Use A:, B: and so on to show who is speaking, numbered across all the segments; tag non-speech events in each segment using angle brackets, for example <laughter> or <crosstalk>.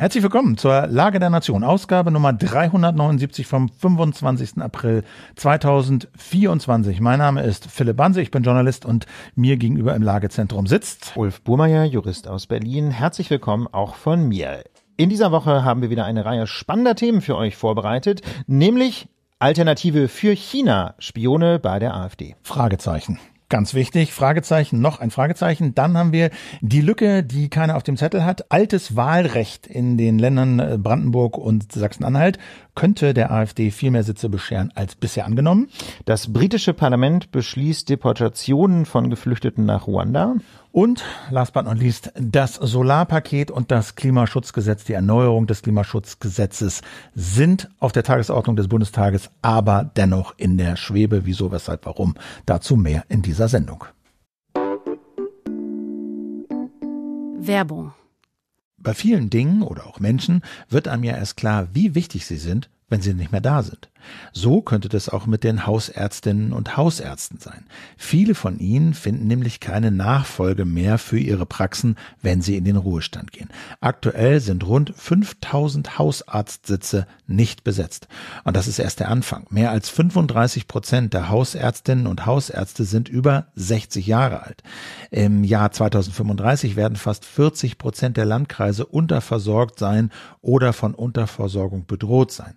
A: Herzlich willkommen zur Lage der Nation, Ausgabe Nummer 379 vom 25. April 2024. Mein Name ist Philipp Banse, ich bin Journalist und mir gegenüber
B: im Lagezentrum sitzt Ulf Burmeier, Jurist aus Berlin. Herzlich willkommen auch von mir. In dieser Woche haben wir wieder eine Reihe spannender Themen für euch vorbereitet, nämlich Alternative für China, Spione bei der AfD. Fragezeichen. Ganz wichtig, Fragezeichen,
A: noch ein Fragezeichen. Dann haben wir die Lücke, die keiner auf dem Zettel hat. Altes Wahlrecht in den Ländern äh, Brandenburg und Sachsen-Anhalt könnte der AfD viel mehr Sitze bescheren als bisher angenommen. Das britische Parlament beschließt Deportationen von Geflüchteten nach Ruanda. Und last but not least das Solarpaket und das Klimaschutzgesetz, die Erneuerung des Klimaschutzgesetzes sind auf der Tagesordnung des Bundestages, aber dennoch in der Schwebe. Wieso, weshalb, warum? Dazu mehr in dieser Sendung. Werbung. Bei vielen Dingen oder auch Menschen wird einem ja erst klar, wie wichtig sie sind, wenn sie nicht mehr da sind. So könnte das auch mit den Hausärztinnen und Hausärzten sein. Viele von ihnen finden nämlich keine Nachfolge mehr für ihre Praxen, wenn sie in den Ruhestand gehen. Aktuell sind rund 5000 Hausarztsitze nicht besetzt. Und das ist erst der Anfang. Mehr als 35 Prozent der Hausärztinnen und Hausärzte sind über 60 Jahre alt. Im Jahr 2035 werden fast 40 Prozent der Landkreise unterversorgt sein oder von Unterversorgung bedroht sein.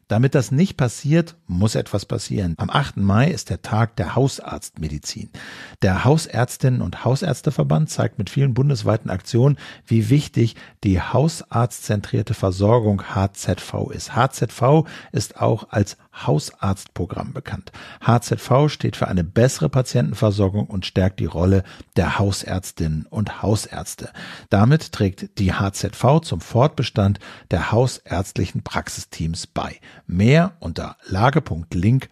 A: Damit das nicht passiert, muss etwas passieren. Am 8. Mai ist der Tag der Hausarztmedizin. Der Hausärztinnen und Hausärzteverband zeigt mit vielen bundesweiten Aktionen, wie wichtig die hausarztzentrierte Versorgung HZV ist. HZV ist auch als Hausarztprogramm bekannt. HZV steht für eine bessere Patientenversorgung und stärkt die Rolle der Hausärztinnen und Hausärzte. Damit trägt die HZV zum Fortbestand der hausärztlichen Praxisteams bei. Mehr unter lage.link-hzv.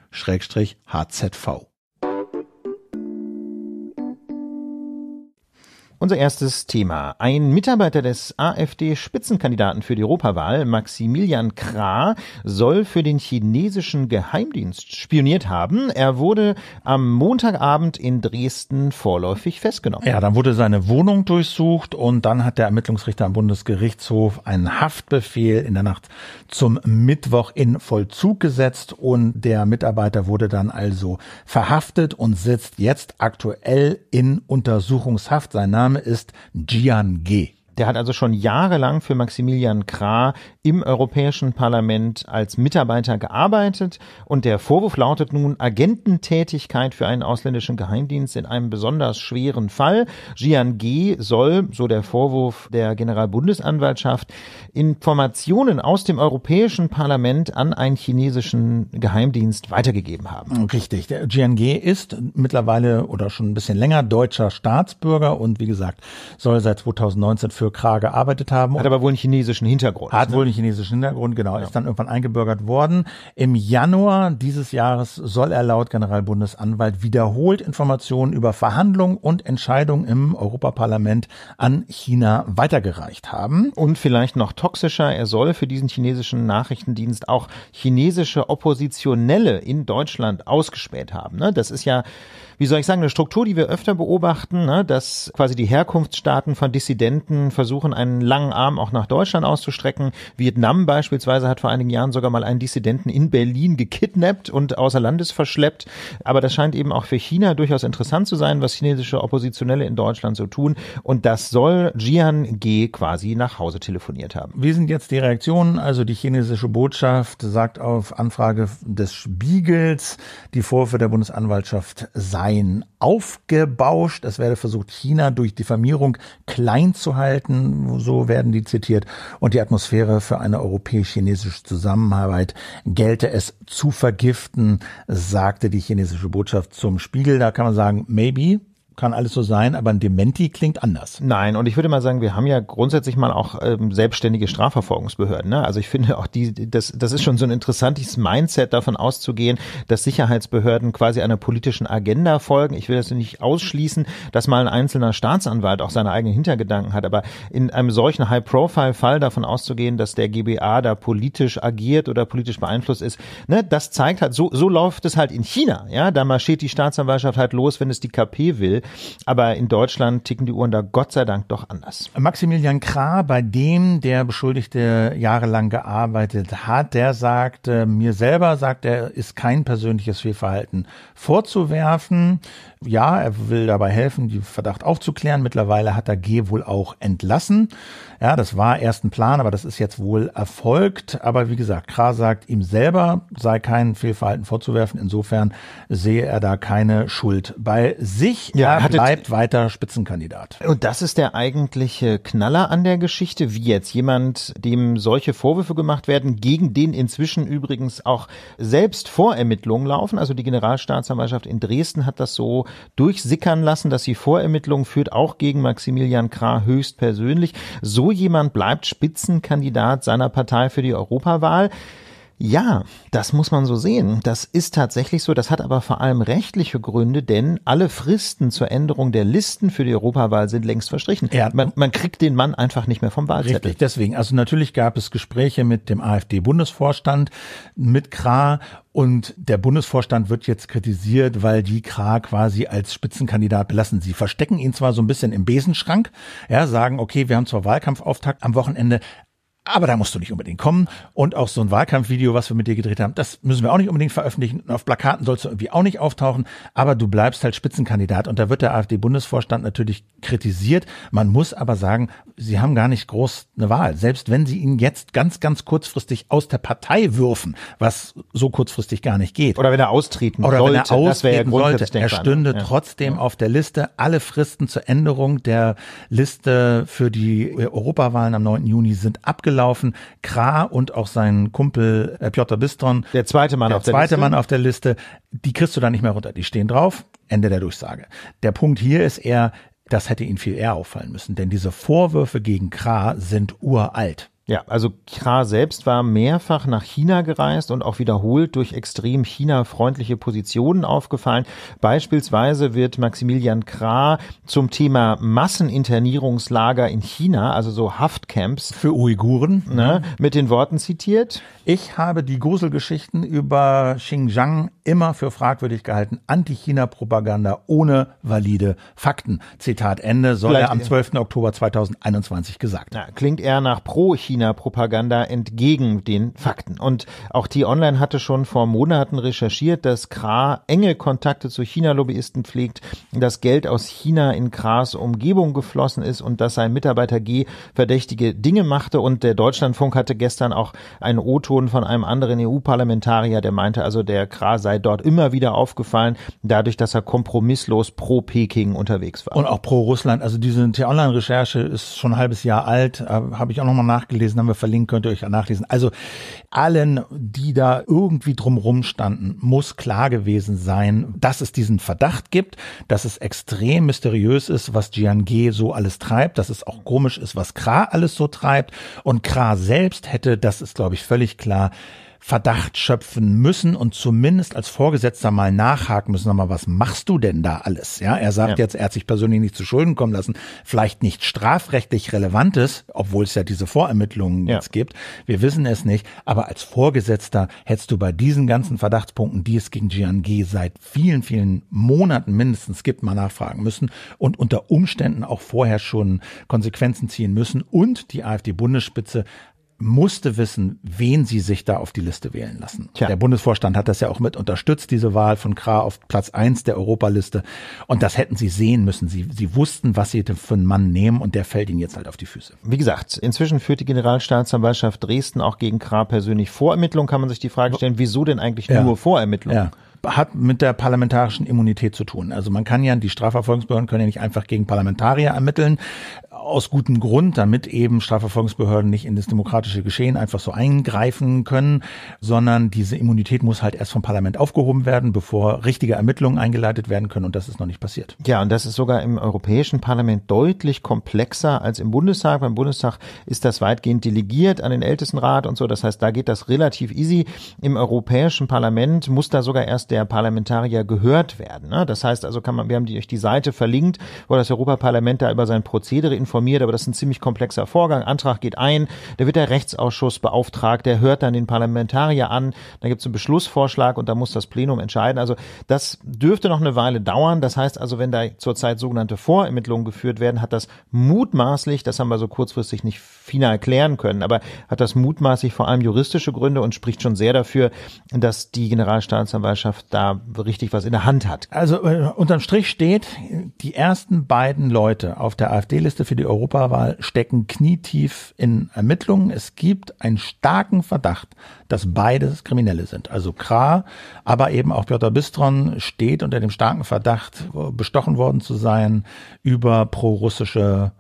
B: Unser erstes Thema. Ein Mitarbeiter des AfD-Spitzenkandidaten für die Europawahl, Maximilian Krah, soll für den chinesischen Geheimdienst spioniert haben. Er wurde am Montagabend in Dresden vorläufig festgenommen. Ja, dann wurde seine Wohnung durchsucht und dann hat der Ermittlungsrichter am Bundesgerichtshof einen
A: Haftbefehl in der Nacht zum Mittwoch in Vollzug gesetzt und der Mitarbeiter wurde dann also verhaftet und sitzt jetzt aktuell in
B: Untersuchungshaft. Sein Name Name ist Gian G. Der hat also schon jahrelang für Maximilian Krah im Europäischen Parlament als Mitarbeiter gearbeitet und der Vorwurf lautet nun Agententätigkeit für einen ausländischen Geheimdienst in einem besonders schweren Fall. Gian G. soll, so der Vorwurf der Generalbundesanwaltschaft, Informationen aus dem Europäischen Parlament an einen chinesischen Geheimdienst weitergegeben haben. Richtig. Der Gian G. ist mittlerweile oder schon ein bisschen länger deutscher
A: Staatsbürger und wie gesagt, soll seit 2019 für Kra gearbeitet haben. Hat aber wohl einen chinesischen Hintergrund. Hat ne? wohl einen chinesischen Hintergrund, genau, ja. ist dann irgendwann eingebürgert worden. Im Januar dieses Jahres soll er laut Generalbundesanwalt wiederholt Informationen über Verhandlungen und
B: Entscheidungen im Europaparlament an China weitergereicht haben. Und vielleicht noch toxischer, er soll für diesen chinesischen Nachrichtendienst auch chinesische Oppositionelle in Deutschland ausgespäht haben. Ne? Das ist ja wie soll ich sagen, eine Struktur, die wir öfter beobachten, ne, dass quasi die Herkunftsstaaten von Dissidenten versuchen, einen langen Arm auch nach Deutschland auszustrecken. Vietnam beispielsweise hat vor einigen Jahren sogar mal einen Dissidenten in Berlin gekidnappt und außer Landes verschleppt. Aber das scheint eben auch für China durchaus interessant zu sein, was chinesische Oppositionelle in Deutschland so tun. Und das soll Jian G. quasi nach Hause telefoniert haben. Wie
A: sind jetzt die Reaktionen? Also die chinesische Botschaft sagt auf Anfrage des Spiegels, die Vorwürfe der Bundesanwaltschaft seien ein aufgebauscht. Es werde versucht, China durch Diffamierung klein zu halten. So werden die zitiert. Und die Atmosphäre für eine europäisch-chinesische Zusammenarbeit gelte es zu vergiften, sagte die chinesische Botschaft zum Spiegel. Da kann man sagen, maybe, kann alles so sein, aber ein Dementi klingt anders.
B: Nein, und ich würde mal sagen, wir haben ja grundsätzlich mal auch ähm, selbstständige Strafverfolgungsbehörden. Ne? Also ich finde auch die, das, das ist schon so ein interessantes Mindset, davon auszugehen, dass Sicherheitsbehörden quasi einer politischen Agenda folgen. Ich will das nicht ausschließen, dass mal ein einzelner Staatsanwalt auch seine eigenen Hintergedanken hat, aber in einem solchen High-Profile-Fall davon auszugehen, dass der GBA da politisch agiert oder politisch beeinflusst ist, ne, das zeigt halt, so, so läuft es halt in China. Ja, da marschiert die Staatsanwaltschaft halt los, wenn es die KP will. Aber in Deutschland ticken die Uhren da Gott sei Dank doch anders.
A: Maximilian Krah, bei dem der Beschuldigte jahrelang gearbeitet hat, der sagt, äh, mir selber sagt er, ist kein persönliches Fehlverhalten vorzuwerfen. Ja, er will dabei helfen, den Verdacht aufzuklären. Mittlerweile hat er G wohl auch entlassen. Ja, das war erst ein Plan, aber das ist jetzt wohl erfolgt. Aber wie gesagt, Kra sagt, ihm selber sei kein Fehlverhalten vorzuwerfen.
B: Insofern sehe er da keine Schuld bei sich. Ja, er bleibt weiter Spitzenkandidat. Und das ist der eigentliche Knaller an der Geschichte, wie jetzt jemand, dem solche Vorwürfe gemacht werden, gegen den inzwischen übrigens auch selbst Vorermittlungen laufen. Also die Generalstaatsanwaltschaft in Dresden hat das so durchsickern lassen, dass sie Vorermittlungen führt, auch gegen Maximilian Kra höchstpersönlich. So so jemand bleibt Spitzenkandidat seiner Partei für die Europawahl. Ja, das muss man so sehen. Das ist tatsächlich so. Das hat aber vor allem rechtliche Gründe, denn alle Fristen zur Änderung der Listen für die Europawahl sind längst verstrichen. Ja. Man, man kriegt den Mann einfach nicht mehr vom Wahlzettel. Richtig, deswegen. Also natürlich
A: gab es Gespräche mit dem AfD-Bundesvorstand, mit Kra und der Bundesvorstand wird jetzt kritisiert, weil die Kra quasi als Spitzenkandidat belassen. Sie verstecken ihn zwar so ein bisschen im Besenschrank, ja, sagen, okay, wir haben zwar Wahlkampfauftakt am Wochenende, aber da musst du nicht unbedingt kommen. Und auch so ein Wahlkampfvideo, was wir mit dir gedreht haben, das müssen wir auch nicht unbedingt veröffentlichen. Und auf Plakaten sollst du irgendwie auch nicht auftauchen. Aber du bleibst halt Spitzenkandidat. Und da wird der AfD-Bundesvorstand natürlich kritisiert. Man muss aber sagen, sie haben gar nicht groß eine Wahl. Selbst wenn sie ihn jetzt ganz, ganz kurzfristig aus der Partei würfen, was so kurzfristig gar nicht geht. Oder wenn er austreten Oder sollte. Oder wenn er austreten ja sollte. Er stünde ja. trotzdem ja. auf der Liste. Alle Fristen zur Änderung der Liste für die Europawahlen am 9. Juni sind abgeschlossen abgelaufen. Kra und auch sein Kumpel äh, Piotr Bistron. Der zweite Mann der auf der zweite Liste. Mann auf der Liste. Die kriegst du da nicht mehr runter. Die stehen drauf. Ende der Durchsage. Der Punkt hier ist eher,
B: das hätte ihnen viel eher auffallen müssen, denn diese Vorwürfe gegen Kra sind uralt. Ja, also Kra selbst war mehrfach nach China gereist und auch wiederholt durch extrem China-freundliche Positionen aufgefallen. Beispielsweise wird Maximilian Kra zum Thema Masseninternierungslager in China, also so Haftcamps für Uiguren, ne, mit den Worten zitiert. Ich habe die Gruselgeschichten über Xinjiang
A: immer für fragwürdig gehalten. Anti-China-Propaganda ohne valide Fakten.
B: Zitat Ende, soll Vielleicht er am 12. Oktober 2021 gesagt haben. Klingt eher nach Pro-China-Propaganda entgegen den Fakten. Und auch T-Online hatte schon vor Monaten recherchiert, dass Kra enge Kontakte zu China-Lobbyisten pflegt, dass Geld aus China in Kras Umgebung geflossen ist und dass sein Mitarbeiter G verdächtige Dinge machte. Und der Deutschlandfunk hatte gestern auch einen O-Ton von einem anderen EU-Parlamentarier, der meinte also, der Kra sei dort immer wieder aufgefallen, dadurch, dass er kompromisslos pro Peking unterwegs war. Und auch
A: pro Russland. Also diese online recherche ist schon ein halbes Jahr alt, äh, habe ich auch nochmal nachgelesen, haben wir verlinkt, könnt ihr euch ja nachlesen. Also allen, die da irgendwie drumrum standen, muss klar gewesen sein, dass es diesen Verdacht gibt, dass es extrem mysteriös ist, was Jian Ge so alles treibt, dass es auch komisch ist, was Kra alles so treibt. Und Kra selbst hätte, das ist glaube ich völlig klar, Verdacht schöpfen müssen und zumindest als Vorgesetzter mal nachhaken müssen, nochmal, was machst du denn da alles? Ja, er sagt ja. jetzt, er hat sich persönlich nicht zu Schulden kommen lassen, vielleicht nicht strafrechtlich relevantes, obwohl es ja diese Vorermittlungen ja. jetzt gibt. Wir wissen es nicht, aber als Vorgesetzter hättest du bei diesen ganzen Verdachtspunkten, die es gegen Gian G seit vielen, vielen Monaten mindestens gibt, mal nachfragen müssen und unter Umständen auch vorher schon Konsequenzen ziehen müssen und die AfD-Bundesspitze musste wissen, wen sie sich da auf die Liste wählen lassen. Tja. Der Bundesvorstand hat das ja auch mit unterstützt, diese Wahl von Krah auf Platz eins der Europaliste. Und das hätten sie sehen müssen. Sie, sie wussten, was sie für einen Mann nehmen und der fällt ihnen jetzt halt auf die Füße.
B: Wie gesagt, inzwischen führt die Generalstaatsanwaltschaft Dresden auch gegen Krah persönlich Vorermittlung. Kann man sich die Frage stellen, wieso denn eigentlich ja. nur Vorermittlung? Ja
A: hat mit der parlamentarischen Immunität zu tun. Also man kann ja, die Strafverfolgungsbehörden können ja nicht einfach gegen Parlamentarier ermitteln aus gutem Grund, damit eben Strafverfolgungsbehörden nicht in das demokratische Geschehen einfach so eingreifen können, sondern diese Immunität muss halt erst vom Parlament aufgehoben
B: werden, bevor richtige Ermittlungen eingeleitet werden können und das ist noch nicht passiert. Ja, und das ist sogar im Europäischen Parlament deutlich komplexer als im Bundestag. Beim Bundestag ist das weitgehend delegiert an den Ältestenrat und so, das heißt, da geht das relativ easy. Im Europäischen Parlament muss da sogar erst der Parlamentarier gehört werden. Ne? Das heißt also, kann man, wir haben die, euch die Seite verlinkt, wo das Europaparlament da über sein Prozedere informiert informiert, aber das ist ein ziemlich komplexer Vorgang. Antrag geht ein, da wird der Rechtsausschuss beauftragt, der hört dann den Parlamentarier an, da gibt es einen Beschlussvorschlag und da muss das Plenum entscheiden. Also das dürfte noch eine Weile dauern. Das heißt also, wenn da zurzeit sogenannte Vorermittlungen geführt werden, hat das mutmaßlich, das haben wir so kurzfristig nicht final klären können, aber hat das mutmaßlich vor allem juristische Gründe und spricht schon sehr dafür, dass die Generalstaatsanwaltschaft da richtig was in der Hand hat.
A: Also äh, unterm Strich steht, die ersten beiden Leute auf der AfD-Liste für die Europawahl stecken knietief in Ermittlungen. Es gibt einen starken Verdacht, dass beides Kriminelle sind. Also Kra, aber eben auch Piotr Bistron steht unter dem starken Verdacht, bestochen worden zu sein über
B: prorussische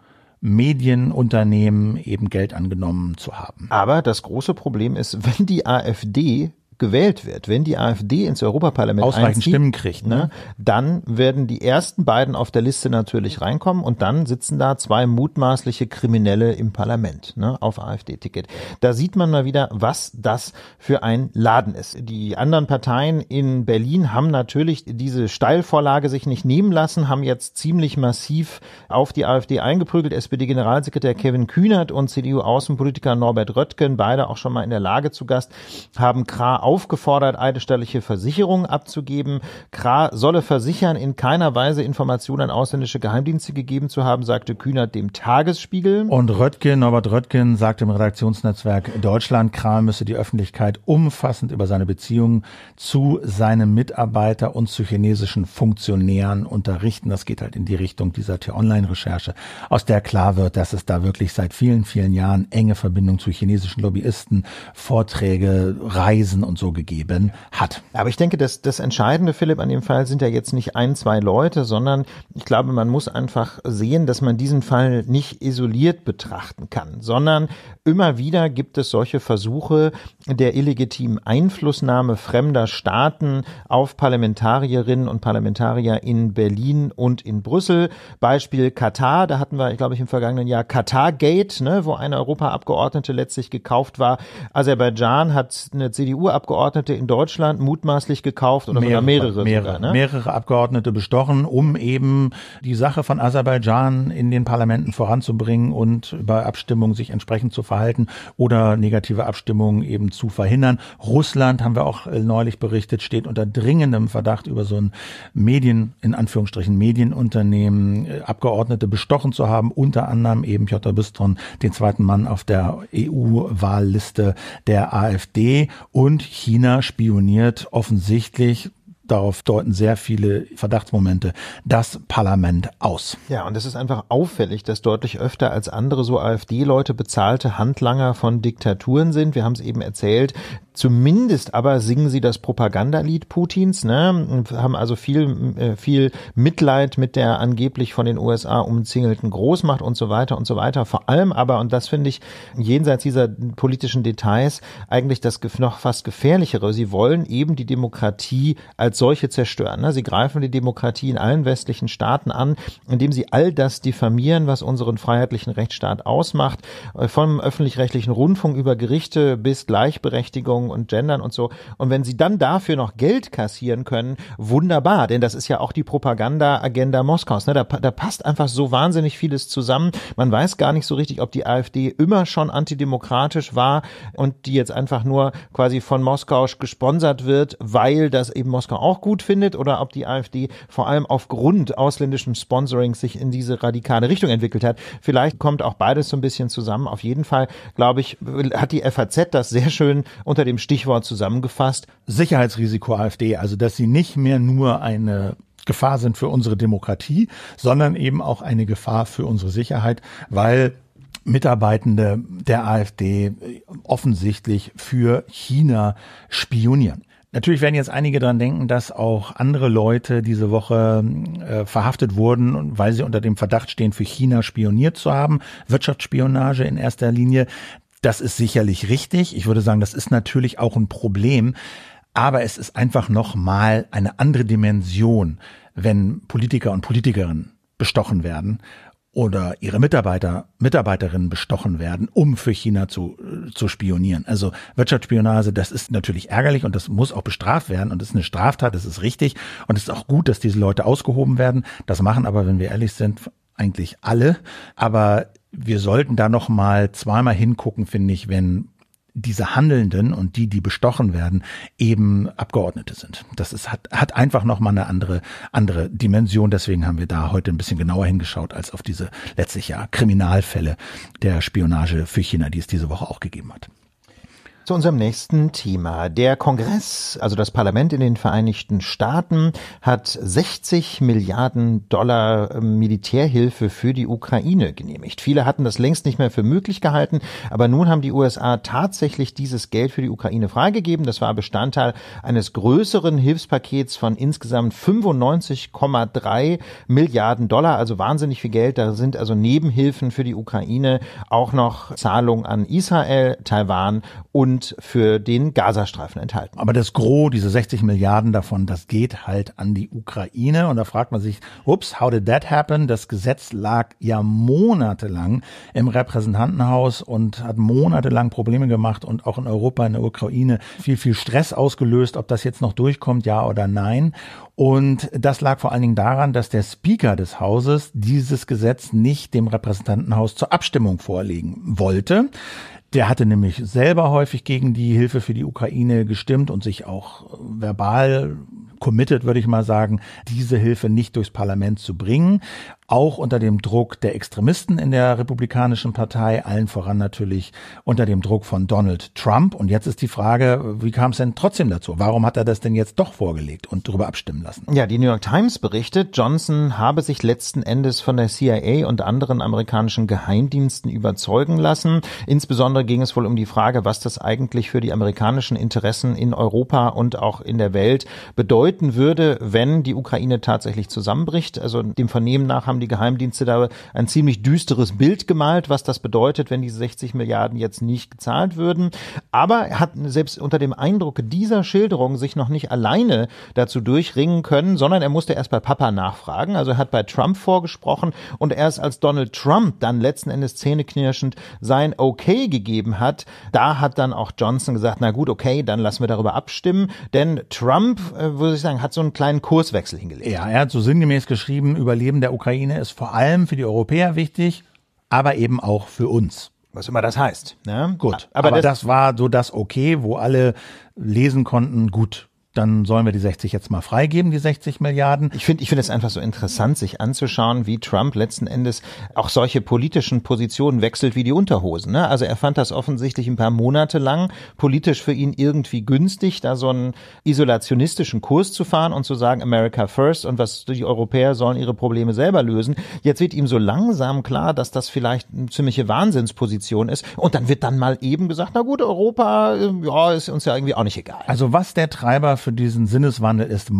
B: Medienunternehmen eben Geld angenommen zu haben. Aber das große Problem ist, wenn die AfD gewählt wird, wenn die AfD ins Europaparlament ausreichend einzieht, Stimmen kriegt, ne? ne? dann werden die ersten beiden auf der Liste natürlich reinkommen und dann sitzen da zwei mutmaßliche Kriminelle im Parlament ne, auf AfD-Ticket. Da sieht man mal wieder, was das für ein Laden ist. Die anderen Parteien in Berlin haben natürlich diese Steilvorlage sich nicht nehmen lassen, haben jetzt ziemlich massiv auf die AfD eingeprügelt. SPD-Generalsekretär Kevin Kühnert und CDU-Außenpolitiker Norbert Röttgen, beide auch schon mal in der Lage zu Gast, haben Kra aufgefordert, eidesstattliche Versicherungen abzugeben. Kra solle versichern, in keiner Weise Informationen an ausländische Geheimdienste gegeben zu haben, sagte Kühnert dem Tagesspiegel. Und
A: Röttgen, Norbert Röttgen, sagte im Redaktionsnetzwerk Deutschland, Kra müsse die Öffentlichkeit umfassend über seine Beziehungen zu seinem Mitarbeiter und zu chinesischen Funktionären unterrichten. Das geht halt in die Richtung dieser T-Online-Recherche, aus der klar wird, dass es da wirklich seit vielen, vielen Jahren enge Verbindungen zu chinesischen
B: Lobbyisten, Vorträge, Reisen und so gegeben hat. Aber ich denke, das, das Entscheidende, Philipp, an dem Fall sind ja jetzt nicht ein, zwei Leute, sondern ich glaube, man muss einfach sehen, dass man diesen Fall nicht isoliert betrachten kann, sondern immer wieder gibt es solche Versuche der illegitimen Einflussnahme fremder Staaten auf Parlamentarierinnen und Parlamentarier in Berlin und in Brüssel. Beispiel Katar, da hatten wir, glaube ich, im vergangenen Jahr Katar Gate, ne, wo eine Europaabgeordnete letztlich gekauft war. Aserbaidschan hat eine CDU-Abgeordnete Abgeordnete in Deutschland mutmaßlich gekauft oder mehrere, mehrere. Mehrere, sogar, ne? mehrere
A: Abgeordnete bestochen, um eben die Sache von Aserbaidschan in den Parlamenten voranzubringen und bei Abstimmungen sich entsprechend zu verhalten oder negative Abstimmungen eben zu verhindern. Russland, haben wir auch äh, neulich berichtet, steht unter dringendem Verdacht über so ein Medien, in Anführungsstrichen Medienunternehmen, äh, Abgeordnete bestochen zu haben, unter anderem eben Piotr Bystron, den zweiten Mann auf der EU-Wahlliste der AfD und China spioniert offensichtlich darauf deuten sehr viele Verdachtsmomente, das Parlament aus.
B: Ja, und es ist einfach auffällig, dass deutlich öfter als andere so AfD-Leute bezahlte Handlanger von Diktaturen sind. Wir haben es eben erzählt, Zumindest aber singen sie das Propagandalied Putins, ne? haben also viel, äh, viel Mitleid mit der angeblich von den USA umzingelten Großmacht und so weiter und so weiter. Vor allem aber, und das finde ich jenseits dieser politischen Details eigentlich das noch fast gefährlichere. Sie wollen eben die Demokratie als solche zerstören. Ne? Sie greifen die Demokratie in allen westlichen Staaten an, indem sie all das diffamieren, was unseren freiheitlichen Rechtsstaat ausmacht, äh, vom öffentlich-rechtlichen Rundfunk über Gerichte bis Gleichberechtigung Gleichstellung und Gendern und so. Und wenn sie dann dafür noch Geld kassieren können, wunderbar, denn das ist ja auch die Propaganda-Agenda Moskaus. Ne? Da, da passt einfach so wahnsinnig vieles zusammen. Man weiß gar nicht so richtig, ob die AfD immer schon antidemokratisch war und die jetzt einfach nur quasi von Moskau gesponsert wird, weil das eben Moskau auch gut findet oder ob die AfD vor allem aufgrund ausländischen Sponsorings sich in diese radikale Richtung entwickelt hat. Vielleicht kommt auch beides so ein bisschen zusammen. Auf jeden Fall, glaube ich, hat die FAZ das sehr schön unter dem Stichwort zusammengefasst, Sicherheitsrisiko AfD, also dass
A: sie nicht mehr nur eine Gefahr sind für unsere Demokratie, sondern eben auch eine Gefahr für unsere Sicherheit, weil Mitarbeitende der AfD offensichtlich für China spionieren. Natürlich werden jetzt einige dran denken, dass auch andere Leute diese Woche äh, verhaftet wurden, weil sie unter dem Verdacht stehen, für China spioniert zu haben. Wirtschaftsspionage in erster Linie. Das ist sicherlich richtig. Ich würde sagen, das ist natürlich auch ein Problem. Aber es ist einfach nochmal eine andere Dimension, wenn Politiker und Politikerinnen bestochen werden oder ihre Mitarbeiter, Mitarbeiterinnen bestochen werden, um für China zu, zu spionieren. Also Wirtschaftsspionage, das ist natürlich ärgerlich und das muss auch bestraft werden und das ist eine Straftat, das ist richtig und es ist auch gut, dass diese Leute ausgehoben werden. Das machen aber, wenn wir ehrlich sind, eigentlich alle. Aber wir sollten da noch mal zweimal hingucken, finde ich, wenn diese Handelnden und die, die bestochen werden, eben Abgeordnete sind. Das ist, hat, hat einfach nochmal eine andere, andere Dimension. Deswegen haben wir da heute ein bisschen genauer hingeschaut als auf diese letztlich ja Kriminalfälle der Spionage für China, die es diese Woche auch gegeben hat
B: zu unserem nächsten Thema. Der Kongress, also das Parlament in den Vereinigten Staaten, hat 60 Milliarden Dollar ähm, Militärhilfe für die Ukraine genehmigt. Viele hatten das längst nicht mehr für möglich gehalten, aber nun haben die USA tatsächlich dieses Geld für die Ukraine freigegeben. Das war Bestandteil eines größeren Hilfspakets von insgesamt 95,3 Milliarden Dollar, also wahnsinnig viel Geld. Da sind also Nebenhilfen für die Ukraine auch noch Zahlungen an Israel, Taiwan und sind für den Gazastreifen enthalten.
A: Aber das Gros, diese 60 Milliarden davon, das geht halt an die Ukraine. Und da fragt man sich, ups, how did that happen? Das Gesetz lag ja monatelang im Repräsentantenhaus und hat monatelang Probleme gemacht und auch in Europa, in der Ukraine viel, viel Stress ausgelöst, ob das jetzt noch durchkommt, ja oder nein. Und das lag vor allen Dingen daran, dass der Speaker des Hauses dieses Gesetz nicht dem Repräsentantenhaus zur Abstimmung vorlegen wollte. Der hatte nämlich selber häufig gegen die Hilfe für die Ukraine gestimmt und sich auch äh, verbal committed, würde ich mal sagen, diese Hilfe nicht durchs Parlament zu bringen auch unter dem Druck der Extremisten in der Republikanischen Partei, allen voran natürlich unter dem Druck von Donald Trump. Und jetzt ist die Frage, wie kam es denn trotzdem dazu? Warum hat er das denn jetzt doch vorgelegt und darüber abstimmen lassen?
B: Ja, die New York Times berichtet, Johnson habe sich letzten Endes von der CIA und anderen amerikanischen Geheimdiensten überzeugen lassen. Insbesondere ging es wohl um die Frage, was das eigentlich für die amerikanischen Interessen in Europa und auch in der Welt bedeuten würde, wenn die Ukraine tatsächlich zusammenbricht. Also dem Vernehmen nach haben haben die Geheimdienste da ein ziemlich düsteres Bild gemalt, was das bedeutet, wenn diese 60 Milliarden jetzt nicht gezahlt würden. Aber er hat selbst unter dem Eindruck dieser Schilderung sich noch nicht alleine dazu durchringen können, sondern er musste erst bei Papa nachfragen. Also er hat bei Trump vorgesprochen und erst als Donald Trump dann letzten Endes zähneknirschend sein Okay gegeben hat, da hat dann auch Johnson gesagt, na gut, okay, dann lassen wir darüber abstimmen. Denn Trump, äh, würde ich sagen, hat so einen kleinen Kurswechsel hingelegt. Ja, er hat so sinngemäß geschrieben, Überleben der Ukraine Ukraine ist vor allem für die
A: Europäer wichtig, aber eben auch für uns. Was immer
B: das heißt. Ne? Gut, aber, aber das,
A: das, war so das Okay, wo alle lesen konnten, gut, dann sollen wir die 60 jetzt
B: mal freigeben, die 60 Milliarden. Ich finde, ich finde es einfach so interessant, sich anzuschauen, wie Trump letzten Endes auch solche politischen Positionen wechselt wie die Unterhosen. Ne? Also er fand das offensichtlich ein paar Monate lang politisch für ihn irgendwie günstig, da so einen isolationistischen Kurs zu fahren und zu sagen, America first und was die Europäer sollen ihre Probleme selber lösen. Jetzt wird ihm so langsam klar, dass das vielleicht eine ziemliche Wahnsinnsposition ist. Und dann wird dann mal eben gesagt, na gut, Europa, äh, ja, ist uns ja irgendwie auch nicht egal. Also was der Treiber für für diesen Sinneswandel ist,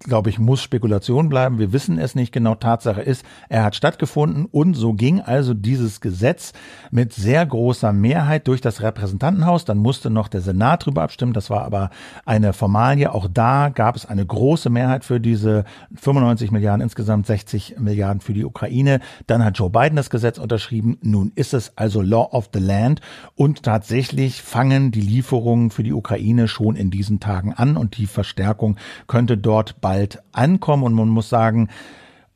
A: glaube ich, muss Spekulation bleiben. Wir wissen es nicht genau. Tatsache ist, er hat stattgefunden und so ging also dieses Gesetz mit sehr großer Mehrheit durch das Repräsentantenhaus. Dann musste noch der Senat drüber abstimmen. Das war aber eine Formalie. Auch da gab es eine große Mehrheit für diese 95 Milliarden, insgesamt 60 Milliarden für die Ukraine. Dann hat Joe Biden das Gesetz unterschrieben. Nun ist es also Law of the Land und tatsächlich fangen die Lieferungen für die Ukraine schon in diesen Tagen an an und die Verstärkung könnte dort bald ankommen. Und man muss sagen,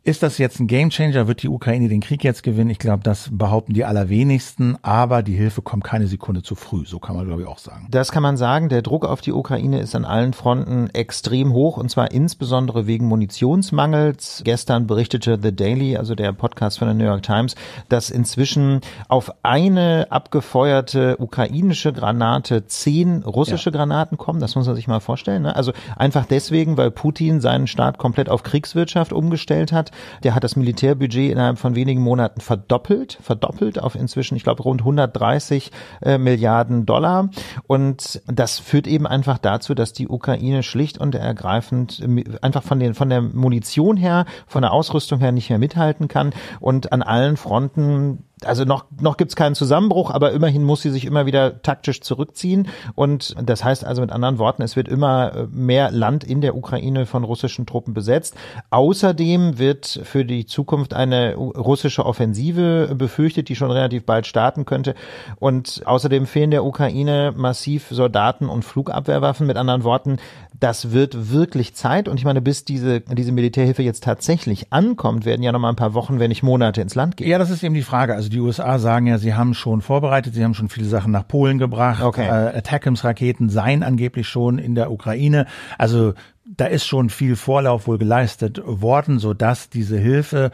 A: ist das jetzt ein Gamechanger? Wird die Ukraine den Krieg jetzt gewinnen? Ich glaube, das behaupten die allerwenigsten, aber die Hilfe kommt keine Sekunde zu früh. So kann man, glaube ich, auch sagen.
B: Das kann man sagen. Der Druck auf die Ukraine ist an allen Fronten extrem hoch und zwar insbesondere wegen Munitionsmangels. Gestern berichtete The Daily, also der Podcast von der New York Times, dass inzwischen auf eine abgefeuerte ukrainische Granate zehn russische ja. Granaten kommen. Das muss man sich mal vorstellen. Ne? Also einfach deswegen, weil Putin seinen Staat komplett auf Kriegswirtschaft umgestellt hat der hat das Militärbudget innerhalb von wenigen Monaten verdoppelt, verdoppelt auf inzwischen, ich glaube, rund 130 äh, Milliarden Dollar. Und das führt eben einfach dazu, dass die Ukraine schlicht und ergreifend äh, einfach von den, von der Munition her, von der Ausrüstung her nicht mehr mithalten kann und an allen Fronten also noch, noch gibt es keinen Zusammenbruch, aber immerhin muss sie sich immer wieder taktisch zurückziehen. Und das heißt also mit anderen Worten, es wird immer äh, mehr Land in der Ukraine von russischen Truppen besetzt. Außerdem wird für die Zukunft eine russische Offensive befürchtet, die schon relativ bald starten könnte. Und außerdem fehlen der Ukraine massiv Soldaten und Flugabwehrwaffen. Mit anderen Worten, das wird wirklich Zeit. Und ich meine, bis diese, diese Militärhilfe jetzt tatsächlich ankommt, werden ja noch mal ein paar Wochen, wenn nicht Monate ins Land gehen. Ja, das ist eben die Frage. Also die USA sagen ja, sie haben schon vorbereitet, sie haben schon viele Sachen nach Polen
A: gebracht. Okay. Äh, Attackums-Raketen seien angeblich schon in der Ukraine. Also da ist schon viel Vorlauf wohl geleistet worden, sodass diese Hilfe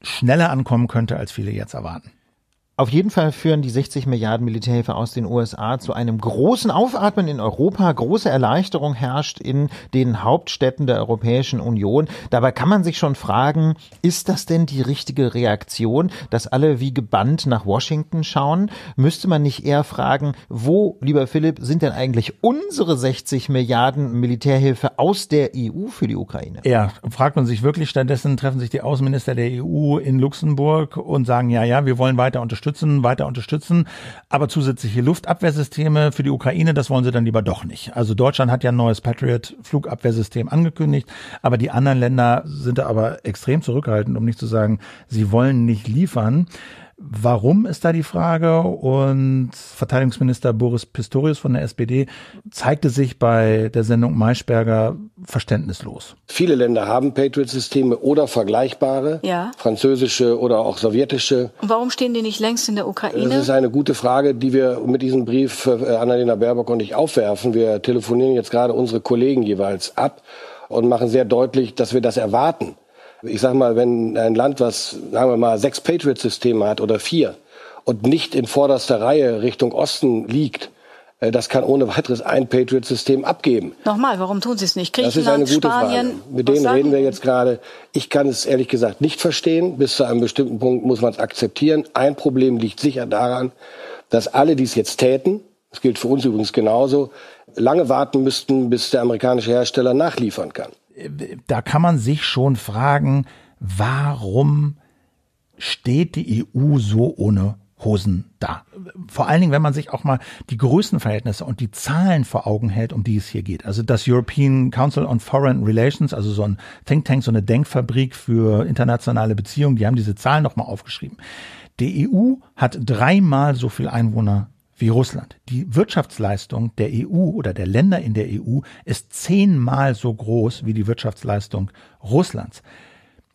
A: schneller
B: ankommen könnte, als viele jetzt erwarten. Auf jeden Fall führen die 60 Milliarden Militärhilfe aus den USA zu einem großen Aufatmen in Europa. Große Erleichterung herrscht in den Hauptstädten der Europäischen Union. Dabei kann man sich schon fragen, ist das denn die richtige Reaktion, dass alle wie gebannt nach Washington schauen? Müsste man nicht eher fragen, wo, lieber Philipp, sind denn eigentlich unsere 60 Milliarden Militärhilfe aus der EU für die Ukraine? Ja, fragt man sich wirklich. Stattdessen treffen sich die Außenminister der EU in
A: Luxemburg und sagen, ja, ja, wir wollen weiter unterstützen unterstützen, weiter unterstützen. Aber zusätzliche Luftabwehrsysteme für die Ukraine, das wollen sie dann lieber doch nicht. Also Deutschland hat ja ein neues Patriot-Flugabwehrsystem angekündigt, aber die anderen Länder sind da aber extrem zurückhaltend, um nicht zu sagen, sie wollen nicht liefern. Warum ist da die Frage? Und Verteidigungsminister Boris Pistorius von der SPD zeigte sich bei der Sendung Maischberger verständnislos. Viele Länder haben Patriot-Systeme oder vergleichbare, ja. französische oder auch sowjetische.
C: Und warum stehen die nicht längst in der Ukraine? Das
A: ist eine gute Frage, die wir mit diesem Brief äh, Annalena Baerbock und ich aufwerfen. Wir telefonieren jetzt gerade unsere Kollegen jeweils ab und machen sehr deutlich, dass wir das erwarten ich sage mal, wenn ein Land, was, sagen wir mal, sechs Patriot-Systeme hat oder vier und nicht in vorderster Reihe Richtung Osten liegt, äh, das kann ohne weiteres ein Patriot-System abgeben.
C: Nochmal, warum tun Sie es nicht? Griechenland, Spanien, Frage. Mit denen reden
A: wir jetzt gerade. Ich kann es ehrlich gesagt nicht verstehen. Bis zu einem bestimmten Punkt muss man es akzeptieren. Ein Problem liegt sicher daran, dass alle, die es jetzt täten, das gilt für uns übrigens genauso, lange warten müssten, bis der amerikanische Hersteller nachliefern kann da kann man sich schon fragen, warum steht die EU so ohne Hosen da. Vor allen Dingen, wenn man sich auch mal die Größenverhältnisse und die Zahlen vor Augen hält, um die es hier geht. Also das European Council on Foreign Relations, also so ein Think Tank, so eine Denkfabrik für internationale Beziehungen, die haben diese Zahlen nochmal aufgeschrieben. Die EU hat dreimal so viel Einwohner wie Russland. Die Wirtschaftsleistung der EU oder der Länder in der EU ist zehnmal so groß wie die Wirtschaftsleistung Russlands.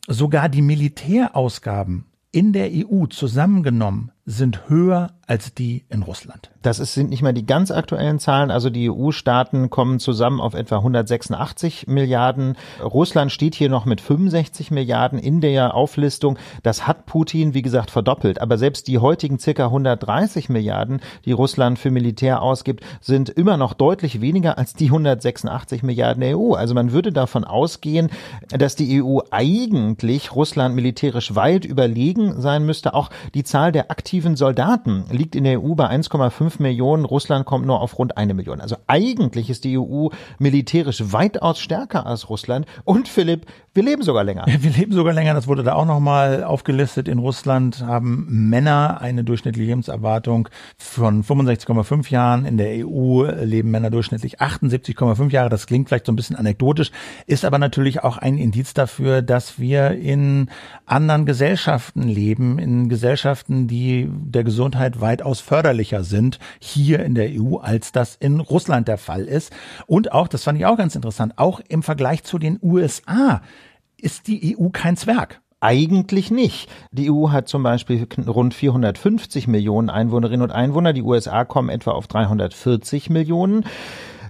A: Sogar die Militärausgaben
B: in der EU zusammengenommen sind höher als die in Russland. Das ist, sind nicht mehr die ganz aktuellen Zahlen. Also die EU-Staaten kommen zusammen auf etwa 186 Milliarden. Russland steht hier noch mit 65 Milliarden in der Auflistung. Das hat Putin, wie gesagt, verdoppelt. Aber selbst die heutigen circa 130 Milliarden, die Russland für Militär ausgibt, sind immer noch deutlich weniger als die 186 Milliarden der EU. Also man würde davon ausgehen, dass die EU eigentlich Russland militärisch weit überlegen sein müsste. Auch die Zahl der aktiven aktiven Soldaten liegt in der EU bei 1,5 Millionen. Russland kommt nur auf rund eine Million. Also eigentlich ist die EU militärisch weitaus stärker als Russland. Und Philipp, wir leben sogar länger. <laughs> Wir leben sogar länger. Das wurde da auch nochmal aufgelistet.
A: In Russland haben Männer eine durchschnittliche Lebenserwartung von 65,5 Jahren. In der EU leben Männer durchschnittlich 78,5 Jahre. Das klingt vielleicht so ein bisschen anekdotisch, ist aber natürlich auch ein Indiz dafür, dass wir in anderen Gesellschaften leben, in Gesellschaften, die der Gesundheit weitaus förderlicher sind, hier in der EU, als das in Russland der Fall ist. Und auch, das fand ich auch ganz interessant, auch im Vergleich
B: zu den USA ist die EU kein Zwerg. Eigentlich nicht. Die EU hat zum Beispiel rund 450 Millionen Einwohnerinnen und Einwohner. Die USA kommen etwa auf 340 Millionen.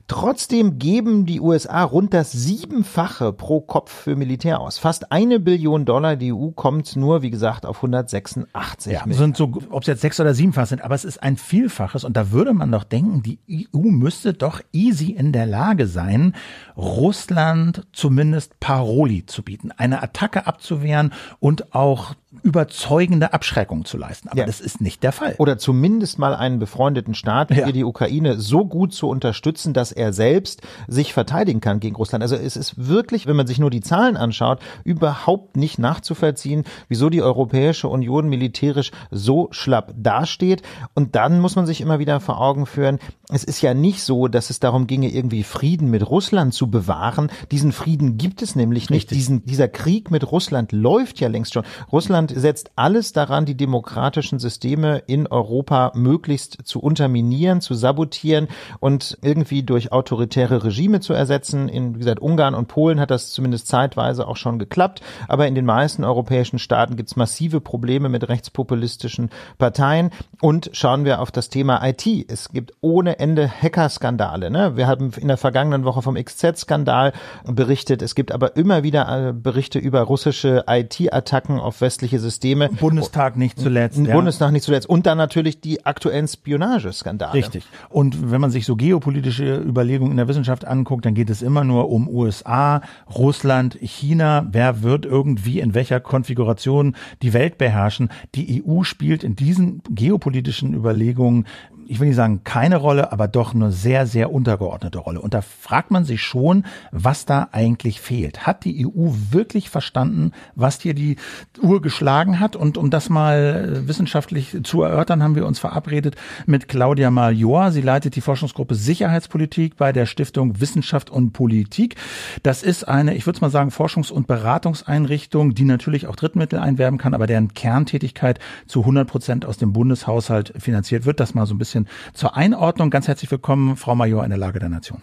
B: Trotzdem geben die USA rund das Siebenfache pro Kopf für Militär aus. Fast eine Billion Dollar. Die EU kommt nur, wie gesagt, auf 186 ja, Sind so, ob es jetzt sechs oder siebenfach sind, aber es
A: ist ein Vielfaches. Und da würde man doch denken, die EU müsste doch easy in der Lage sein, Russland zumindest Paroli zu bieten, eine Attacke abzuwehren und auch
B: überzeugende Abschreckung zu leisten. Aber ja. das ist nicht der Fall. Oder zumindest mal einen befreundeten Staat, ja. die Ukraine so gut zu unterstützen, dass er selbst sich verteidigen kann gegen Russland. Also es ist wirklich, wenn man sich nur die Zahlen anschaut, überhaupt nicht nachzuvollziehen, wieso die Europäische Union militärisch so schlapp dasteht. Und dann muss man sich immer wieder vor Augen führen, es ist ja nicht so, dass es darum ginge, irgendwie Frieden mit Russland zu bewahren. Diesen Frieden gibt es nämlich nicht. Diesen, dieser Krieg mit Russland läuft ja längst schon. Russland Russland setzt alles daran, die demokratischen Systeme in Europa möglichst zu unterminieren, zu sabotieren und irgendwie durch autoritäre Regime zu ersetzen. In, wie gesagt, Ungarn und Polen hat das zumindest zeitweise auch schon geklappt. Aber in den meisten europäischen Staaten gibt es massive Probleme mit rechtspopulistischen Parteien. Und schauen wir auf das Thema IT. Es gibt ohne Ende Hackerskandale. Ne? Wir haben in der vergangenen Woche vom XZ-Skandal berichtet. Es gibt aber immer wieder äh, Berichte über russische IT-Attacken auf westliche ähnliche Systeme. Bundestag nicht zuletzt. Ja. Bundestag nicht zuletzt. Und dann natürlich die aktuellen Spionageskandale. Richtig.
A: Und wenn man sich so geopolitische Überlegungen in der Wissenschaft anguckt, dann geht es immer nur um USA, Russland, China. Wer wird irgendwie in welcher Konfiguration die Welt beherrschen? Die EU spielt in diesen geopolitischen Überlegungen ich will nicht sagen keine Rolle, aber doch eine sehr, sehr untergeordnete Rolle. Und da fragt man sich schon, was da eigentlich fehlt. Hat die EU wirklich verstanden, was hier die Uhr geschlagen hat? Und um das mal äh, wissenschaftlich zu erörtern, haben wir uns verabredet mit Claudia Major. Sie leitet die Forschungsgruppe Sicherheitspolitik bei der Stiftung Wissenschaft und Politik. Das ist eine, ich würde mal sagen, Forschungs- und Beratungseinrichtung, die natürlich auch Drittmittel einwerben kann, aber deren Kerntätigkeit zu 100 Prozent aus dem Bundeshaushalt finanziert wird. Das mal so ein bisschen bisschen zur Einordnung.
B: Ganz herzlich willkommen, Frau Major in der Lage der Nation.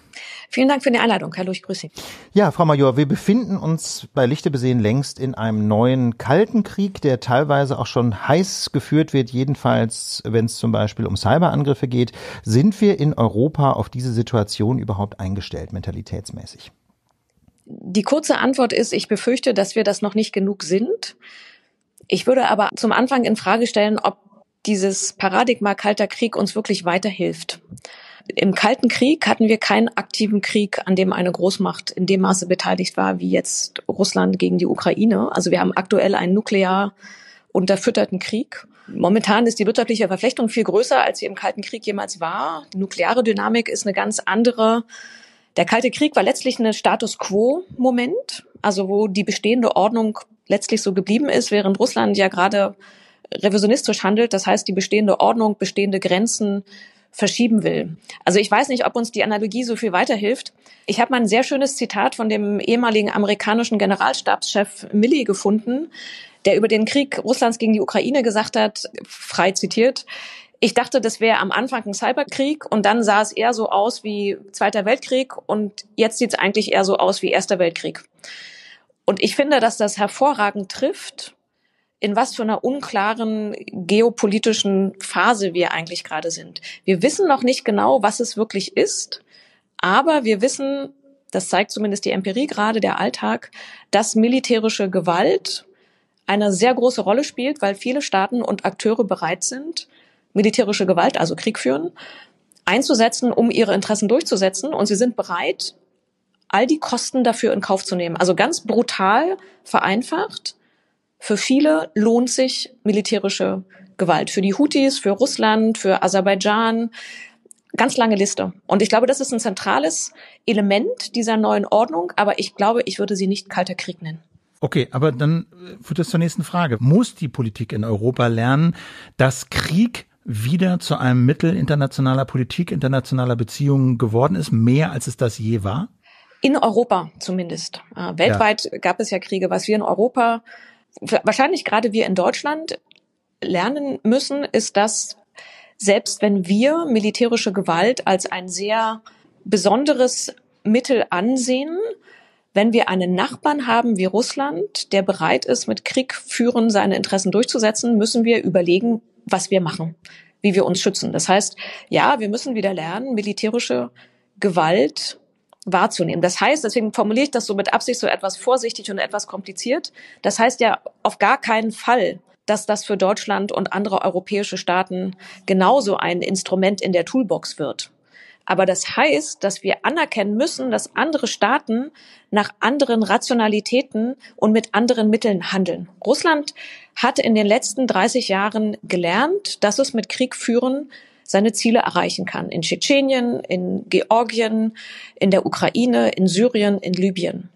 C: Vielen Dank für die Einladung. Hallo, ich grüße Sie.
B: Ja, Frau Major, wir befinden uns bei Lichtebesehen längst in einem neuen Kalten Krieg, der teilweise auch schon heiß geführt wird. Jedenfalls, wenn es zum Beispiel um Cyberangriffe geht, sind wir in Europa auf diese Situation überhaupt eingestellt, mentalitätsmäßig?
C: Die kurze Antwort ist, ich befürchte, dass wir das noch nicht genug sind. Ich würde aber zum Anfang in Frage stellen, ob dieses Paradigma Kalter Krieg uns wirklich weiterhilft. Im Kalten Krieg hatten wir keinen aktiven Krieg, an dem eine Großmacht in dem Maße beteiligt war, wie jetzt Russland gegen die Ukraine. Also wir haben aktuell einen nuklear unterfütterten Krieg. Momentan ist die wirtschaftliche Verflechtung viel größer, als sie im Kalten Krieg jemals war. Die nukleare Dynamik ist eine ganz andere. Der Kalte Krieg war letztlich ein Status quo-Moment, also wo die bestehende Ordnung letztlich so geblieben ist, während Russland ja gerade revisionistisch handelt, das heißt die bestehende Ordnung, bestehende Grenzen verschieben will. Also ich weiß nicht, ob uns die Analogie so viel weiterhilft. Ich habe mal ein sehr schönes Zitat von dem ehemaligen amerikanischen Generalstabschef Milley gefunden, der über den Krieg Russlands gegen die Ukraine gesagt hat, frei zitiert, ich dachte, das wäre am Anfang ein Cyberkrieg und dann sah es eher so aus wie Zweiter Weltkrieg und jetzt sieht es eigentlich eher so aus wie Erster Weltkrieg. Und ich finde, dass das hervorragend trifft, in was für einer unklaren geopolitischen Phase wir eigentlich gerade sind. Wir wissen noch nicht genau, was es wirklich ist, aber wir wissen, das zeigt zumindest die Empirie gerade, der Alltag, dass militärische Gewalt eine sehr große Rolle spielt, weil viele Staaten und Akteure bereit sind, militärische Gewalt, also Krieg führen, einzusetzen, um ihre Interessen durchzusetzen. Und sie sind bereit, all die Kosten dafür in Kauf zu nehmen. Also ganz brutal vereinfacht für viele lohnt sich militärische Gewalt. Für die Houthis, für Russland, für Aserbaidschan. Ganz lange Liste. Und ich glaube, das ist ein zentrales Element dieser neuen Ordnung. Aber ich glaube, ich würde sie nicht kalter Krieg nennen.
A: Okay, aber dann äh, führt das zur nächsten Frage. Muss die Politik in Europa lernen, dass Krieg wieder zu einem Mittel internationaler Politik, internationaler Beziehungen geworden ist, mehr als es das je war?
C: In Europa zumindest. Äh, weltweit ja. gab es ja Kriege. Was wir in Europa wahrscheinlich gerade wir in Deutschland lernen müssen, ist, dass selbst wenn wir militärische Gewalt als ein sehr besonderes Mittel ansehen, wenn wir einen Nachbarn haben wie Russland, der bereit ist, mit Krieg führen, seine Interessen durchzusetzen, müssen wir überlegen, was wir machen, wie wir uns schützen. Das heißt, ja, wir müssen wieder lernen, militärische Gewalt wahrzunehmen. Das heißt, deswegen formuliere ich das so mit Absicht so etwas vorsichtig und etwas kompliziert. Das heißt ja auf gar keinen Fall, dass das für Deutschland und andere europäische Staaten genauso ein Instrument in der Toolbox wird. Aber das heißt, dass wir anerkennen müssen, dass andere Staaten nach anderen Rationalitäten und mit anderen Mitteln handeln. Russland hat in den letzten 30 Jahren gelernt, dass es mit Krieg führen seine Ziele erreichen kann. In Tschetschenien, in Georgien, in der Ukraine, in Syrien, in Libyen.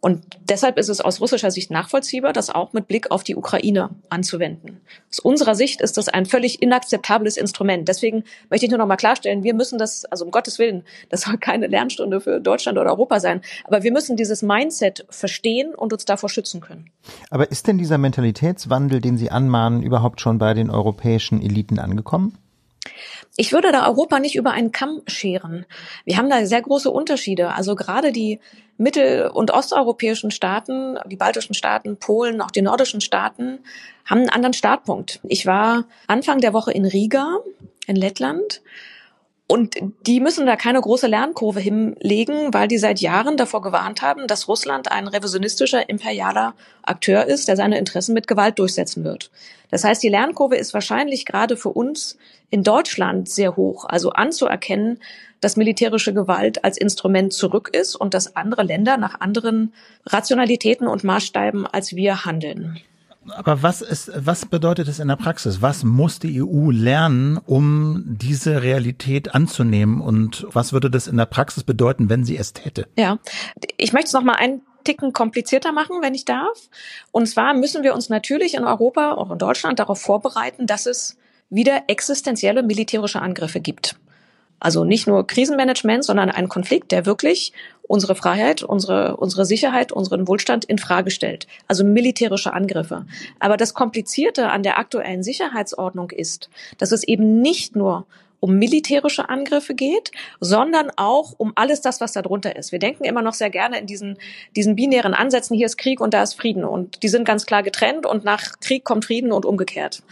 C: Und deshalb ist es aus russischer Sicht nachvollziehbar, das auch mit Blick auf die Ukraine anzuwenden. Aus unserer Sicht ist das ein völlig inakzeptables Instrument. Deswegen möchte ich nur noch mal klarstellen, wir müssen das, also um Gottes Willen, das soll keine Lernstunde für Deutschland oder Europa sein, aber wir müssen dieses Mindset verstehen und uns davor schützen können.
B: Aber ist denn dieser Mentalitätswandel, den Sie anmahnen, überhaupt schon bei den europäischen Eliten angekommen?
C: Ich würde da Europa nicht über einen Kamm scheren. Wir haben da sehr große Unterschiede. Also gerade die mittel- und osteuropäischen Staaten, die baltischen Staaten, Polen, auch die nordischen Staaten, haben einen anderen Startpunkt. Ich war Anfang der Woche in Riga in Lettland und die müssen da keine große Lernkurve hinlegen, weil die seit Jahren davor gewarnt haben, dass Russland ein revisionistischer imperialer Akteur ist, der seine Interessen mit Gewalt durchsetzen wird. Das heißt, die Lernkurve ist wahrscheinlich gerade für uns in Deutschland sehr hoch. Also anzuerkennen, dass militärische Gewalt als Instrument zurück ist und dass andere Länder nach anderen Rationalitäten und Maßstäben als wir handeln.
A: Aber was ist, was bedeutet es in der Praxis? Was muss die EU lernen, um diese Realität anzunehmen? Und was würde das in der Praxis bedeuten, wenn sie es täte?
C: Ja, ich möchte es nochmal ein Ticken komplizierter machen, wenn ich darf. Und zwar müssen wir uns natürlich in Europa, auch in Deutschland, darauf vorbereiten, dass es wieder existenzielle militärische Angriffe gibt. Also nicht nur Krisenmanagement, sondern ein Konflikt, der wirklich unsere Freiheit, unsere, unsere Sicherheit, unseren Wohlstand in Frage stellt. Also militärische Angriffe. Aber das Komplizierte an der aktuellen Sicherheitsordnung ist, dass es eben nicht nur um militärische Angriffe geht, sondern auch um alles das, was darunter ist. Wir denken immer noch sehr gerne in diesen, diesen binären Ansätzen, hier ist Krieg und da ist Frieden. Und die sind ganz klar getrennt und nach Krieg kommt Frieden und umgekehrt.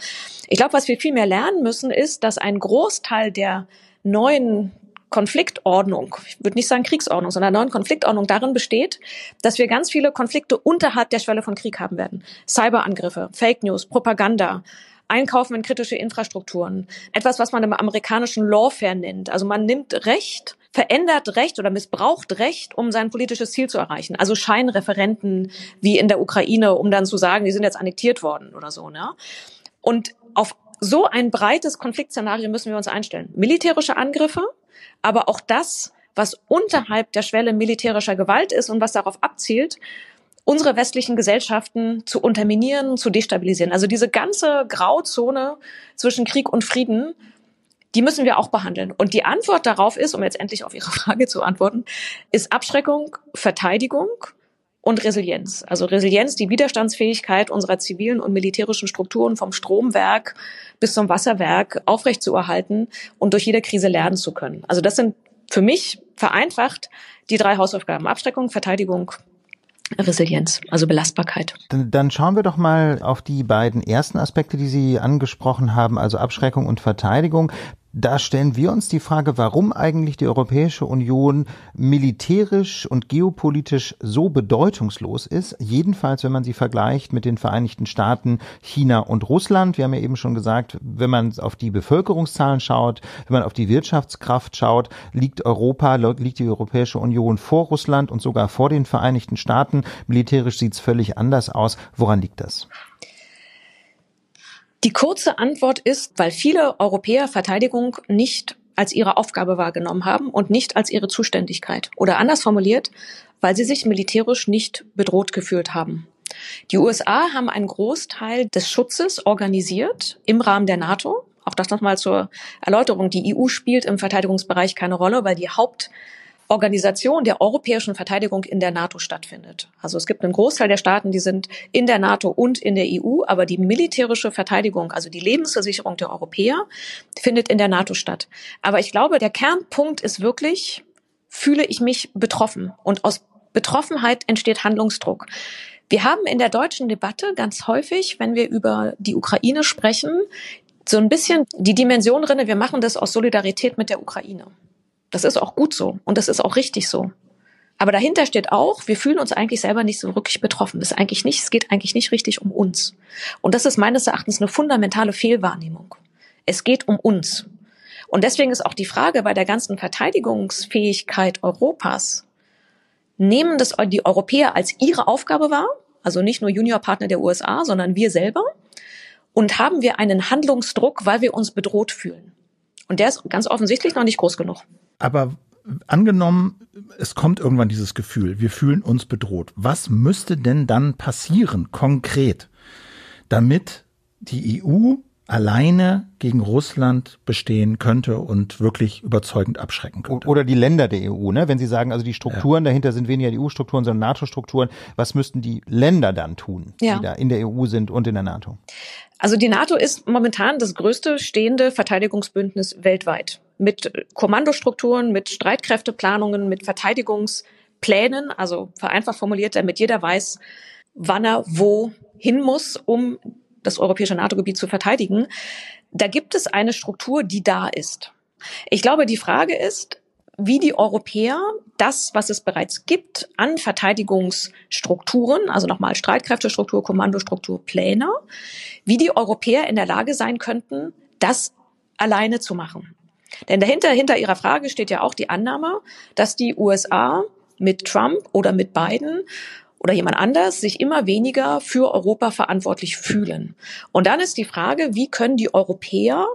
C: Ich glaube, was wir viel mehr lernen müssen, ist, dass ein Großteil der neuen Konfliktordnung, ich würde nicht sagen Kriegsordnung, sondern neuen Konfliktordnung darin besteht, dass wir ganz viele Konflikte unterhalb der Schwelle von Krieg haben werden. Cyberangriffe, Fake News, Propaganda, Einkaufen in kritische Infrastrukturen. Etwas, was man im amerikanischen Lawfare nennt. Also man nimmt Recht, verändert Recht oder missbraucht Recht, um sein politisches Ziel zu erreichen. Also Scheinreferenten wie in der Ukraine, um dann zu sagen, die sind jetzt annektiert worden oder so. Ne? Und auf so ein breites Konfliktszenario müssen wir uns einstellen. Militärische Angriffe, aber auch das, was unterhalb der Schwelle militärischer Gewalt ist und was darauf abzielt, unsere westlichen Gesellschaften zu unterminieren, zu destabilisieren. Also diese ganze Grauzone zwischen Krieg und Frieden, die müssen wir auch behandeln. Und die Antwort darauf ist, um jetzt endlich auf Ihre <laughs> Frage zu antworten, ist Abschreckung, Verteidigung und Resilienz. Also Resilienz, die Widerstandsfähigkeit unserer zivilen und militärischen Strukturen vom Stromwerk bis zum Wasserwerk aufrechtzuerhalten und durch jede Krise lernen zu können. Also das sind für mich vereinfacht die drei Hausaufgaben Abschreckung, Verteidigung, Resilienz, also Belastbarkeit.
B: Dann, dann schauen wir doch mal auf die beiden ersten Aspekte, die Sie angesprochen haben, also Abschreckung und Verteidigung. Da stellen wir uns die Frage, warum eigentlich die Europäische Union militärisch und geopolitisch so bedeutungslos ist, jedenfalls wenn man sie vergleicht mit den Vereinigten Staaten, China und Russland. Wir haben ja eben schon gesagt, wenn man auf die Bevölkerungszahlen schaut, wenn man auf die Wirtschaftskraft schaut, liegt Europa, liegt die Europäische Union vor Russland und sogar vor den Vereinigten Staaten. Militärisch sieht es völlig anders aus. Woran liegt das?
C: Die kurze Antwort ist, weil viele Europäer Verteidigung nicht als ihre Aufgabe wahrgenommen haben und nicht als ihre Zuständigkeit. Oder anders formuliert, weil sie sich militärisch nicht bedroht gefühlt haben. Die USA haben einen Großteil des Schutzes organisiert im Rahmen der NATO. Auch das nochmal zur Erläuterung. Die EU spielt im Verteidigungsbereich keine Rolle, weil die Haupt Organisation der europäischen Verteidigung in der NATO stattfindet. Also es gibt einen Großteil der Staaten, die sind in der NATO und in der EU, aber die militärische Verteidigung, also die Lebensversicherung der Europäer, findet in der NATO statt. Aber ich glaube, der Kernpunkt ist wirklich, fühle ich mich betroffen und aus Betroffenheit entsteht Handlungsdruck. Wir haben in der deutschen Debatte ganz häufig, wenn wir über die Ukraine sprechen, so ein bisschen die Dimension drinne, wir machen das aus Solidarität mit der Ukraine. Das ist auch gut so und das ist auch richtig so. Aber dahinter steht auch, wir fühlen uns eigentlich selber nicht so wirklich betroffen. Das ist eigentlich nicht, es geht eigentlich nicht richtig um uns. Und das ist meines Erachtens eine fundamentale Fehlwahrnehmung. Es geht um uns. Und deswegen ist auch die Frage bei der ganzen Verteidigungsfähigkeit Europas, nehmen das die Europäer als ihre Aufgabe wahr, also nicht nur Juniorpartner der USA, sondern wir selber, und haben wir einen Handlungsdruck, weil wir uns bedroht fühlen. Und der ist ganz offensichtlich noch nicht groß genug.
A: Aber angenommen, es kommt irgendwann dieses Gefühl, wir fühlen uns bedroht. Was müsste denn dann passieren, konkret, damit die EU alleine gegen Russland bestehen könnte und wirklich überzeugend
B: abschrecken könnte. Oder die Länder der EU, ne? wenn Sie sagen, also die Strukturen ja. dahinter sind weniger die EU-Strukturen, sondern NATO-Strukturen. Was müssten die Länder dann tun, ja. die da in der EU sind und in der NATO?
C: Also die NATO ist momentan das größte stehende Verteidigungsbündnis weltweit mit Kommandostrukturen, mit Streitkräfteplanungen, mit Verteidigungsplänen, also vereinfacht formuliert, damit jeder weiß, wann er wo hin muss, um das europäische NATO-Gebiet zu verteidigen. Da gibt es eine Struktur, die da ist. Ich glaube, die Frage ist, wie die Europäer das, was es bereits gibt an Verteidigungsstrukturen, also nochmal Streitkräftestruktur, Kommandostruktur, Pläne, wie die Europäer in der Lage sein könnten, das alleine zu machen. Denn dahinter, hinter Ihrer Frage steht ja auch die Annahme, dass die USA mit Trump oder mit Biden oder jemand anders sich immer weniger für Europa verantwortlich fühlen. Und dann ist die Frage, wie können die Europäer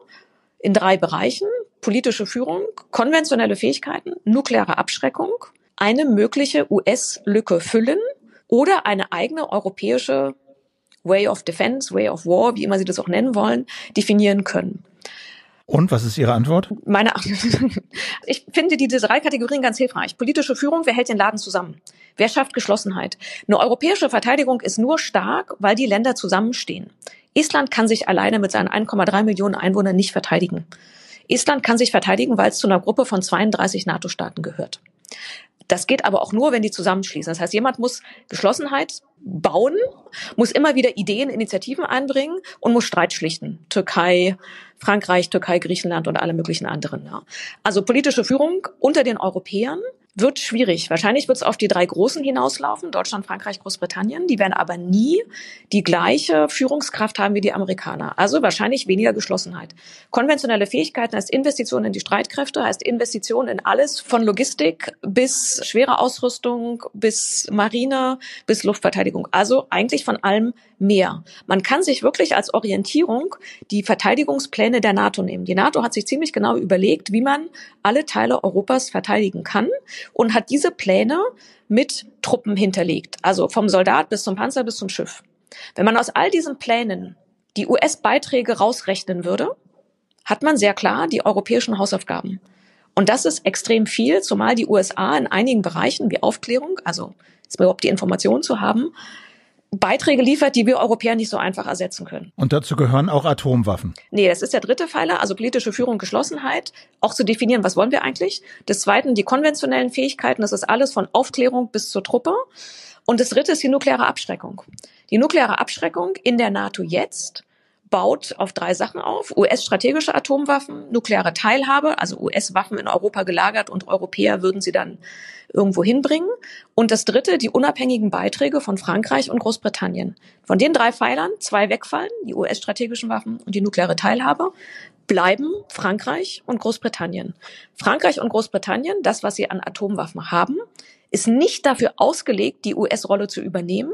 C: in drei Bereichen, politische Führung, konventionelle Fähigkeiten, nukleare Abschreckung, eine mögliche US-Lücke füllen oder eine eigene europäische Way of Defense, Way of War, wie immer Sie das auch nennen wollen, definieren können.
A: Und was ist Ihre Antwort?
C: Meine Antwort. <laughs> Ich finde diese drei Kategorien ganz hilfreich. Politische Führung, wer hält den Laden zusammen? Wer schafft Geschlossenheit? Eine europäische Verteidigung ist nur stark, weil die Länder zusammenstehen. Island kann sich alleine mit seinen 1,3 Millionen Einwohnern nicht verteidigen. Island kann sich verteidigen, weil es zu einer Gruppe von 32 NATO-Staaten gehört. Das geht aber auch nur, wenn die zusammenschließen. Das heißt, jemand muss Geschlossenheit bauen, muss immer wieder Ideen, Initiativen einbringen und muss Streit schlichten. Türkei, Frankreich, Türkei, Griechenland und alle möglichen anderen. Ja. Also politische Führung unter den Europäern wird schwierig. Wahrscheinlich wird es auf die drei Großen hinauslaufen, Deutschland, Frankreich, Großbritannien. Die werden aber nie die gleiche Führungskraft haben wie die Amerikaner. Also wahrscheinlich weniger Geschlossenheit. Konventionelle Fähigkeiten heißt Investitionen in die Streitkräfte, heißt Investitionen in alles, von Logistik bis schwere Ausrüstung, bis Marine, bis Luftverteidigung. Also eigentlich von allem mehr. Man kann sich wirklich als Orientierung die Verteidigungspläne der NATO nehmen. Die NATO hat sich ziemlich genau überlegt, wie man alle Teile Europas verteidigen kann und hat diese Pläne mit Truppen hinterlegt. Also vom Soldat bis zum Panzer bis zum Schiff. Wenn man aus all diesen Plänen die US-Beiträge rausrechnen würde, hat man sehr klar die europäischen Hausaufgaben. Und das ist extrem viel, zumal die USA in einigen Bereichen wie Aufklärung, also jetzt überhaupt die Information zu haben, Beiträge liefert, die wir Europäer nicht so einfach ersetzen können.
A: Und dazu gehören auch Atomwaffen.
C: Nee, das ist der dritte Pfeiler, also politische Führung, Geschlossenheit, auch zu definieren, was wollen wir eigentlich. Des Zweiten die konventionellen Fähigkeiten, das ist alles von Aufklärung bis zur Truppe. Und das Dritte ist die nukleare Abschreckung. Die nukleare Abschreckung in der NATO jetzt baut auf drei Sachen auf. US-strategische Atomwaffen, nukleare Teilhabe, also US-Waffen in Europa gelagert und Europäer würden sie dann irgendwo hinbringen. Und das dritte, die unabhängigen Beiträge von Frankreich und Großbritannien. Von den drei Pfeilern, zwei wegfallen, die US-strategischen Waffen und die nukleare Teilhabe, bleiben Frankreich und Großbritannien. Frankreich und Großbritannien, das, was sie an Atomwaffen haben, ist nicht dafür ausgelegt, die US-Rolle zu übernehmen.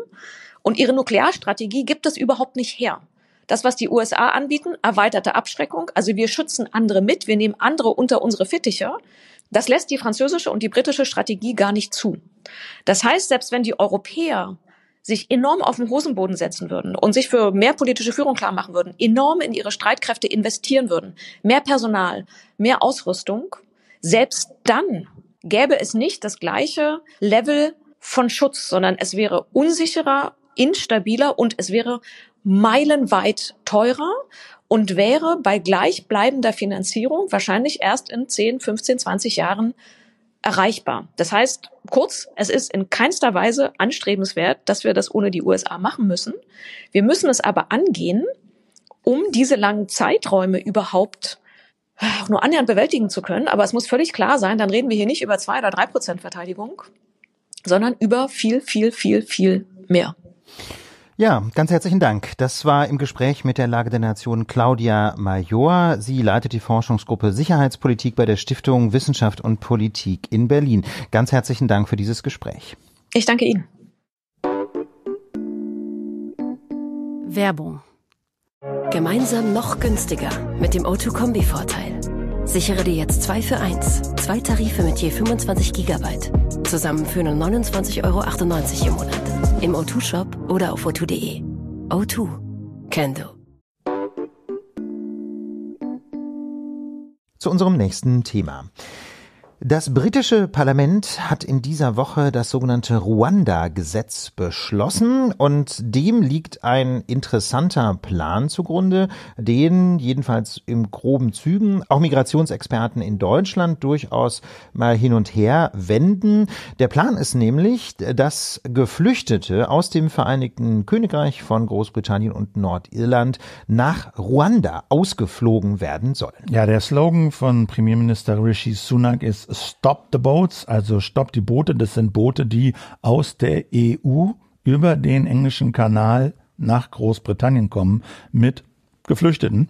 C: Und ihre Nuklearstrategie gibt es überhaupt nicht her. Das, was die USA anbieten, erweiterte Abschreckung. Also wir schützen andere mit, wir nehmen andere unter unsere Fittiche. Das lässt die französische und die britische Strategie gar nicht zu. Das heißt, selbst wenn die Europäer sich enorm auf den Hosenboden setzen würden und sich für mehr politische Führung klar machen würden, enorm in ihre Streitkräfte investieren würden, mehr Personal, mehr Ausrüstung, selbst dann gäbe es nicht das gleiche Level von Schutz, sondern es wäre unsicherer, instabiler und es wäre meilenweit teurer und wäre bei gleichbleibender Finanzierung wahrscheinlich erst in 10, 15, 20 Jahren erreichbar. Das heißt, kurz, es ist in keinster Weise anstrebenswert, dass wir das ohne die USA machen müssen. Wir müssen es aber angehen, um diese langen Zeiträume überhaupt äh, auch nur annähernd bewältigen zu können. Aber es muss völlig klar sein, dann reden wir hier nicht über zwei oder drei Prozent Verteidigung, sondern über viel, viel, viel, viel mehr.
B: Ja, ganz herzlichen Dank. Das war im Gespräch mit der Lage der Nation Claudia Major. Sie leitet die Forschungsgruppe Sicherheitspolitik bei der Stiftung Wissenschaft und Politik in Berlin. Ganz herzlichen Dank für dieses Gespräch.
C: Ich danke Ihnen. Werbung. Gemeinsam noch günstiger mit dem O2-Kombi-Vorteil. Sichere dir jetzt zwei für eins. zwei Tarife mit je 25 GB. Zusammen für nur 29,98 Euro im Monat. Im O2-Shop oder auf o2.de. O2. Can
B: Zu unserem nächsten Thema. Das britische Parlament hat in dieser Woche das sogenannte Ruanda-Gesetz beschlossen und dem liegt ein interessanter Plan zugrunde, den jedenfalls im groben Zügen auch Migrationsexperten in Deutschland durchaus mal hin und her wenden. Der Plan ist nämlich, dass Geflüchtete aus dem Vereinigten Königreich von Großbritannien und Nordirland nach Ruanda ausgeflogen werden sollen.
A: Ja, der Slogan von Premierminister Rishi Sunak ist Stop the Boats, also Stopp die Boote. Das sind Boote, die aus der EU über den englischen Kanal nach Großbritannien kommen mit Geflüchteten.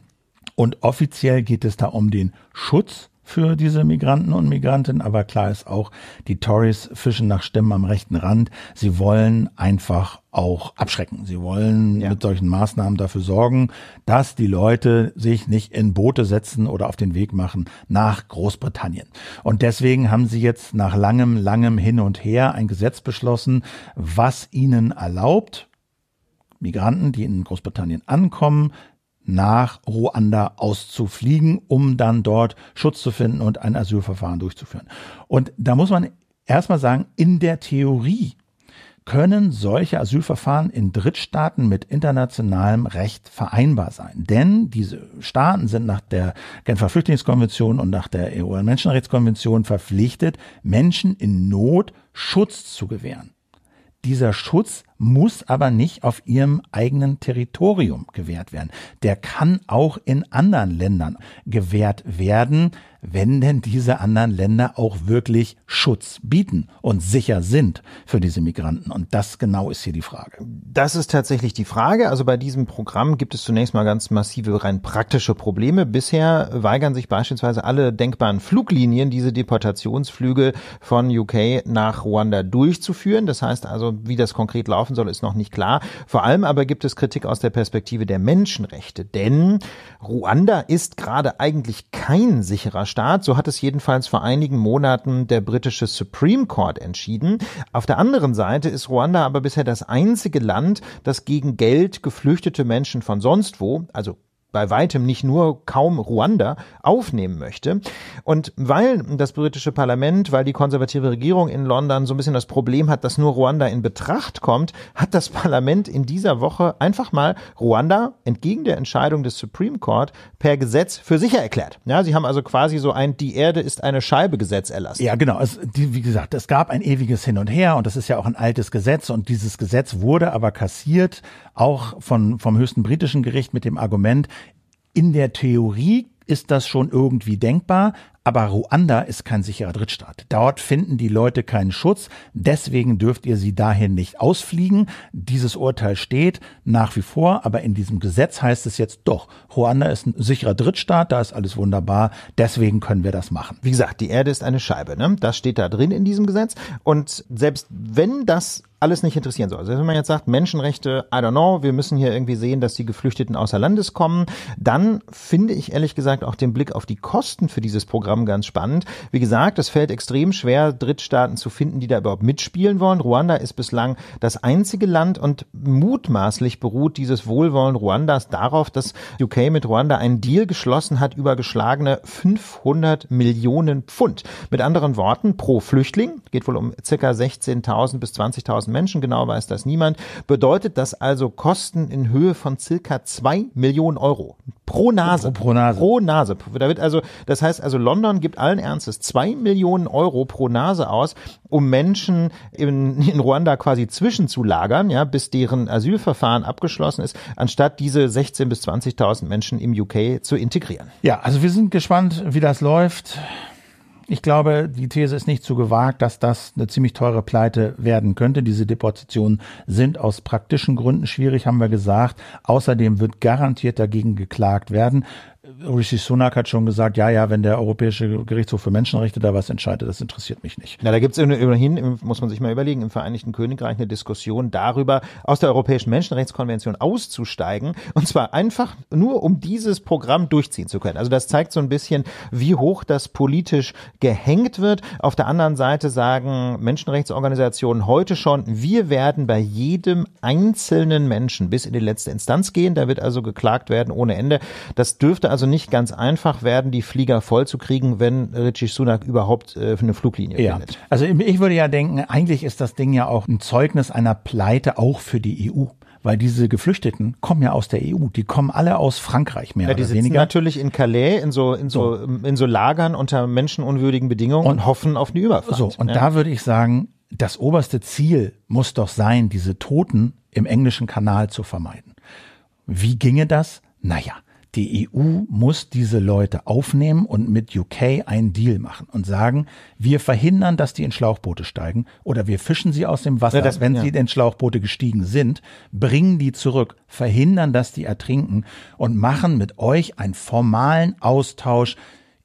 A: Und offiziell geht es da um den Schutz für diese Migranten und Migrantinnen, aber klar ist auch, die Tories fischen nach Stimmen am rechten Rand. Sie wollen einfach auch abschrecken. Sie wollen ja. mit solchen Maßnahmen dafür sorgen, dass die Leute sich nicht in Boote setzen oder auf den Weg machen nach Großbritannien. Und deswegen haben sie jetzt nach langem, langem Hin und Her ein Gesetz beschlossen, was ihnen erlaubt, Migranten, die in Großbritannien ankommen, nach Ruanda auszufliegen, um dann dort Schutz zu finden und ein Asylverfahren durchzuführen. Und da muss man erstmal sagen, in der Theorie können solche Asylverfahren in Drittstaaten mit internationalem Recht vereinbar sein. Denn diese Staaten sind nach der Genfer Flüchtlingskonvention und nach der EU-Menschenrechtskonvention verpflichtet, Menschen in Not Schutz zu gewähren. Dieser Schutz muss aber nicht auf ihrem eigenen Territorium gewährt werden. Der kann auch in anderen Ländern gewährt werden, wenn denn diese anderen Länder auch wirklich Schutz bieten und sicher sind für diese Migranten. Und das
B: genau ist hier die Frage. Das ist tatsächlich die Frage. Also bei diesem Programm gibt es zunächst mal ganz massive rein praktische Probleme. Bisher weigern sich beispielsweise alle denkbaren Fluglinien, diese Deportationsflüge von UK nach Ruanda durchzuführen. Das heißt also, wie das konkret läuft, laufen soll, ist noch nicht klar. Vor allem aber gibt es Kritik aus der Perspektive der Menschenrechte, denn Ruanda ist gerade eigentlich kein sicherer Staat. So hat es jedenfalls vor einigen Monaten der britische Supreme Court entschieden. Auf der anderen Seite ist Ruanda aber bisher das einzige Land, das gegen Geld geflüchtete Menschen von sonst wo, also bei weitem nicht nur kaum Ruanda aufnehmen möchte. Und weil das britische Parlament, weil die konservative Regierung in London so ein bisschen das Problem hat, dass nur Ruanda in Betracht kommt, hat das Parlament in dieser Woche einfach mal Ruanda entgegen der Entscheidung des Supreme Court per Gesetz für sicher erklärt. Ja, sie haben also quasi so ein Die Erde ist eine Scheibe Gesetz erlassen. Ja,
A: genau. Es, die, wie gesagt, es gab ein ewiges Hin und Her und das ist ja auch ein altes Gesetz und dieses Gesetz wurde aber kassiert, auch von, vom höchsten britischen Gericht mit dem Argument, in der Theorie ist das schon irgendwie denkbar, aber Ruanda ist kein sicherer Drittstaat. Dort finden die Leute keinen Schutz, deswegen dürft ihr sie dahin nicht ausfliegen. Dieses Urteil steht nach wie vor, aber in diesem Gesetz heißt es jetzt doch, Ruanda ist ein sicherer Drittstaat, da ist alles wunderbar, deswegen können wir das machen. Wie gesagt, die Erde ist
B: eine Scheibe, ne? Das steht da drin in diesem Gesetz und selbst wenn das alles nicht interessieren soll. Also wenn man jetzt sagt, Menschenrechte, I don't know, wir müssen hier irgendwie sehen, dass die Geflüchteten außer Landes kommen, dann finde ich ehrlich gesagt auch den Blick auf die Kosten für dieses Programm ganz spannend. Wie gesagt, es fällt extrem schwer, Drittstaaten zu finden, die da überhaupt mitspielen wollen. Ruanda ist bislang das einzige Land und mutmaßlich beruht dieses Wohlwollen Ruandas darauf, dass UK mit Ruanda einen Deal geschlossen hat über geschlagene 500 Millionen Pfund. Mit anderen Worten, pro Flüchtling, geht wohl um circa 16.000 bis 20.000 Menschen, genau weiß das niemand, bedeutet das also Kosten in Höhe von circa 2 Millionen Euro pro Nase. Pro, pro, Nase. Pro Nase. Da wird also, das heißt also, London gibt allen Ernstes 2 Millionen Euro pro Nase aus, um Menschen in, in Ruanda quasi zwischenzulagern, ja, bis deren Asylverfahren abgeschlossen ist, anstatt diese 16 bis 20.000 Menschen im UK zu integrieren.
A: Ja, also wir sind gespannt, wie das läuft ich glaube, die These ist nicht zu gewagt, dass das eine ziemlich teure Pleite werden könnte. Diese Deportationen sind aus praktischen Gründen schwierig, haben wir gesagt. Außerdem wird garantiert dagegen geklagt werden. Rishi Sunak hat schon gesagt, ja, ja, wenn der Europäische Gerichtshof für Menschenrechte da was
B: entscheidet, das interessiert mich nicht. Na, da gibt es immerhin, muss man sich mal überlegen, im Vereinigten Königreich eine Diskussion darüber, aus der Europäischen Menschenrechtskonvention auszusteigen. Und zwar einfach nur, um dieses Programm durchziehen zu können. Also das zeigt so ein bisschen, wie hoch das politisch gehängt wird. Auf der anderen Seite sagen Menschenrechtsorganisationen heute schon, wir werden bei jedem einzelnen Menschen bis in die letzte Instanz gehen. Da wird also geklagt werden ohne Ende. Das dürfte also nicht ganz einfach werden, die Flieger vollzukriegen, wenn Richie Sunak überhaupt äh, eine Fluglinie ja. findet. Also ich würde ja denken,
A: eigentlich ist das Ding ja auch ein Zeugnis einer Pleite auch für die EU weil diese Geflüchteten kommen ja aus der EU, die kommen alle aus Frankreich
B: mehr ja, die oder sitzen natürlich in Calais in so in so, so, ähm, in so Lagern unter menschenunwürdigen Bedingungen und, und hoffen auf die Überfahrt. So und ja. Ne? da
A: würde ich sagen, das oberste Ziel muss doch sein, diese Toten im englischen Kanal zu vermeiden. Wie ginge das? Naja, die EU muss diese Leute aufnehmen und mit UK einen Deal machen und sagen, wir verhindern, dass die in Schlauchboote steigen oder wir fischen sie aus dem Wasser, ja, das, wenn ja. sie in Schlauchboote gestiegen sind, bringen die zurück, verhindern, dass die ertrinken und machen mit euch einen formalen Austausch.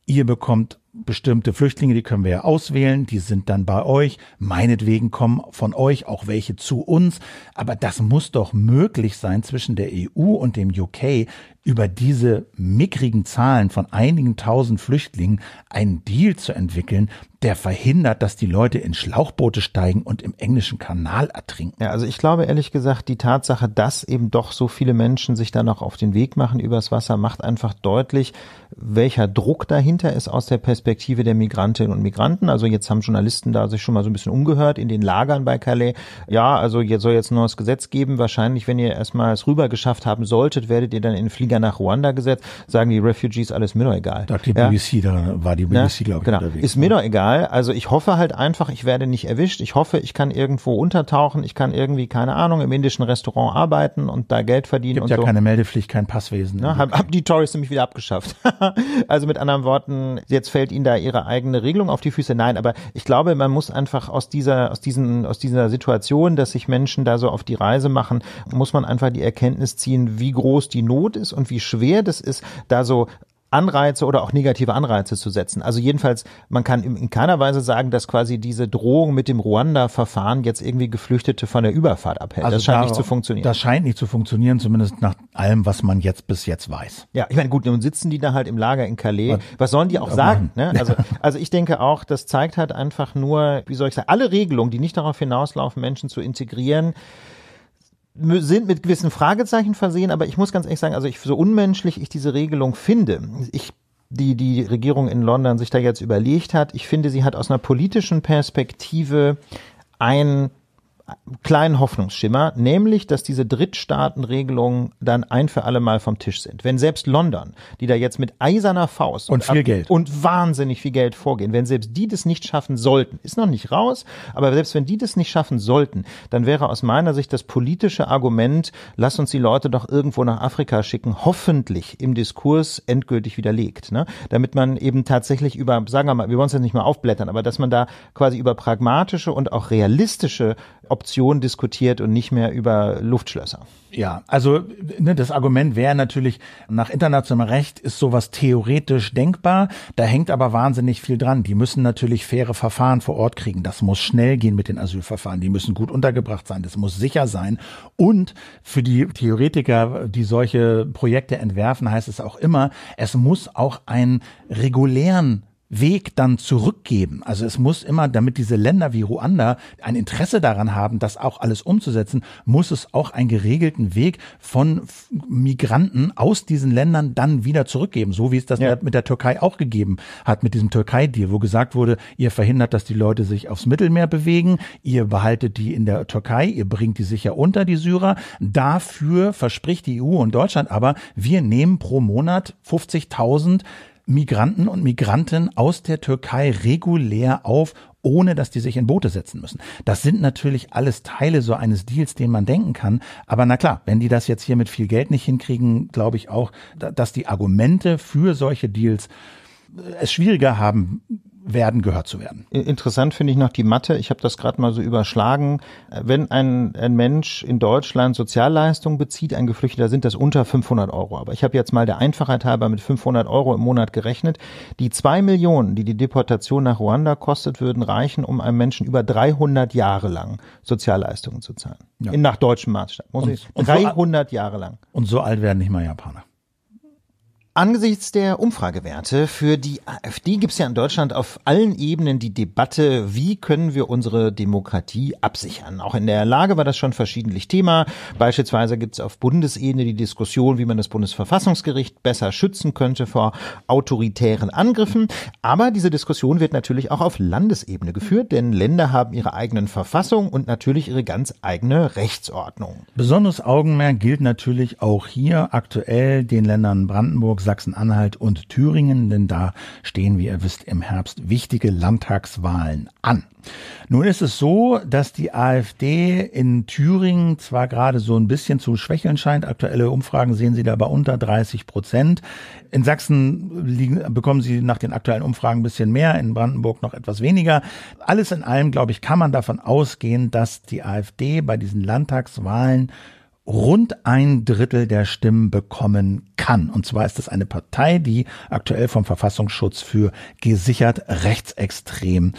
A: Ihr bekommt bestimmte Flüchtlinge, die können wir ja auswählen, die sind dann bei euch. Meinetwegen kommen von euch auch welche zu uns. Aber das muss doch möglich sein zwischen der EU und dem UK, über diese mickrigen Zahlen von einigen tausend Flüchtlingen einen Deal zu entwickeln, der
B: verhindert, dass die Leute in Schlauchboote steigen und im englischen Kanal ertrinken. Ja, also ich glaube ehrlich gesagt, die Tatsache, dass eben doch so viele Menschen sich da noch auf den Weg machen übers Wasser, macht einfach deutlich, welcher Druck dahinter ist aus der Perspektive der Migrantinnen und Migranten. Also jetzt haben Journalisten da sich schon mal so ein bisschen umgehört in den Lagern bei Calais. Ja, also jetzt soll jetzt ein neues Gesetz geben. Wahrscheinlich, wenn ihr erstmal es rüber geschafft haben solltet, werdet ihr dann in Fliegen Flieger nach Ruanda gesetzt, sagen die Refugees, alles mir doch egal. Sagt die BBC,
A: ja? da war die BBC, ne? glaube ich, genau. unterwegs. Ist ne?
B: mir doch egal. Also ich hoffe halt einfach, ich werde nicht erwischt. Ich hoffe, ich kann irgendwo untertauchen. Ich kann irgendwie, keine Ahnung, im indischen Restaurant arbeiten und da Geld verdienen. Gibt und ja so. keine Meldepflicht, kein Passwesen. Ja, ne? hab, hab die Tories nämlich wieder abgeschafft. <laughs> also mit anderen Worten, jetzt fällt ihnen da ihre eigene Regelung auf die Füße. Nein, aber ich glaube, man muss einfach aus dieser, aus diesen, aus dieser Situation, dass sich Menschen da so auf die Reise machen, muss man einfach die Erkenntnis ziehen, wie groß die Not ist und wie schwer das ist, da so Anreize oder auch negative Anreize zu setzen. Also jedenfalls, man kann in keiner Weise sagen, dass quasi diese Drohung mit dem Ruanda-Verfahren jetzt irgendwie Geflüchtete von der Überfahrt abhält. Also das scheint darauf, nicht zu funktionieren. Das
A: scheint nicht zu funktionieren, zumindest nach allem, was man jetzt bis jetzt weiß.
B: Ja, ich meine, gut, nun sitzen die da halt im Lager in Calais. Was, was sollen die auch sagen? Ne? <laughs> Also, also ich denke auch, das zeigt halt einfach nur, wie soll ich sagen, alle Regelungen, die nicht darauf hinauslaufen, Menschen zu integrieren, sind mit gewissen Fragezeichen versehen, aber ich muss ganz ehrlich sagen, also ich, so unmenschlich ich diese Regelung finde, ich die die Regierung in London sich da jetzt überlegt hat. Ich finde, sie hat aus einer politischen Perspektive ein kleinen Hoffnungsschimmer, nämlich, dass diese Drittstaatenregelungen dann ein für alle Mal vom Tisch sind. Wenn selbst London, die da jetzt mit eiserner Faust und, und viel Geld und wahnsinnig viel Geld vorgehen, wenn selbst die das nicht schaffen sollten, ist noch nicht raus, aber selbst wenn die das nicht schaffen sollten, dann wäre aus meiner Sicht das politische Argument, lass uns die Leute doch irgendwo nach Afrika schicken, hoffentlich im Diskurs endgültig widerlegt, ne? damit man eben tatsächlich über, sagen wir mal, wir wollen es jetzt nicht mal aufblättern, aber dass man da quasi über pragmatische und auch realistische Option diskutiert und nicht mehr über Luftschlösser. Ja, also ne, das Argument wäre natürlich, nach
A: internationalem Recht ist sowas theoretisch denkbar, da hängt aber wahnsinnig viel dran. Die müssen natürlich faire Verfahren vor Ort kriegen. Das muss schnell gehen mit den Asylverfahren, die müssen gut untergebracht sein, das muss sicher sein. Und für die Theoretiker, die solche Projekte entwerfen, heißt es auch immer, es muss auch einen regulären Weg dann zurückgeben. Also es muss immer, damit diese Länder wie Ruanda ein Interesse daran haben, das auch alles umzusetzen, muss es auch einen geregelten Weg von Migranten aus diesen Ländern dann wieder zurückgeben, so wie es das ja. mit der Türkei auch gegeben hat, mit diesem Türkei-Deal, wo gesagt wurde, ihr verhindert, dass die Leute sich aufs Mittelmeer bewegen, ihr behaltet die in der Türkei, ihr bringt die sicher unter, die Syrer. Dafür verspricht die EU und Deutschland aber, wir nehmen pro Monat 50.000 Migranten und Migranten aus der Türkei regulär auf, ohne dass die sich in Boote setzen müssen. Das sind natürlich alles Teile so eines Deals, den man denken kann. Aber na klar, wenn die das jetzt hier mit viel Geld nicht hinkriegen, glaube ich auch, dass die
B: Argumente für solche Deals äh, es schwieriger haben werden, gehört zu werden. Interessant finde ich noch die Mathe. Ich habe das gerade mal so überschlagen. Wenn ein, ein Mensch in Deutschland Sozialleistungen bezieht, ein Geflüchteter, sind das unter 500 Euro. Aber ich habe jetzt mal der Einfachheit halber mit 500 Euro im Monat gerechnet. Die zwei Millionen, die die Deportation nach Ruanda kostet, würden reichen, um einem Menschen über 300 Jahre lang Sozialleistungen zu zahlen. Ja. In, nach deutschem Maßstab. Muss und, ich, 300 so, Jahre lang. Und so alt werden nicht mal Japaner. Angesichts der Umfragewerte für die AfD gibt es ja in Deutschland auf allen Ebenen die Debatte, wie können wir unsere Demokratie absichern. Auch in der Lage war das schon verschiedentlich Thema. Beispielsweise gibt es auf Bundesebene die Diskussion, wie man das Bundesverfassungsgericht besser schützen könnte vor autoritären Angriffen. Aber diese Diskussion wird natürlich auch auf Landesebene geführt, denn Länder haben ihre eigenen Verfassungen und natürlich ihre ganz eigene Rechtsordnung.
A: Besonderes Augenmerk gilt natürlich auch hier aktuell den Ländern Brandenburg, Sachsen-Anhalt und Thüringen, denn da stehen, wie ihr wisst, im Herbst wichtige Landtagswahlen an. Nun ist es so, dass die AfD in Thüringen zwar gerade so ein bisschen zu schwächeln scheint. Aktuelle Umfragen sehen sie da bei unter 30 Prozent. In Sachsen liegen, bekommen sie nach den aktuellen Umfragen ein bisschen mehr, in Brandenburg noch etwas weniger. Alles in allem, glaube ich, kann man davon ausgehen, dass die AfD bei diesen Landtagswahlen rund ein Drittel der Stimmen bekommen kann. Und zwar ist das eine Partei, die aktuell vom Verfassungsschutz für gesichert rechtsextrem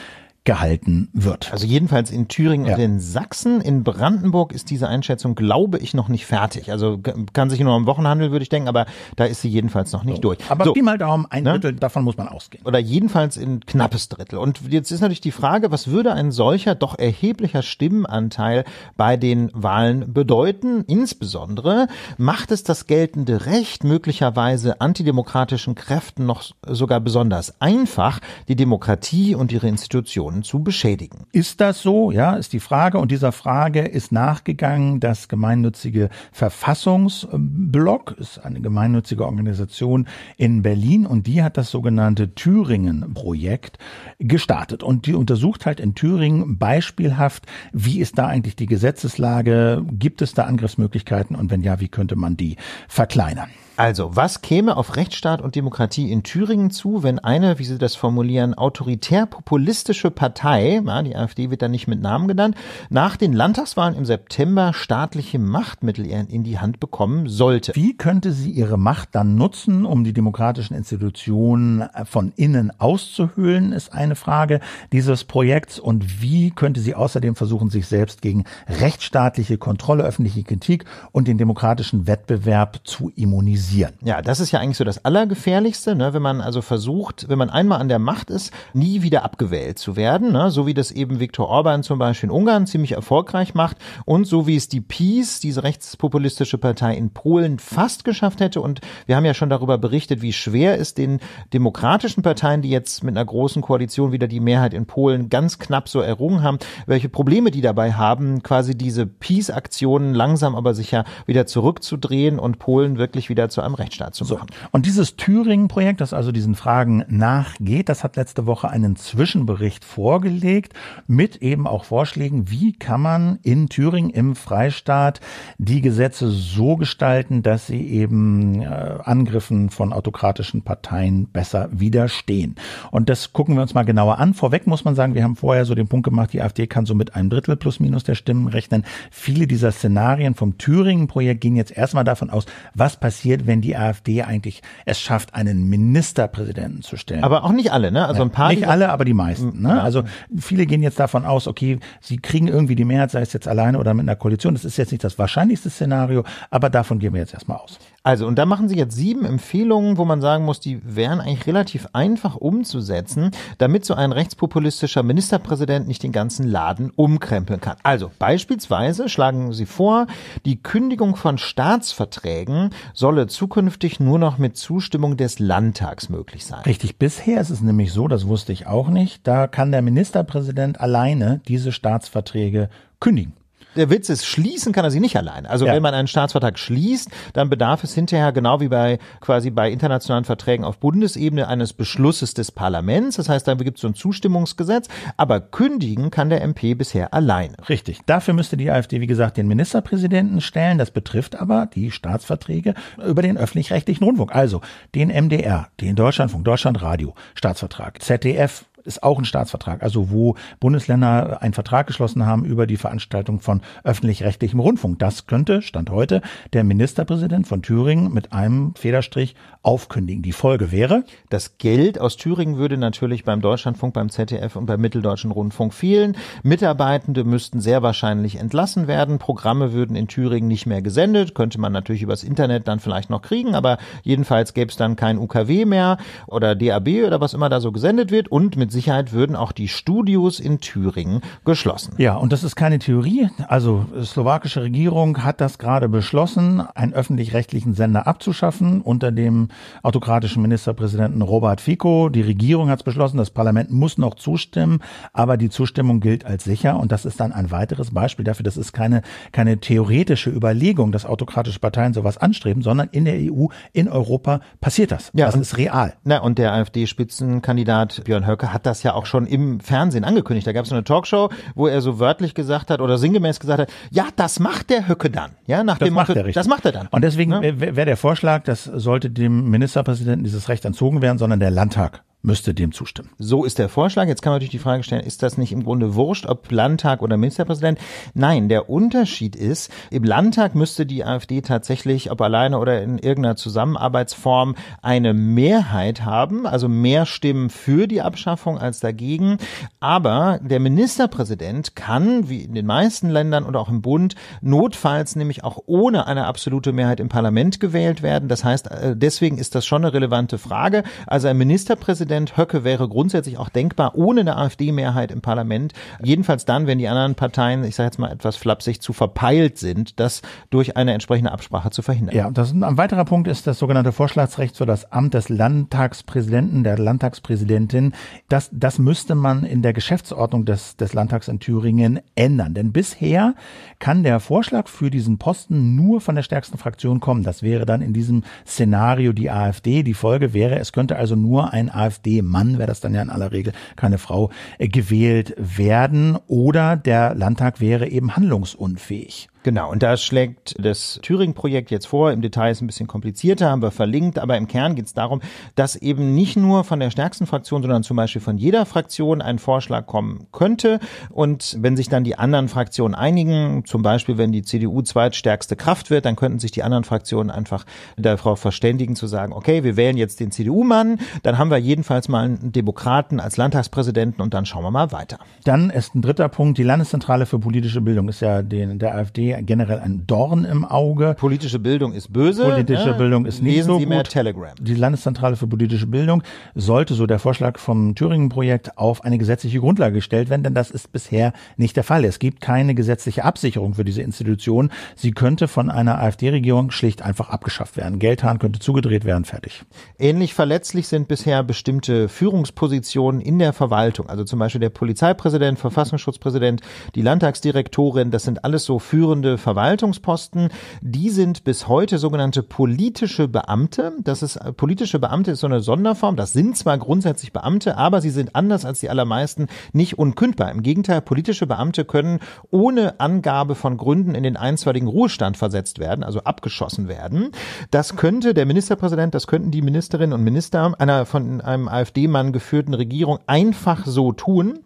B: gehalten wird. Also jedenfalls in Thüringen ja. und in Sachsen. In Brandenburg ist diese Einschätzung, glaube ich, noch nicht fertig. Also kann sich nur am Wochenhandel, würde ich denken, aber da ist sie jedenfalls noch nicht so. durch. Aber so. Pi mal Daumen, ein ne? Drittel, davon muss man ausgehen. Oder jedenfalls ein knappes Drittel. Und jetzt ist natürlich die Frage, was würde ein solcher doch erheblicher Stimmenanteil bei den Wahlen bedeuten? Insbesondere macht es das geltende Recht möglicherweise antidemokratischen Kräften noch sogar besonders einfach, die Demokratie und ihre Institutionen Personen zu beschädigen. Ist das so? Ja, ist die Frage. Und dieser Frage ist nachgegangen
A: das gemeinnützige Verfassungsblock, ist eine gemeinnützige Organisation in Berlin und die hat das sogenannte Thüringen-Projekt gestartet. Und die untersucht halt in Thüringen beispielhaft, wie ist da eigentlich die Gesetzeslage,
B: gibt es da Angriffsmöglichkeiten und wenn ja, wie könnte man die verkleinern? Also, was käme auf Rechtsstaat und Demokratie in Thüringen zu, wenn eine, wie Sie das formulieren, autoritär-populistische Partei, ja, die AfD wird da nicht mit Namen genannt, nach den Landtagswahlen im September staatliche Machtmittel in die Hand bekommen sollte? Wie könnte sie ihre Macht dann nutzen,
A: um die demokratischen Institutionen äh, von innen auszuhöhlen, ist eine Frage dieses Projekts. Und wie könnte sie außerdem versuchen, sich selbst gegen rechtsstaatliche Kontrolle, öffentliche Kritik und den demokratischen Wettbewerb zu immunisieren? stabilisieren.
B: Ja, das ist ja eigentlich so das Allergefährlichste, ne? wenn man also versucht, wenn man einmal an der Macht ist, nie wieder abgewählt zu werden, ne? so wie das eben Viktor Orban zum Beispiel in Ungarn ziemlich erfolgreich macht und so wie es die PiS, diese rechtspopulistische Partei in Polen, fast geschafft hätte. Und wir haben ja schon darüber berichtet, wie schwer es den demokratischen Parteien, die jetzt mit einer großen Koalition wieder die Mehrheit in Polen ganz knapp so errungen haben, welche Probleme die dabei haben, quasi diese PiS-Aktionen langsam aber sicher wieder zurückzudrehen und Polen wirklich wieder zu einem Rechtsstaat zu machen. So.
A: Und dieses Thüringen-Projekt, das also diesen Fragen nachgeht, das hat letzte Woche einen Zwischenbericht vorgelegt mit eben auch Vorschlägen, wie kann man in Thüringen im Freistaat die Gesetze so gestalten, dass sie eben äh, Angriffen von autokratischen Parteien besser widerstehen. Und das gucken wir uns mal genauer an. Vorweg muss man sagen, wir haben vorher so den Punkt gemacht, die AfD kann so mit einem Drittel plus minus der Stimmen rechnen. Viele dieser Szenarien vom Thüringen-Projekt gehen jetzt erstmal davon aus, was passiert, funktioniert, wenn die AfD eigentlich es schafft, einen Ministerpräsidenten zu stellen. Aber auch nicht alle, ne? Also ein paar. Nicht alle, aber die meisten. Ne? Also viele gehen jetzt davon aus, okay, sie kriegen irgendwie die Mehrheit, sei es jetzt alleine oder mit einer Koalition. Das ist
B: jetzt nicht das wahrscheinlichste Szenario, aber davon gehen wir jetzt erstmal aus. Also, und da machen Sie jetzt sieben Empfehlungen, wo man sagen muss, die wären eigentlich relativ einfach umzusetzen, damit so ein rechtspopulistischer Ministerpräsident nicht den ganzen Laden umkrempeln kann. Also, beispielsweise schlagen Sie vor, die Kündigung von Staatsverträgen solle zukünftig nur noch mit Zustimmung des Landtags möglich sein.
A: Richtig, bisher ist es nämlich so, das wusste ich auch nicht, da kann der Ministerpräsident alleine diese Staatsverträge kündigen
B: der Witz ist, schließen kann er sie nicht allein. Also ja. wenn man einen Staatsvertrag schließt, dann bedarf es hinterher genau wie bei quasi bei internationalen Verträgen auf Bundesebene eines Beschlusses des Parlaments. Das heißt, da gibt es so ein Zustimmungsgesetz, aber kündigen kann der MP bisher alleine. Richtig. Dafür müsste die AfD, wie gesagt, den
A: Ministerpräsidenten stellen. Das betrifft aber die Staatsverträge über den öffentlich-rechtlichen Rundfunk. Also den MDR, den Deutschlandfunk, Deutschlandradio, Staatsvertrag, ZDF, ist auch ein Staatsvertrag, also wo Bundesländer einen Vertrag geschlossen haben über die Veranstaltung von öffentlich-rechtlichem Rundfunk. Das könnte, Stand heute, der Ministerpräsident von Thüringen mit einem Federstrich
B: aufkündigen. Die Folge wäre? Das Geld aus Thüringen würde natürlich beim Deutschlandfunk, beim ZDF und beim Mitteldeutschen Rundfunk fehlen. Mitarbeitende müssten sehr wahrscheinlich entlassen werden. Programme würden in Thüringen nicht mehr gesendet. Könnte man natürlich übers Internet dann vielleicht noch kriegen, aber jedenfalls gäbe es dann kein UKW mehr oder DAB oder was immer da so gesendet wird und mit mit Sicherheit würden auch die Studios in Thüringen geschlossen. Ja,
A: und das ist keine Theorie. Also slowakische Regierung hat das gerade beschlossen, einen öffentlich-rechtlichen Sender abzuschaffen unter dem autokratischen Ministerpräsidenten Robert Fico. Die Regierung hat es beschlossen, das Parlament muss noch zustimmen, aber die Zustimmung gilt als sicher und das ist dann ein weiteres Beispiel dafür, das ist keine, keine theoretische Überlegung, dass autokratische Parteien sowas anstreben, sondern in der EU, in Europa passiert
B: das. Ja, das und, ist real. Na, und der AfD-Spitzenkandidat Björn Höcke hat hat das ja auch schon im Fernsehen angekündigt. Da gab es eine Talkshow, wo er so wörtlich gesagt hat oder sinngemäß gesagt hat, ja, das macht der Höcke dann. Ja, nach das dem macht Motto, er richtig. das macht er dann. Und deswegen ja? Ne? wäre der Vorschlag, das
A: sollte dem
B: Ministerpräsidenten dieses Recht entzogen werden, sondern der Landtag müsste dem zustimmen. So ist der Vorschlag. Jetzt kann man natürlich die Frage stellen, ist das nicht im Grunde wurscht, ob Landtag oder Ministerpräsident? Nein, der Unterschied ist, im Landtag müsste die AfD tatsächlich, ob alleine oder in irgendeiner Zusammenarbeitsform, eine Mehrheit haben, also mehr Stimmen für die Abschaffung als dagegen. Aber der Ministerpräsident kann, wie in den meisten Ländern und auch im Bund, notfalls nämlich auch ohne eine absolute Mehrheit im Parlament gewählt werden. Das heißt, äh, deswegen ist das schon eine relevante Frage. Also ein Ministerpräsident Ministerpräsident Höcke wäre grundsätzlich auch denkbar, ohne eine AfD-Mehrheit im Parlament. Jedenfalls dann, wenn die anderen Parteien, ich sage jetzt mal etwas flapsig, zu verpeilt sind, das durch eine entsprechende Absprache zu verhindern. Ja,
A: das ein weiterer Punkt ist das sogenannte Vorschlagsrecht für das Amt des Landtagspräsidenten, der Landtagspräsidentin. Das, das müsste man in der Geschäftsordnung des, des Landtags in Thüringen ändern. Denn bisher kann der Vorschlag für diesen Posten nur von der stärksten Fraktion kommen. Das wäre dann in diesem Szenario die AfD. Die Folge wäre, es könnte also nur ein AfD AfD-Mann wäre das dann ja in aller Regel keine Frau, äh,
B: gewählt werden oder der Landtag wäre eben handlungsunfähig. Genau, und da schlägt das thüringen projekt jetzt vor, im Detail ist ein bisschen komplizierter, haben wir verlinkt, aber im Kern geht es darum, dass eben nicht nur von der stärksten Fraktion, sondern zum Beispiel von jeder Fraktion ein Vorschlag kommen könnte. Und wenn sich dann die anderen Fraktionen einigen, zum Beispiel wenn die CDU zweitstärkste Kraft wird, dann könnten sich die anderen Fraktionen einfach darauf verständigen zu sagen, okay, wir wählen jetzt den CDU-Mann, dann haben wir jedenfalls mal einen Demokraten als Landtagspräsidenten und dann schauen wir mal weiter.
A: Dann ist ein dritter Punkt, die Landeszentrale für politische Bildung ist ja den, der AfD generell ein Dorn im
B: Auge. Politische Bildung ist böse. Politische ne? Bildung ist nicht so Sie gut. Mehr
A: Telegram. Die Landeszentrale für politische Bildung sollte, so der Vorschlag vom Thüringen-Projekt, auf eine gesetzliche Grundlage gestellt werden, denn das ist bisher nicht der Fall. Es gibt keine gesetzliche Absicherung für diese Institution.
B: Sie könnte von einer AfD-Regierung schlicht einfach abgeschafft werden. Geldhahn könnte zugedreht werden, fertig. Ähnlich verletzlich sind bisher bestimmte Führungspositionen in der Verwaltung, also zum Beispiel der Polizeipräsident, Verfassungsschutzpräsident, die Landtagsdirektorin, das sind alles so führende führende Verwaltungsposten, die sind bis heute sogenannte politische Beamte. Das ist äh, politische Beamte ist so eine Sonderform. Das sind zwar grundsätzlich Beamte, aber sie sind anders als die allermeisten nicht unkündbar. Im Gegenteil, politische Beamte können ohne Angabe von Gründen in den einstweiligen Ruhestand versetzt werden, also abgeschossen werden. Das könnte der Ministerpräsident, das könnten die Ministerinnen und Minister einer von einem AfD-Mann geführten Regierung einfach so tun.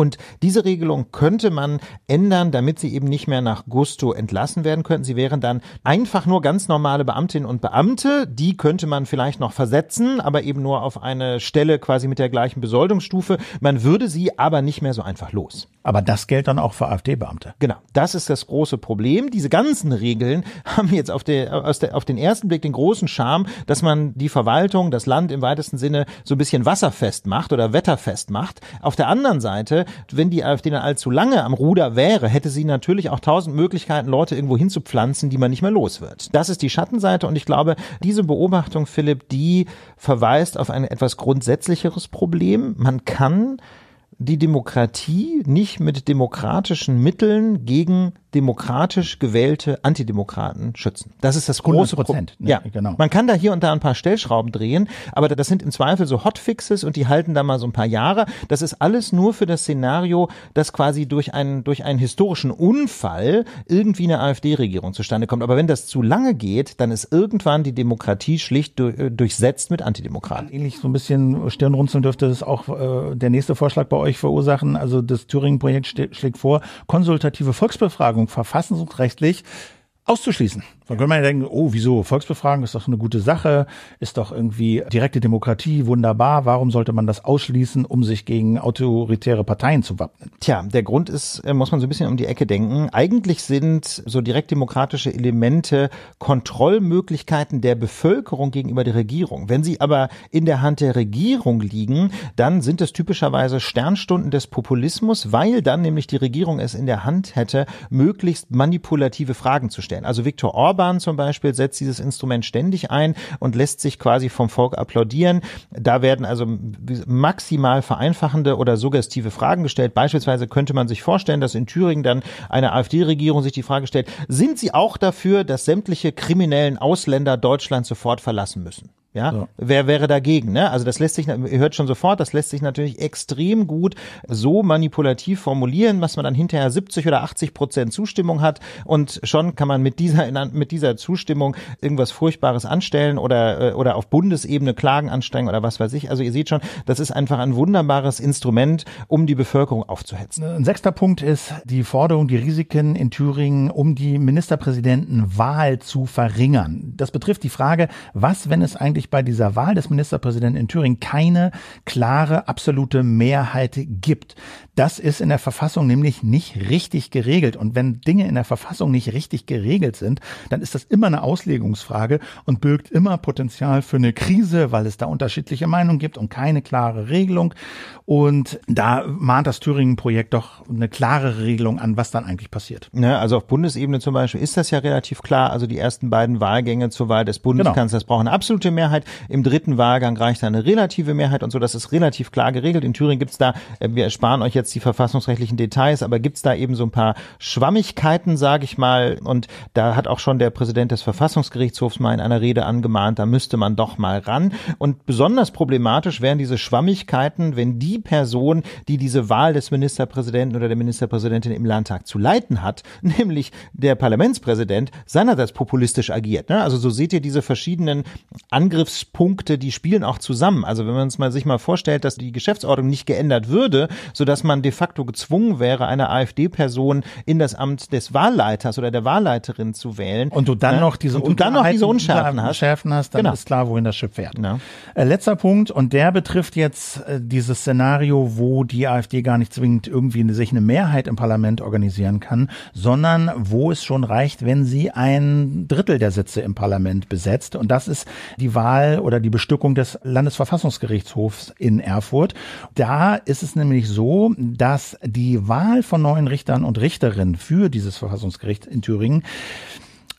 B: Und diese Regelung könnte man ändern, damit sie eben nicht mehr nach Gusto entlassen werden könnten. Sie wären dann einfach nur ganz normale Beamtinnen und Beamte. Die könnte man vielleicht noch versetzen, aber eben nur auf eine Stelle quasi mit der gleichen Besoldungsstufe. Man würde sie aber nicht mehr so einfach los. Aber das gilt dann auch für AfD-Beamte. Genau, das ist das große Problem. Diese ganzen Regeln <laughs> haben jetzt auf, der, der, auf den ersten Blick den großen Charme, dass man die Verwaltung, das Land im weitesten Sinne so ein bisschen wasserfest macht oder wetterfest macht. Auf der anderen Seite wenn die AfD dann allzu lange am Ruder wäre, hätte sie natürlich auch tausend Möglichkeiten, Leute irgendwo hinzupflanzen, die man nicht mehr los wird. Das ist die Schattenseite und ich glaube, diese Beobachtung, Philipp, die verweist auf ein etwas grundsätzlicheres Problem. Man kann die Demokratie nicht mit demokratischen Mitteln gegen demokratisch gewählte Antidemokraten schützen. Das ist das große Problem. Ne? Ja, genau. Man kann da hier und da ein paar Stellschrauben drehen, aber das sind im Zweifel so Hotfixes und die halten da mal so ein paar Jahre. Das ist alles nur für das Szenario, dass quasi durch einen, durch einen historischen Unfall irgendwie eine AfD-Regierung zustande kommt. Aber wenn das zu lange geht, dann ist irgendwann die Demokratie schlicht durch, äh, durchsetzt mit Antidemokraten.
A: Ähnlich so ein bisschen Stirnrunzeln dürfte das auch äh, der nächste Vorschlag bei euch verursachen. Also das Thüringen-Projekt schlägt vor, konsultative Volksbefragung Verklagung verfassungsrechtlich auszuschließen. Dann könnte man ja denken, oh, wieso? Volksbefragung ist doch eine gute Sache, ist doch irgendwie direkte Demokratie wunderbar. Warum sollte man das ausschließen, um sich gegen autoritäre
B: Parteien zu wappnen? Tja, der Grund ist, äh, muss man so ein bisschen um die Ecke denken. Eigentlich sind so direktdemokratische Elemente Kontrollmöglichkeiten der Bevölkerung gegenüber der Regierung. Wenn sie aber in der Hand der Regierung liegen, dann sind es typischerweise Sternstunden des Populismus, weil dann nämlich die Regierung es in der Hand hätte, möglichst manipulative Fragen zu stellen. Also Viktor Orban Orban zum Beispiel setzt dieses Instrument ständig ein und lässt sich quasi vom Volk applaudieren. Da werden also maximal vereinfachende oder suggestive Fragen gestellt. Beispielsweise könnte man sich vorstellen, dass in Thüringen dann eine AfD-Regierung sich die Frage stellt, sind sie auch dafür, dass sämtliche kriminellen Ausländer Deutschland sofort verlassen müssen? Ja, ja, wer wäre dagegen? Ne? Also das lässt sich, ihr hört schon sofort, das lässt sich natürlich extrem gut so manipulativ formulieren, was man dann hinterher 70 oder 80 Prozent Zustimmung hat und schon kann man mit dieser mit dieser Zustimmung irgendwas Furchtbares anstellen oder äh, oder auf Bundesebene Klagen anstrengen oder was weiß ich. Also ihr seht schon, das ist einfach ein wunderbares Instrument, um die Bevölkerung aufzuhetzen.
A: Ein sechster Punkt ist die Forderung, die Risiken in Thüringen um die Ministerpräsidentenwahl zu verringern. Das betrifft die Frage, was wenn es eigentlich eigentlich bei dieser Wahl des Ministerpräsidenten in Thüringen keine klare, absolute Mehrheit gibt. Das ist in der Verfassung nämlich nicht richtig geregelt. Und wenn Dinge in der Verfassung nicht richtig geregelt sind, dann ist das immer eine Auslegungsfrage und birgt immer Potenzial für eine Krise, weil es da unterschiedliche Meinungen gibt und keine klare Regelung. Und da mahnt das Thüringen-Projekt doch eine klare Regelung an, was dann eigentlich passiert.
B: Ja, ne, also auf Bundesebene zum Beispiel ist das ja relativ klar. Also die ersten beiden Wahlgänge zur Wahl des Bundeskanzlers genau. brauchen absolute Mehrheit. Mehrheit. Im dritten Wahlgang reicht eine relative Mehrheit und so. Das ist relativ klar geregelt. In Thüringen gibt es da, äh, wir ersparen euch jetzt die verfassungsrechtlichen Details, aber gibt es da eben so ein paar Schwammigkeiten, sage ich mal. Und da hat auch schon der Präsident des Verfassungsgerichtshofs mal in einer Rede angemahnt, da müsste man doch mal ran. Und besonders problematisch wären diese Schwammigkeiten, wenn die Person, die diese Wahl des Ministerpräsidenten oder der Ministerpräsidentin im Landtag zu leiten hat, <laughs> nämlich der Parlamentspräsident, seinerseits populistisch agiert. Ne? Also so seht ihr diese verschiedenen Angriffe Angriffspunkte, die spielen auch zusammen. Also wenn man es mal sich mal vorstellt, dass die Geschäftsordnung nicht geändert würde, sodass man de facto gezwungen wäre, eine AfD-Person in das Amt des Wahlleiters oder der Wahlleiterin zu wählen. Und du dann ja? noch diese, und, und dann noch diese Unschärfen hast. Unschärfen hast, dann genau. ist klar, wohin das Schiff fährt.
A: Ja. Äh, letzter Punkt, und der betrifft jetzt äh, dieses Szenario, wo die AfD gar nicht zwingend irgendwie eine, sich eine Mehrheit im Parlament organisieren kann, sondern wo es schon reicht, wenn sie ein Drittel der Sitze im Parlament besetzt. Und das ist die Wahl Wahl oder die Bestückung des Landesverfassungsgerichtshofs in Erfurt. Da ist es nämlich so, dass die Wahl von neuen Richtern und Richterinnen für dieses Verfassungsgericht in Thüringen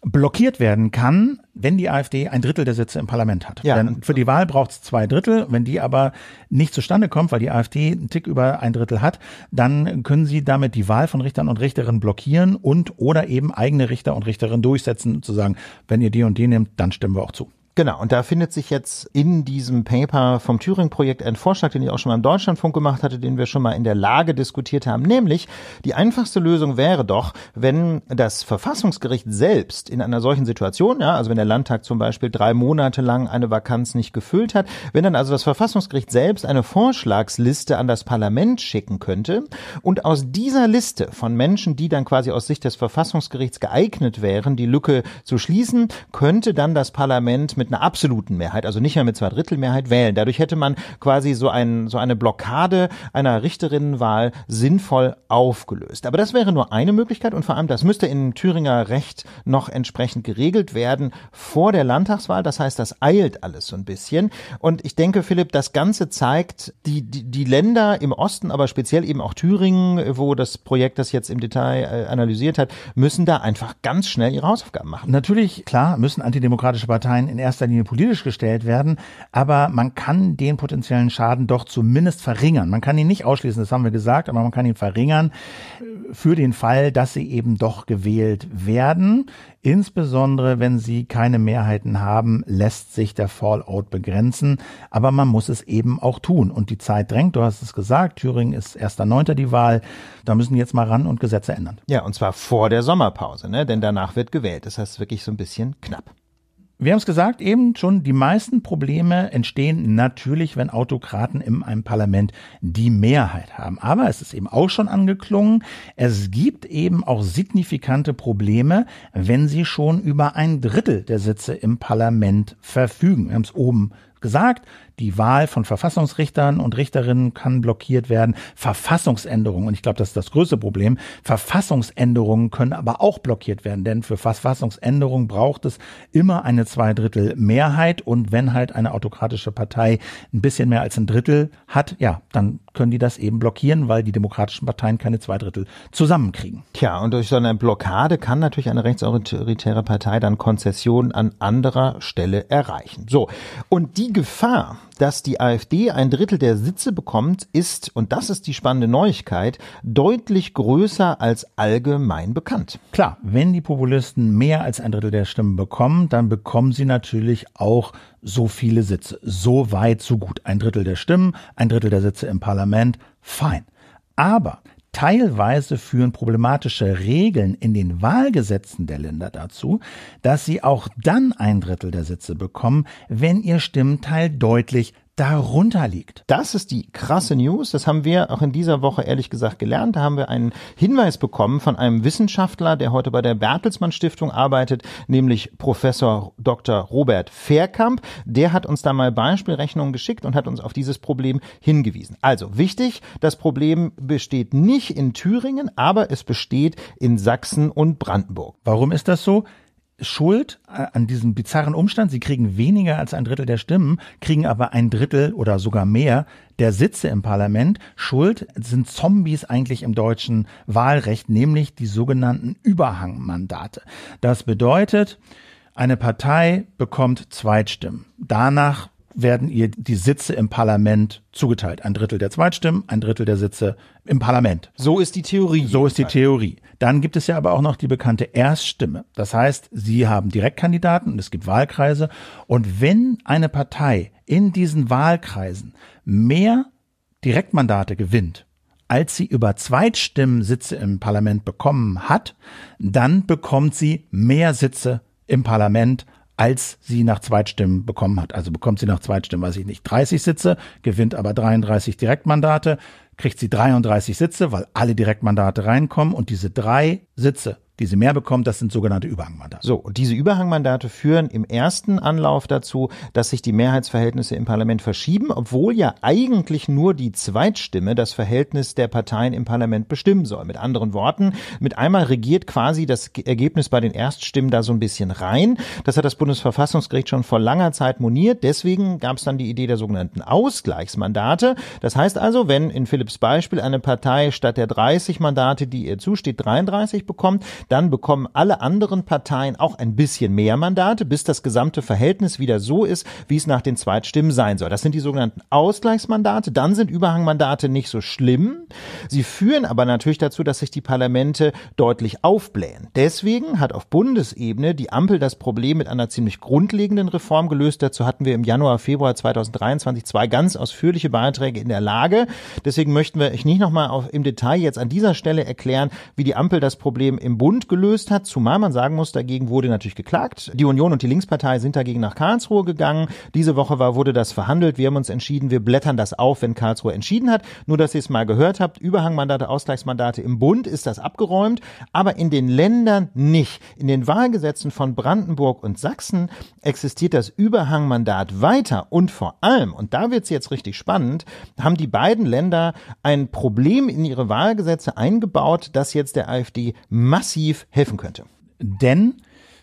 A: blockiert werden kann, wenn die AfD ein Drittel der Sitze im Parlament hat. Ja. Denn für die Wahl braucht es zwei Drittel. Wenn die aber nicht zustande kommt, weil die AfD einen Tick über ein Drittel hat, dann können sie damit die Wahl von Richtern und Richterinnen blockieren und oder eben eigene Richter und
B: Richterinnen durchsetzen zu sagen, wenn ihr die und die nehmt, dann stimmen wir auch zu. Genau, und da findet sich jetzt in diesem Paper vom Thüring-Projekt ein Vorschlag, den ich auch schon mal im Deutschlandfunk gemacht hatte, den wir schon mal in der Lage diskutiert haben, nämlich die einfachste Lösung wäre doch, wenn das Verfassungsgericht selbst in einer solchen Situation, ja, also wenn der Landtag zum Beispiel drei Monate lang eine Vakanz nicht gefüllt hat, wenn dann also das Verfassungsgericht selbst eine Vorschlagsliste an das Parlament schicken könnte und aus dieser Liste von Menschen, die dann quasi aus Sicht des Verfassungsgerichts geeignet wären, die Lücke zu schließen, könnte dann das Parlament mit einer absoluten Mehrheit, also nicht mehr mit zwei Drittel Mehrheit wählen. Dadurch hätte man quasi so, ein, so eine Blockade einer Richterinnenwahl sinnvoll aufgelöst. Aber das wäre nur eine Möglichkeit und vor allem das müsste in Thüringer Recht noch entsprechend geregelt werden vor der Landtagswahl. Das heißt, das eilt alles so ein bisschen. Und ich denke, Philipp, das Ganze zeigt die, die, die Länder im Osten, aber speziell eben auch Thüringen, wo das Projekt das jetzt im Detail äh, analysiert hat, müssen da einfach ganz schnell ihre Hausaufgaben machen. Natürlich, klar, müssen
A: antidemokratische Parteien in erster erster Linie politisch gestellt werden, aber man kann den potenziellen Schaden doch zumindest verringern. Man kann ihn nicht ausschließen, das haben wir gesagt, aber man kann ihn verringern für den Fall, dass sie eben doch gewählt werden. Insbesondere wenn sie keine Mehrheiten haben, lässt sich der Fallout begrenzen, aber man muss es eben auch tun. Und die Zeit drängt, du hast es gesagt, Thüringen ist 1.9. die Wahl, da müssen jetzt mal ran und Gesetze ändern.
B: Ja, und zwar vor der Sommerpause, ne? denn danach wird gewählt. Das heißt wirklich so ein bisschen knapp.
A: Wir haben es gesagt eben schon, die meisten Probleme entstehen natürlich, wenn Autokraten in einem Parlament die Mehrheit haben. Aber es ist eben auch schon angeklungen, es gibt eben auch signifikante Probleme, wenn sie schon über ein Drittel der Sitze im Parlament verfügen. Wir haben es oben gesagt, die Wahl von Verfassungsrichtern und Richterinnen kann blockiert werden. Verfassungsänderungen, und ich glaube, das ist das größte Problem, Verfassungsänderungen können aber auch blockiert werden, denn für Verfassungsänderungen braucht es immer eine Zweidrittelmehrheit. und wenn halt eine autokratische Partei ein bisschen mehr als ein Drittel hat, ja, dann können die das eben blockieren, weil die
B: demokratischen Parteien keine Zweidrittel zusammenkriegen. Tja, und durch so eine Blockade kann natürlich eine rechtsautoritäre Partei dann Konzessionen an anderer Stelle erreichen. So, und die Gefahr, dass die AfD ein Drittel der Sitze bekommt, ist, und das ist die spannende Neuigkeit, deutlich größer als allgemein bekannt. Klar, wenn die Populisten
A: mehr als ein Drittel der Stimmen bekommen, dann bekommen sie natürlich auch so viele Sitze. So weit, so gut. Ein Drittel der Stimmen, ein Drittel der Sitze im Parlament, fein. Aber Teilweise führen problematische Regeln in den Wahlgesetzen der Länder dazu, dass sie auch dann ein Drittel der Sitze bekommen, wenn ihr Stimmteil
B: deutlich darunter liegt. Das ist die krasse News. Das haben wir auch in dieser Woche ehrlich gesagt gelernt. Da haben wir einen Hinweis bekommen von einem Wissenschaftler, der heute bei der Bertelsmann Stiftung arbeitet, nämlich Professor Dr. Robert Fairkamp. Der hat uns da mal Beispielrechnungen geschickt und hat uns auf dieses Problem hingewiesen. Also wichtig, das Problem besteht nicht in Thüringen, aber es besteht in Sachsen und Brandenburg. Warum ist das so? schuld äh, an diesem bizarren Umstand. Sie kriegen weniger als ein Drittel der Stimmen,
A: kriegen aber ein Drittel oder sogar mehr der Sitze im Parlament. Schuld sind Zombies eigentlich im deutschen Wahlrecht, nämlich die sogenannten Überhangmandate. Das bedeutet, eine Partei bekommt Zweitstimmen. Danach werden ihr die Sitze im Parlament zugeteilt. Ein Drittel der Zweitstimmen, ein Drittel der Sitze im Parlament. So ist die Theorie. So ist die Theorie. Dann gibt es ja aber auch noch die bekannte Erststimme. Das heißt, sie haben Direktkandidaten und es gibt Wahlkreise. Und wenn eine Partei in diesen Wahlkreisen mehr Direktmandate gewinnt, als sie über Zweitstimmen Sitze im Parlament bekommen hat, dann bekommt sie mehr Sitze im Parlament als sie nach Zweitstimmen bekommen hat. Also bekommt sie nach Zweitstimmen, weiß ich nicht, 30 Sitze, gewinnt aber 33 Direktmandate, kriegt sie 33 Sitze, weil alle Direktmandate reinkommen und diese drei Sitze die sie mehr bekommt, das sind sogenannte
B: Überhangmandate. So, und diese Überhangmandate führen im ersten Anlauf dazu, dass sich die Mehrheitsverhältnisse im Parlament verschieben, obwohl ja eigentlich nur die Zweitstimme das Verhältnis der Parteien im Parlament bestimmen soll. Mit anderen Worten, mit einmal regiert quasi das Ergebnis bei den Erststimmen da so ein bisschen rein. Das hat das Bundesverfassungsgericht schon vor langer Zeit moniert. Deswegen gab es dann die Idee der sogenannten Ausgleichsmandate. Das heißt also, wenn in Philipps Beispiel eine Partei statt der 30 Mandate, die ihr zusteht, 33 bekommt, dann bekommen alle anderen Parteien auch ein bisschen mehr Mandate, bis das gesamte Verhältnis wieder so ist, wie es nach den Zweitstimmen sein soll. Das sind die sogenannten Ausgleichsmandate. Dann sind Überhangmandate nicht so schlimm. Sie führen aber natürlich dazu, dass sich die Parlamente deutlich aufblähen. Deswegen hat auf Bundesebene die Ampel das Problem mit einer ziemlich grundlegenden Reform gelöst. Dazu hatten wir im Januar, Februar 2023 zwei ganz ausführliche Beiträge in der Lage. Deswegen möchten wir euch nicht nochmal im Detail jetzt an dieser Stelle erklären, wie die Ampel das Problem im Bund Bund gelöst hat, zumal man sagen muss, dagegen wurde natürlich geklagt. Die Union und die Linkspartei sind dagegen nach Karlsruhe gegangen. Diese Woche war, wurde das verhandelt. Wir haben uns entschieden, wir blättern das auf, wenn Karlsruhe entschieden hat. Nur, dass ihr es mal gehört habt, Überhangmandate, Ausgleichsmandate im Bund ist das abgeräumt, aber in den Ländern nicht. In den Wahlgesetzen von Brandenburg und Sachsen existiert das Überhangmandat weiter und vor allem, und da wird es jetzt richtig spannend, haben die beiden Länder ein Problem in ihre Wahlgesetze eingebaut, das jetzt der AfD massiv massiv helfen könnte. Denn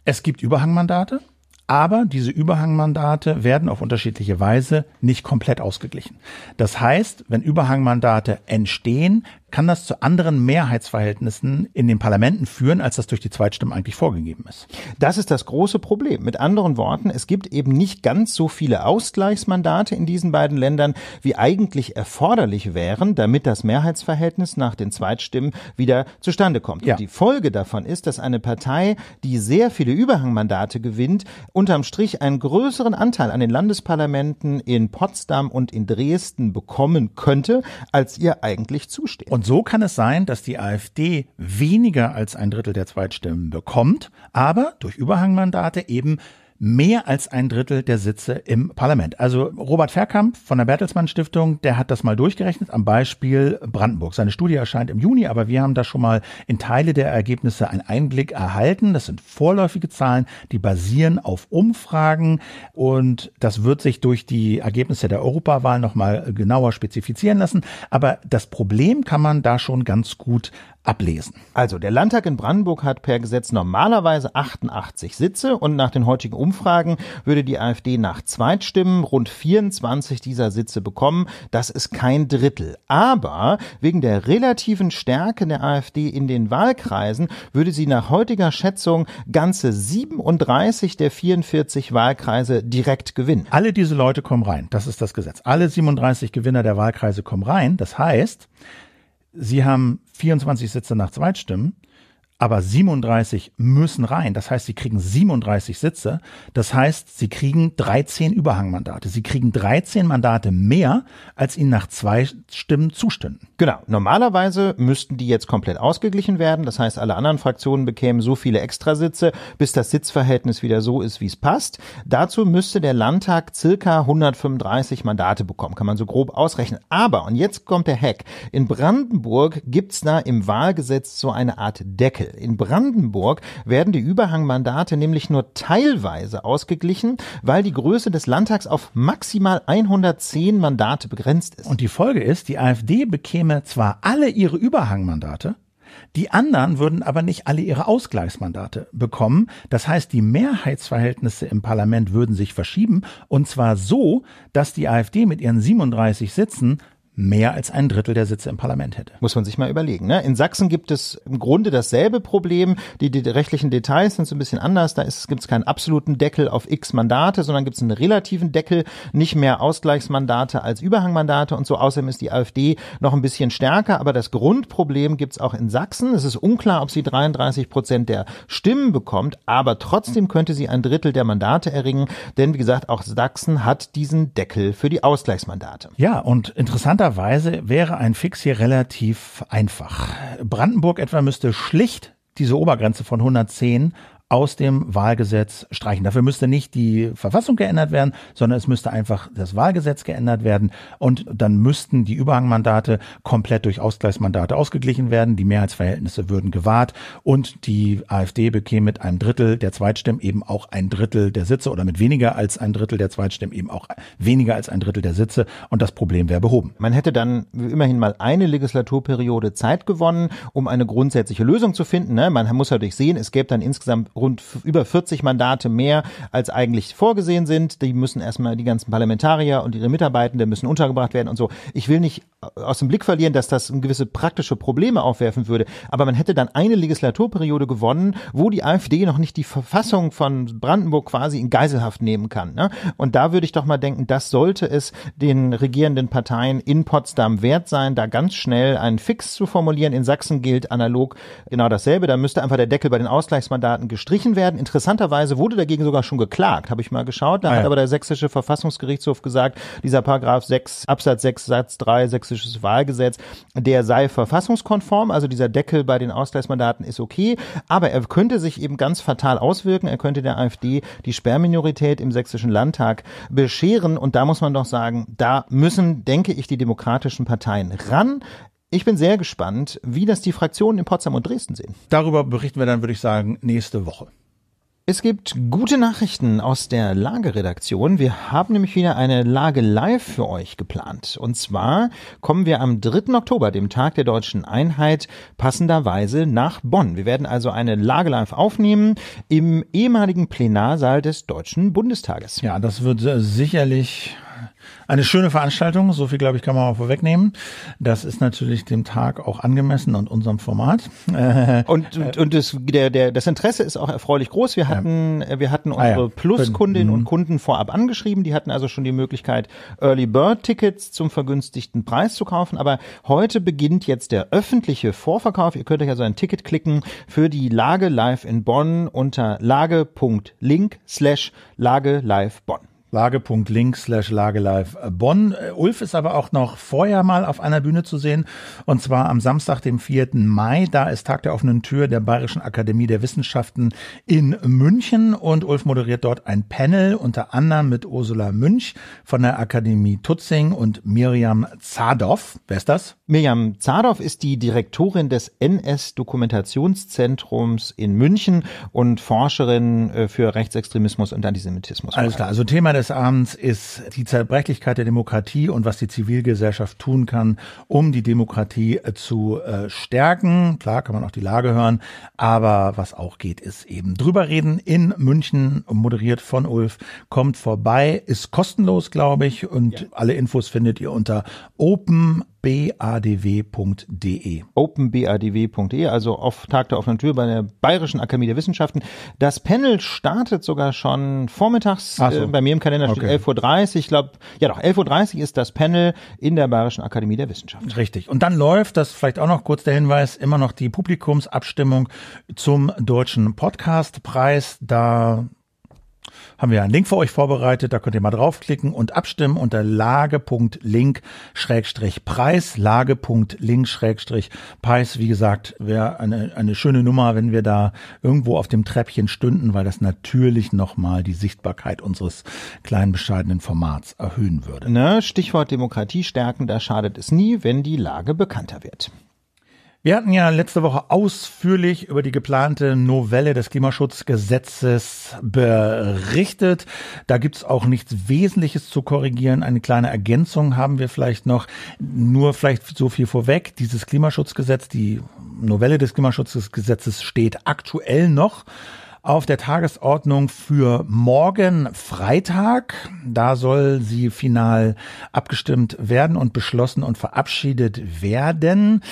A: es gibt Überhangmandate, aber diese Überhangmandate werden auf unterschiedliche Weise nicht komplett ausgeglichen. Das heißt, wenn Überhangmandate entstehen, kann das zu anderen Mehrheitsverhältnissen in den Parlamenten führen, als das durch die Zweitstimmen eigentlich vorgegeben ist.
B: Das ist das große Problem. Mit anderen Worten, es gibt eben nicht ganz so viele Ausgleichsmandate in diesen beiden Ländern, wie eigentlich erforderlich wären, damit das Mehrheitsverhältnis nach den Zweitstimmen wieder zustande kommt. Ja. Und die Folge davon ist, dass eine Partei, die sehr viele Überhangmandate gewinnt, unterm Strich einen größeren Anteil an den Landesparlamenten in Potsdam und in Dresden bekommen könnte, als ihr eigentlich zusteht. Und und so
A: kann es sein, dass die AfD weniger als ein Drittel der Zweitstimmen bekommt, aber durch Überhangmandate eben mehr als ein Drittel der Sitze im Parlament. Also Robert Verkamp von der Bertelsmann Stiftung, der hat das mal durchgerechnet am Beispiel Brandenburg. Seine Studie erscheint im Juni, aber wir haben da schon mal in Teile der Ergebnisse einen Einblick erhalten. Das sind vorläufige Zahlen, die basieren auf Umfragen und das wird sich durch die Ergebnisse der Europawahl nochmal genauer spezifizieren lassen. Aber das Problem kann man da
B: schon ganz gut ablesen. Also der Landtag in Brandenburg hat per Gesetz normalerweise 88 Sitze und nach den heutigen Umfragen würde die AfD nach Zweitstimmen rund 24 dieser Sitze bekommen. Das ist kein Drittel. Aber wegen der relativen Stärke der AfD in den Wahlkreisen würde sie nach heutiger Schätzung ganze 37 der 44 Wahlkreise direkt gewinnen. Alle diese Leute kommen
A: rein. Das ist das Gesetz. Alle 37 Gewinner der Wahlkreise kommen rein. Das heißt, sie haben 24 Sitze nach Zweitstimmen aber 37 müssen rein. Das heißt, sie kriegen 37 Sitze. Das heißt, sie kriegen 13 Überhangmandate. Sie kriegen 13 Mandate mehr, als ihnen nach zwei Stimmen zustimmen.
B: Genau. Normalerweise müssten die jetzt komplett ausgeglichen werden. Das heißt, alle anderen Fraktionen bekämen so viele Extrasitze, bis das Sitzverhältnis wieder so ist, wie es passt. Dazu müsste der Landtag circa 135 Mandate bekommen. Kann man so grob ausrechnen. Aber, und jetzt kommt der Hack. In Brandenburg gibt's da im Wahlgesetz so eine Art Deckel. In Brandenburg werden die Überhangmandate nämlich nur teilweise ausgeglichen, weil die Größe des Landtags auf maximal 110 Mandate begrenzt ist. Und die Folge ist, die AfD bekäme zwar alle ihre
A: Überhangmandate, die anderen würden aber nicht alle ihre Ausgleichsmandate bekommen. Das heißt, die Mehrheitsverhältnisse im Parlament würden sich verschieben, und zwar so,
B: dass die AfD mit ihren 37 Sitzen mehr als ein Drittel der Sitze im Parlament hätte. Muss man sich mal überlegen. Ne? In Sachsen gibt es im Grunde dasselbe Problem. Die, die rechtlichen Details sind so ein bisschen anders. Da gibt es keinen absoluten Deckel auf x Mandate, sondern gibt es einen relativen Deckel, nicht mehr Ausgleichsmandate als Überhangmandate und so. Außerdem ist die AfD noch ein bisschen stärker, aber das Grundproblem gibt es auch in Sachsen. Es ist unklar, ob sie 33 Prozent der Stimmen bekommt, aber trotzdem könnte sie ein Drittel der Mandate erringen, denn wie gesagt, auch Sachsen hat diesen Deckel für die Ausgleichsmandate.
A: Ja, und interessanter Normalerweise wäre ein Fix hier relativ einfach. Brandenburg etwa müsste schlicht diese Obergrenze von 110 aus dem Wahlgesetz streichen. Dafür müsste nicht die Verfassung geändert werden, sondern es müsste einfach das Wahlgesetz geändert werden und dann müssten die Überhangmandate komplett durch Ausgleichsmandate ausgeglichen werden, die Mehrheitsverhältnisse würden gewahrt und die AfD bekäme mit einem Drittel der Zweitstimmen eben auch ein Drittel der Sitze oder mit weniger als ein Drittel der Zweitstimmen eben auch weniger
B: als ein Drittel der Sitze und das Problem wäre behoben. Man hätte dann immerhin mal eine Legislaturperiode Zeit gewonnen, um eine grundsätzliche Lösung zu finden. Ne? Man muss natürlich sehen, es gäbe dann insgesamt rund über 40 Mandate mehr als eigentlich vorgesehen sind. Die müssen erstmal die ganzen Parlamentarier und ihre Mitarbeitende müssen untergebracht werden und so. Ich will nicht äh, aus dem Blick verlieren, dass das gewisse praktische Probleme aufwerfen würde. Aber man hätte dann eine Legislaturperiode gewonnen, wo die AfD noch nicht die Verfassung von Brandenburg quasi in Geiselhaft nehmen kann. Ne? Und da würde ich doch mal denken, das sollte es den regierenden Parteien in Potsdam wert sein, da ganz schnell einen Fix zu formulieren. In Sachsen gilt analog genau dasselbe. Da müsste einfach der Deckel bei den Ausgleichsmandaten gestellt gestrichen werden. Interessanterweise wurde dagegen sogar schon geklagt, habe ich mal geschaut. Da ah, ja. hat aber der sächsische Verfassungsgerichtshof gesagt, dieser Paragraph 6 Absatz 6 Satz 3 sächsisches Wahlgesetz, der sei verfassungskonform, also dieser Deckel bei den Ausgleichsmandaten ist okay, aber er könnte sich eben ganz fatal auswirken. Er könnte der AfD die Sperrminorität im sächsischen Landtag bescheren und da muss man doch sagen, da müssen, denke ich, die demokratischen Parteien ran. Ich bin sehr gespannt, wie das die Fraktionen in Potsdam und Dresden sehen. Darüber berichten wir dann, würde ich sagen, nächste Woche. Es gibt gute Nachrichten aus der Lageredaktion. Wir haben nämlich wieder eine Lage live für euch geplant. Und zwar kommen wir am 3. Oktober, dem Tag der deutschen Einheit, passenderweise nach Bonn. Wir werden also eine Lage live aufnehmen im ehemaligen Plenarsaal des Deutschen Bundestages. Ja, das wird äh, sicherlich
A: eine schöne Veranstaltung, so viel glaube ich kann man mal vorwegnehmen. Das ist natürlich dem Tag auch
B: angemessen und unserem Format. <laughs> Äh, und und, und das, der, der, das Interesse ist auch erfreulich groß. Wir hatten, ja. Äh, wir hatten unsere ah, ja. Pluskundinnen und mhm. Kunden vorab angeschrieben. Die hatten also schon die Möglichkeit, Early Bird Tickets zum vergünstigten Preis zu kaufen. Aber heute beginnt jetzt der öffentliche Vorverkauf. Ihr könnt euch also ein Ticket klicken für die Lage live in Bonn unter lage.link slash lage live Bonn. Lage.link slash Lagelive
A: Bonn. Ulf ist aber auch noch vorher mal auf einer Bühne zu sehen und zwar am Samstag, dem 4. Mai. Da ist Tag der offenen Tür der Bayerischen Akademie der Wissenschaften in München und Ulf moderiert dort ein Panel unter anderem mit Ursula Münch von der
B: Akademie Tutzing und Miriam Zadoff. Wer ist das? Miriam Zadoff ist die Direktorin des NS-Dokumentationszentrums in München und Forscherin äh, für Rechtsextremismus und Antisemitismus. Alles klar,
A: also Thema des Abends ist die Zerbrechlichkeit der Demokratie und was die Zivilgesellschaft tun kann, um die Demokratie äh, zu äh, stärken. Klar kann man auch die Lage hören, aber was auch geht, ist eben drüber reden in München, moderiert von Ulf. Kommt vorbei, ist kostenlos, glaube ich,
B: und ja. alle Infos findet ihr unter Open openbadw.de. openbadw.de, also auf Tag der offenen Tür bei der Bayerischen Akademie der Wissenschaften. Das Panel startet sogar schon vormittags. So. Äh, bei mir im Kalender steht okay. 11.30 Uhr. Ich glaube, ja doch, 11.30 Uhr ist das Panel in der Bayerischen Akademie der Wissenschaften. Richtig. Und dann läuft, das vielleicht auch noch kurz
A: der Hinweis, immer noch die Publikumsabstimmung zum Deutschen Podcastpreis. Da haben wir einen Link für euch vorbereitet. Da könnt ihr mal draufklicken und abstimmen unter lage.link-preis. Lage.link-preis. Wie gesagt, wäre eine, eine schöne Nummer, wenn wir da irgendwo auf dem Treppchen stünden, weil das natürlich nochmal die Sichtbarkeit unseres kleinen bescheidenen Formats erhöhen würde.
B: Ne? Stichwort Demokratie stärken, da schadet es nie, wenn die Lage bekannter wird.
A: Wir hatten ja letzte Woche ausführlich über die geplante Novelle des Klimaschutzgesetzes berichtet. Da gibt's auch nichts Wesentliches zu korrigieren. Eine kleine Ergänzung haben wir vielleicht noch. Nur vielleicht so viel vorweg. Dieses Klimaschutzgesetz, die Novelle des Klimaschutzgesetzes steht aktuell noch auf der Tagesordnung für morgen Freitag. Da soll sie final abgestimmt werden und beschlossen und verabschiedet werden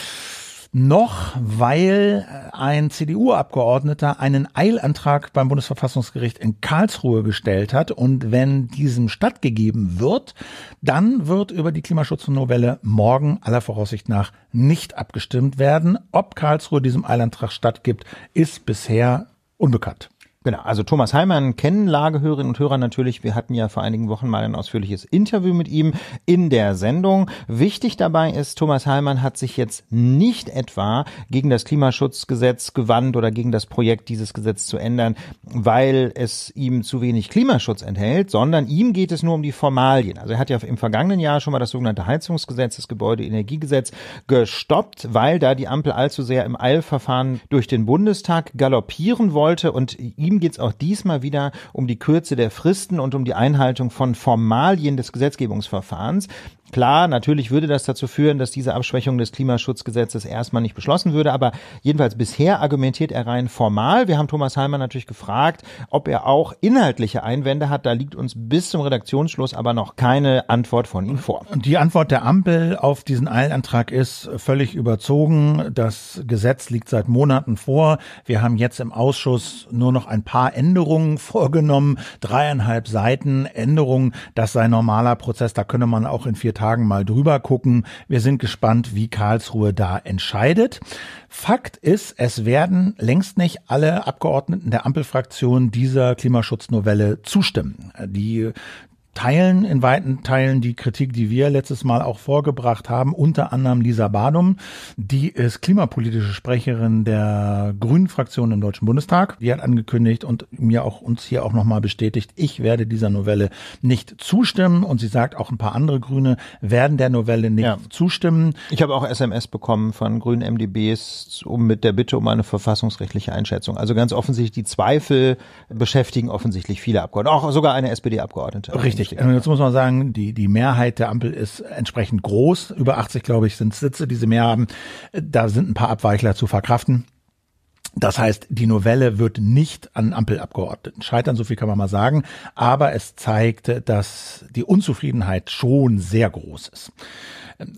A: noch, weil ein CDU-Abgeordneter einen Eilantrag beim Bundesverfassungsgericht in Karlsruhe gestellt hat. Und wenn diesem stattgegeben wird, dann wird über die Klimaschutznovelle morgen aller Voraussicht nach nicht abgestimmt
B: werden. Ob Karlsruhe diesem Eilantrag stattgibt, ist bisher unbekannt. Genau, also Thomas Heimann kennen Lagehörerinnen und Hörer natürlich. Wir hatten ja vor einigen Wochen mal ein ausführliches Interview mit ihm in der Sendung. Wichtig dabei ist, Thomas Heimann hat sich jetzt nicht etwa gegen das Klimaschutzgesetz gewandt oder gegen das Projekt, dieses Gesetz zu ändern, weil es ihm zu wenig Klimaschutz enthält, sondern ihm geht es nur um die Formalien. Also er hat ja im vergangenen Jahr schon mal das sogenannte Heizungsgesetz, das Gebäudeenergiegesetz gestoppt, weil da die Ampel allzu sehr im Eilverfahren durch den Bundestag galoppieren wollte und ihm ihm geht es auch diesmal wieder um die Kürze der Fristen und um die Einhaltung von Formalien des Gesetzgebungsverfahrens. Klar, natürlich würde das dazu führen, dass diese Abschwächung des Klimaschutzgesetzes erstmal nicht beschlossen würde, aber jedenfalls bisher argumentiert er rein formal. Wir haben Thomas Heimer natürlich gefragt, ob er auch inhaltliche Einwände hat. Da liegt uns bis zum Redaktionsschluss aber noch keine Antwort von ihm vor.
A: Die Antwort der Ampel auf diesen Eilantrag ist völlig überzogen. Das Gesetz liegt seit Monaten vor. Wir haben jetzt im Ausschuss nur noch ein paar Änderungen vorgenommen. Dreieinhalb Seiten Änderungen. Das sei normaler Prozess. Da könne man auch in vier Tagen mal drüber gucken. Wir sind gespannt, wie Karlsruhe da entscheidet. Fakt ist, es werden längst nicht alle Abgeordneten der Ampelfraktion dieser Klimaschutznovelle zustimmen. Die teilen in weiten Teilen die Kritik, die wir letztes Mal auch vorgebracht haben, unter anderem Lisa Badum, die ist klimapolitische Sprecherin der Grünen Fraktion im Deutschen Bundestag. Die hat angekündigt und mir auch uns hier auch nochmal bestätigt, ich werde dieser Novelle nicht zustimmen und sie sagt auch ein paar
B: andere Grüne werden der Novelle nicht ja. zustimmen. Ich habe auch SMS bekommen von Grünen MDBs um mit der Bitte um eine verfassungsrechtliche Einschätzung. Also ganz offensichtlich die Zweifel beschäftigen offensichtlich viele Abgeordnete, auch sogar eine SPD-Abgeordnete. Richtig.
A: Richtig. Und jetzt muss man sagen, die, die Mehrheit der Ampel ist entsprechend groß. Über 80, glaube ich, sind Sitze, die sie mehr haben. Da sind ein paar Abweichler zu verkraften. Das heißt, die Novelle wird nicht an Ampelabgeordneten scheitern, so viel kann man mal sagen. Aber es zeigt, dass die Unzufriedenheit schon sehr groß ist.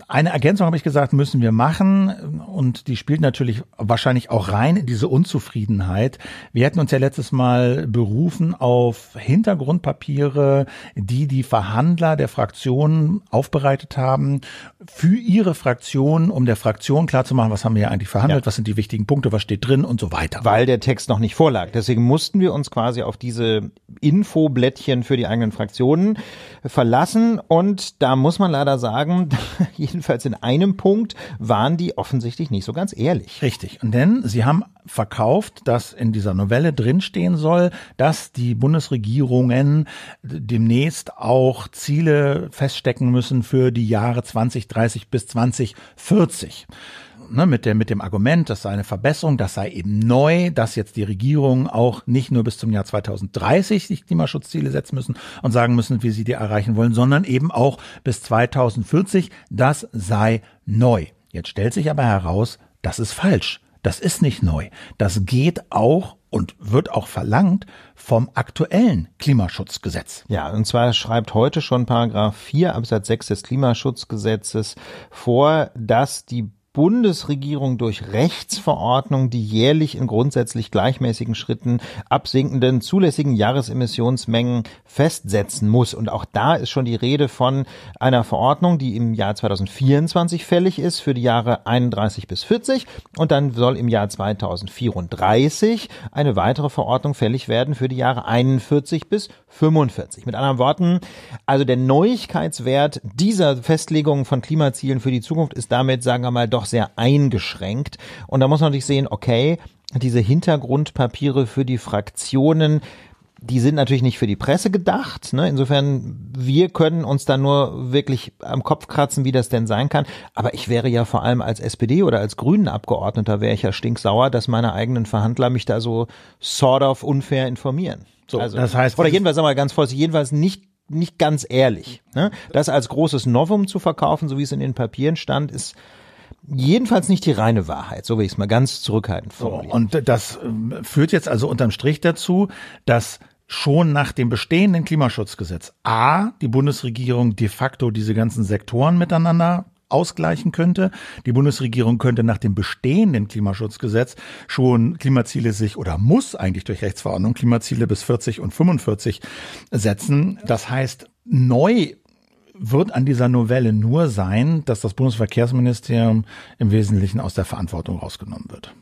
A: Eine Ergänzung habe ich gesagt, müssen wir machen und die spielt natürlich wahrscheinlich auch rein in diese Unzufriedenheit. Wir hatten uns ja letztes Mal berufen auf Hintergrundpapiere, die die Verhandler der Fraktionen aufbereitet haben für ihre Fraktion, um der Fraktion klarzumachen, was haben wir
B: eigentlich verhandelt, ja. was sind die wichtigen Punkte, was steht drin und so weiter. Weil der Text noch nicht vorlag. Deswegen mussten wir uns quasi auf diese Infoblättchen für die eigenen Fraktionen verlassen und da muss man leider sagen, <laughs> <laughs> jedenfalls in einem Punkt, waren die offensichtlich nicht so ganz ehrlich. Richtig. Und denn sie haben verkauft, dass in dieser Novelle drinstehen soll,
A: dass die Bundesregierungen demnächst auch Ziele feststecken müssen für die Jahre 2030 bis 2040 ne, mit, der, mit dem Argument, das sei eine Verbesserung, das sei eben neu, dass jetzt die Regierung auch nicht nur bis zum Jahr 2030 sich Klimaschutzziele setzen müssen und sagen müssen, wie sie die erreichen wollen, sondern eben auch bis 2040, das sei neu. Jetzt stellt sich aber heraus, das ist falsch. Das ist nicht neu. Das geht auch und wird auch verlangt
B: vom aktuellen Klimaschutzgesetz. Ja, und zwar schreibt heute schon Paragraph 4 Absatz 6 des Klimaschutzgesetzes vor, dass die Bundesregierung durch Rechtsverordnung die jährlich in grundsätzlich gleichmäßigen Schritten absinkenden zulässigen Jahresemissionsmengen festsetzen muss. Und auch da ist schon die Rede von einer Verordnung, die im Jahr 2024 fällig ist für die Jahre 31 bis 40 und dann soll im Jahr 2034 eine weitere Verordnung fällig werden für die Jahre 41 bis 45. Mit anderen Worten, also der Neuigkeitswert dieser Festlegung von Klimazielen für die Zukunft ist damit, sagen wir mal, doch sehr eingeschränkt. Und da muss man natürlich sehen, okay, diese Hintergrundpapiere für die Fraktionen, die sind natürlich nicht für die Presse gedacht. Ne? Insofern, wir können uns da nur wirklich am Kopf kratzen, wie das denn sein kann. Aber ich wäre ja vor allem als SPD oder als Grünen Abgeordneter, wäre ich ja stinksauer, dass meine eigenen Verhandler mich da so sort of unfair informieren. So, also, das heißt, oder jedenfalls mal ganz vorsichtig, jedenfalls nicht nicht ganz ehrlich. Ne? Das als großes Novum zu verkaufen, so wie es in den Papieren stand, ist jedenfalls nicht die reine Wahrheit, so will ich es mal ganz zurückhaltend formulieren. So, und das ähm, führt jetzt also unterm Strich dazu,
A: dass schon nach dem bestehenden Klimaschutzgesetz A, die Bundesregierung de facto diese ganzen Sektoren miteinander ausgleichen könnte. Die Bundesregierung könnte nach dem bestehenden Klimaschutzgesetz schon Klimaziele sich oder muss eigentlich durch Rechtsverordnung Klimaziele bis 40 und 45 setzen. Das heißt, neu wird an dieser Novelle nur sein, dass das Bundesverkehrsministerium im Wesentlichen aus der Verantwortung rausgenommen wird.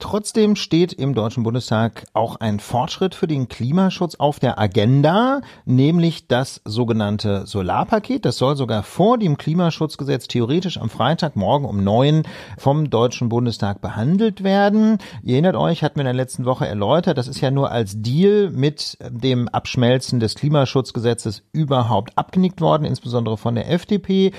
B: Trotzdem steht im Deutschen Bundestag auch ein Fortschritt für den Klimaschutz auf der Agenda, nämlich das sogenannte Solarpaket. Das soll sogar vor dem Klimaschutzgesetz theoretisch am Freitagmorgen um neun vom Deutschen Bundestag behandelt werden. Ihr erinnert euch, hatten wir in der letzten Woche erläutert, das ist ja nur als Deal mit dem Abschmelzen des Klimaschutzgesetzes überhaupt abgenickt worden, insbesondere von der FDP.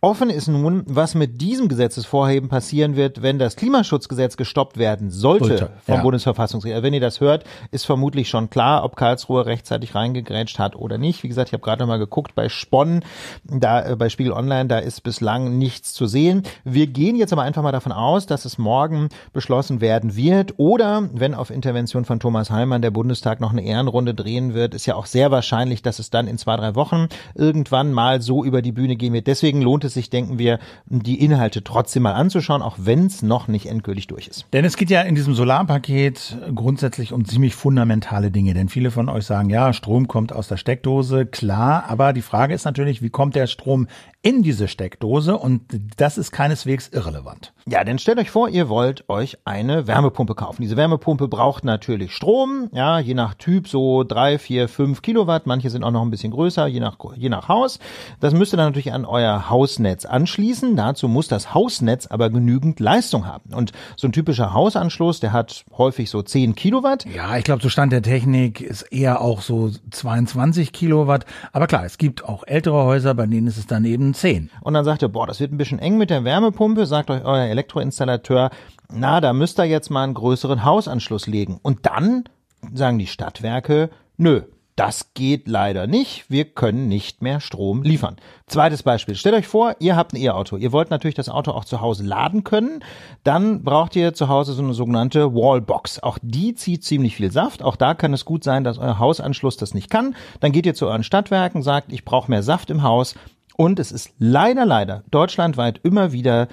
B: Offen ist nun, was mit diesem Gesetzesvorheben passieren wird, wenn das Klimaschutzgesetz gestoppt werden werden sollte Sollte, vom ja. Bundesverfassungsgericht. Also wenn ihr das hört, ist vermutlich schon klar, ob Karlsruhe rechtzeitig reingegrätscht hat oder nicht. Wie gesagt, ich habe gerade nochmal geguckt bei Sponnen, da äh, bei Spiegel Online, da ist bislang nichts zu sehen. Wir gehen jetzt aber einfach mal davon aus, dass es morgen beschlossen werden wird oder wenn auf Intervention von Thomas Heimann der Bundestag noch eine Ehrenrunde drehen wird, ist ja auch sehr wahrscheinlich, dass es dann in zwei, drei Wochen irgendwann mal so über die Bühne gehen wird. Deswegen lohnt es sich, denken wir, die Inhalte trotzdem mal anzuschauen, auch wenn es noch nicht endgültig durch ist.
A: Denn es geht ja in diesem Solarpaket grundsätzlich um ziemlich fundamentale Dinge, denn viele von euch sagen, ja, Strom kommt aus der Steckdose, klar, aber die Frage ist natürlich, wie kommt der Strom in diese Steckdose und das ist keineswegs irrelevant.
B: Ja, denn stellt euch vor, ihr wollt euch eine Wärmepumpe kaufen. Diese Wärmepumpe braucht natürlich Strom, ja, je nach Typ so drei, vier, fünf Kilowatt. Manche sind auch noch ein bisschen größer, je nach, je nach Haus. Das müsst ihr dann natürlich an euer Hausnetz anschließen. Dazu muss das Hausnetz aber genügend Leistung haben. Und so ein typischer Hausanschluss, der hat häufig so zehn Kilowatt. Ja, ich glaube, so Stand der Technik
A: ist eher auch so 22 Kilowatt. Aber klar, es gibt auch ältere Häuser, bei denen
B: ist es dann eben von Und dann sagt ihr, boah, das wird ein bisschen eng mit der Wärmepumpe, sagt euch euer Elektroinstallateur, na, da müsst ihr jetzt mal einen größeren Hausanschluss legen. Und dann sagen die Stadtwerke, nö, das geht leider nicht. Wir können nicht mehr Strom liefern. Zweites Beispiel. Stellt euch vor, ihr habt ein E-Auto. Ihr wollt natürlich das Auto auch zu Hause laden können. Dann braucht ihr zu Hause so eine sogenannte Wallbox. Auch die zieht ziemlich viel Saft. Auch da kann es gut sein, dass euer Hausanschluss das nicht kann. Dann geht ihr zu euren Stadtwerken, sagt, ich brauche mehr Saft im Haus. Und es ist leider, leider deutschlandweit immer wieder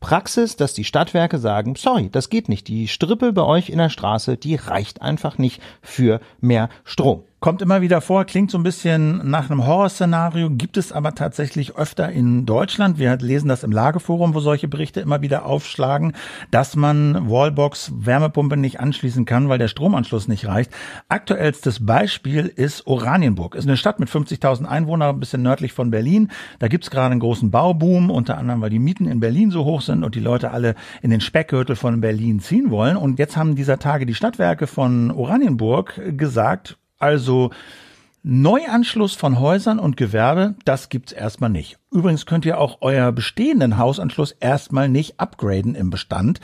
B: Praxis, dass die Stadtwerke sagen, sorry, das geht nicht. Die Strippe bei euch in der Straße, die reicht einfach nicht für mehr Strom. Kommt immer wieder vor, klingt so ein bisschen nach einem Horrorszenario, gibt es aber
A: tatsächlich öfter in Deutschland. Wir lesen das im Lageforum, wo solche Berichte immer wieder aufschlagen, dass man Wallbox, Wärmepumpe nicht anschließen kann, weil der Stromanschluss nicht reicht. Aktuellstes Beispiel ist Oranienburg. Ist eine Stadt mit 50.000 Einwohnern, ein bisschen nördlich von Berlin. Da gibt's gerade einen großen Bauboom, unter anderem, weil die Mieten in Berlin so hoch sind und die Leute alle in den Speckgürtel von Berlin ziehen wollen. Und jetzt haben dieser Tage die Stadtwerke von Oranienburg gesagt, also Neuanschluss von Häusern und Gewerbe, das gibt's erstmal nicht. Übrigens könnt ihr auch euer bestehenden Hausanschluss erstmal nicht upgraden im Bestand.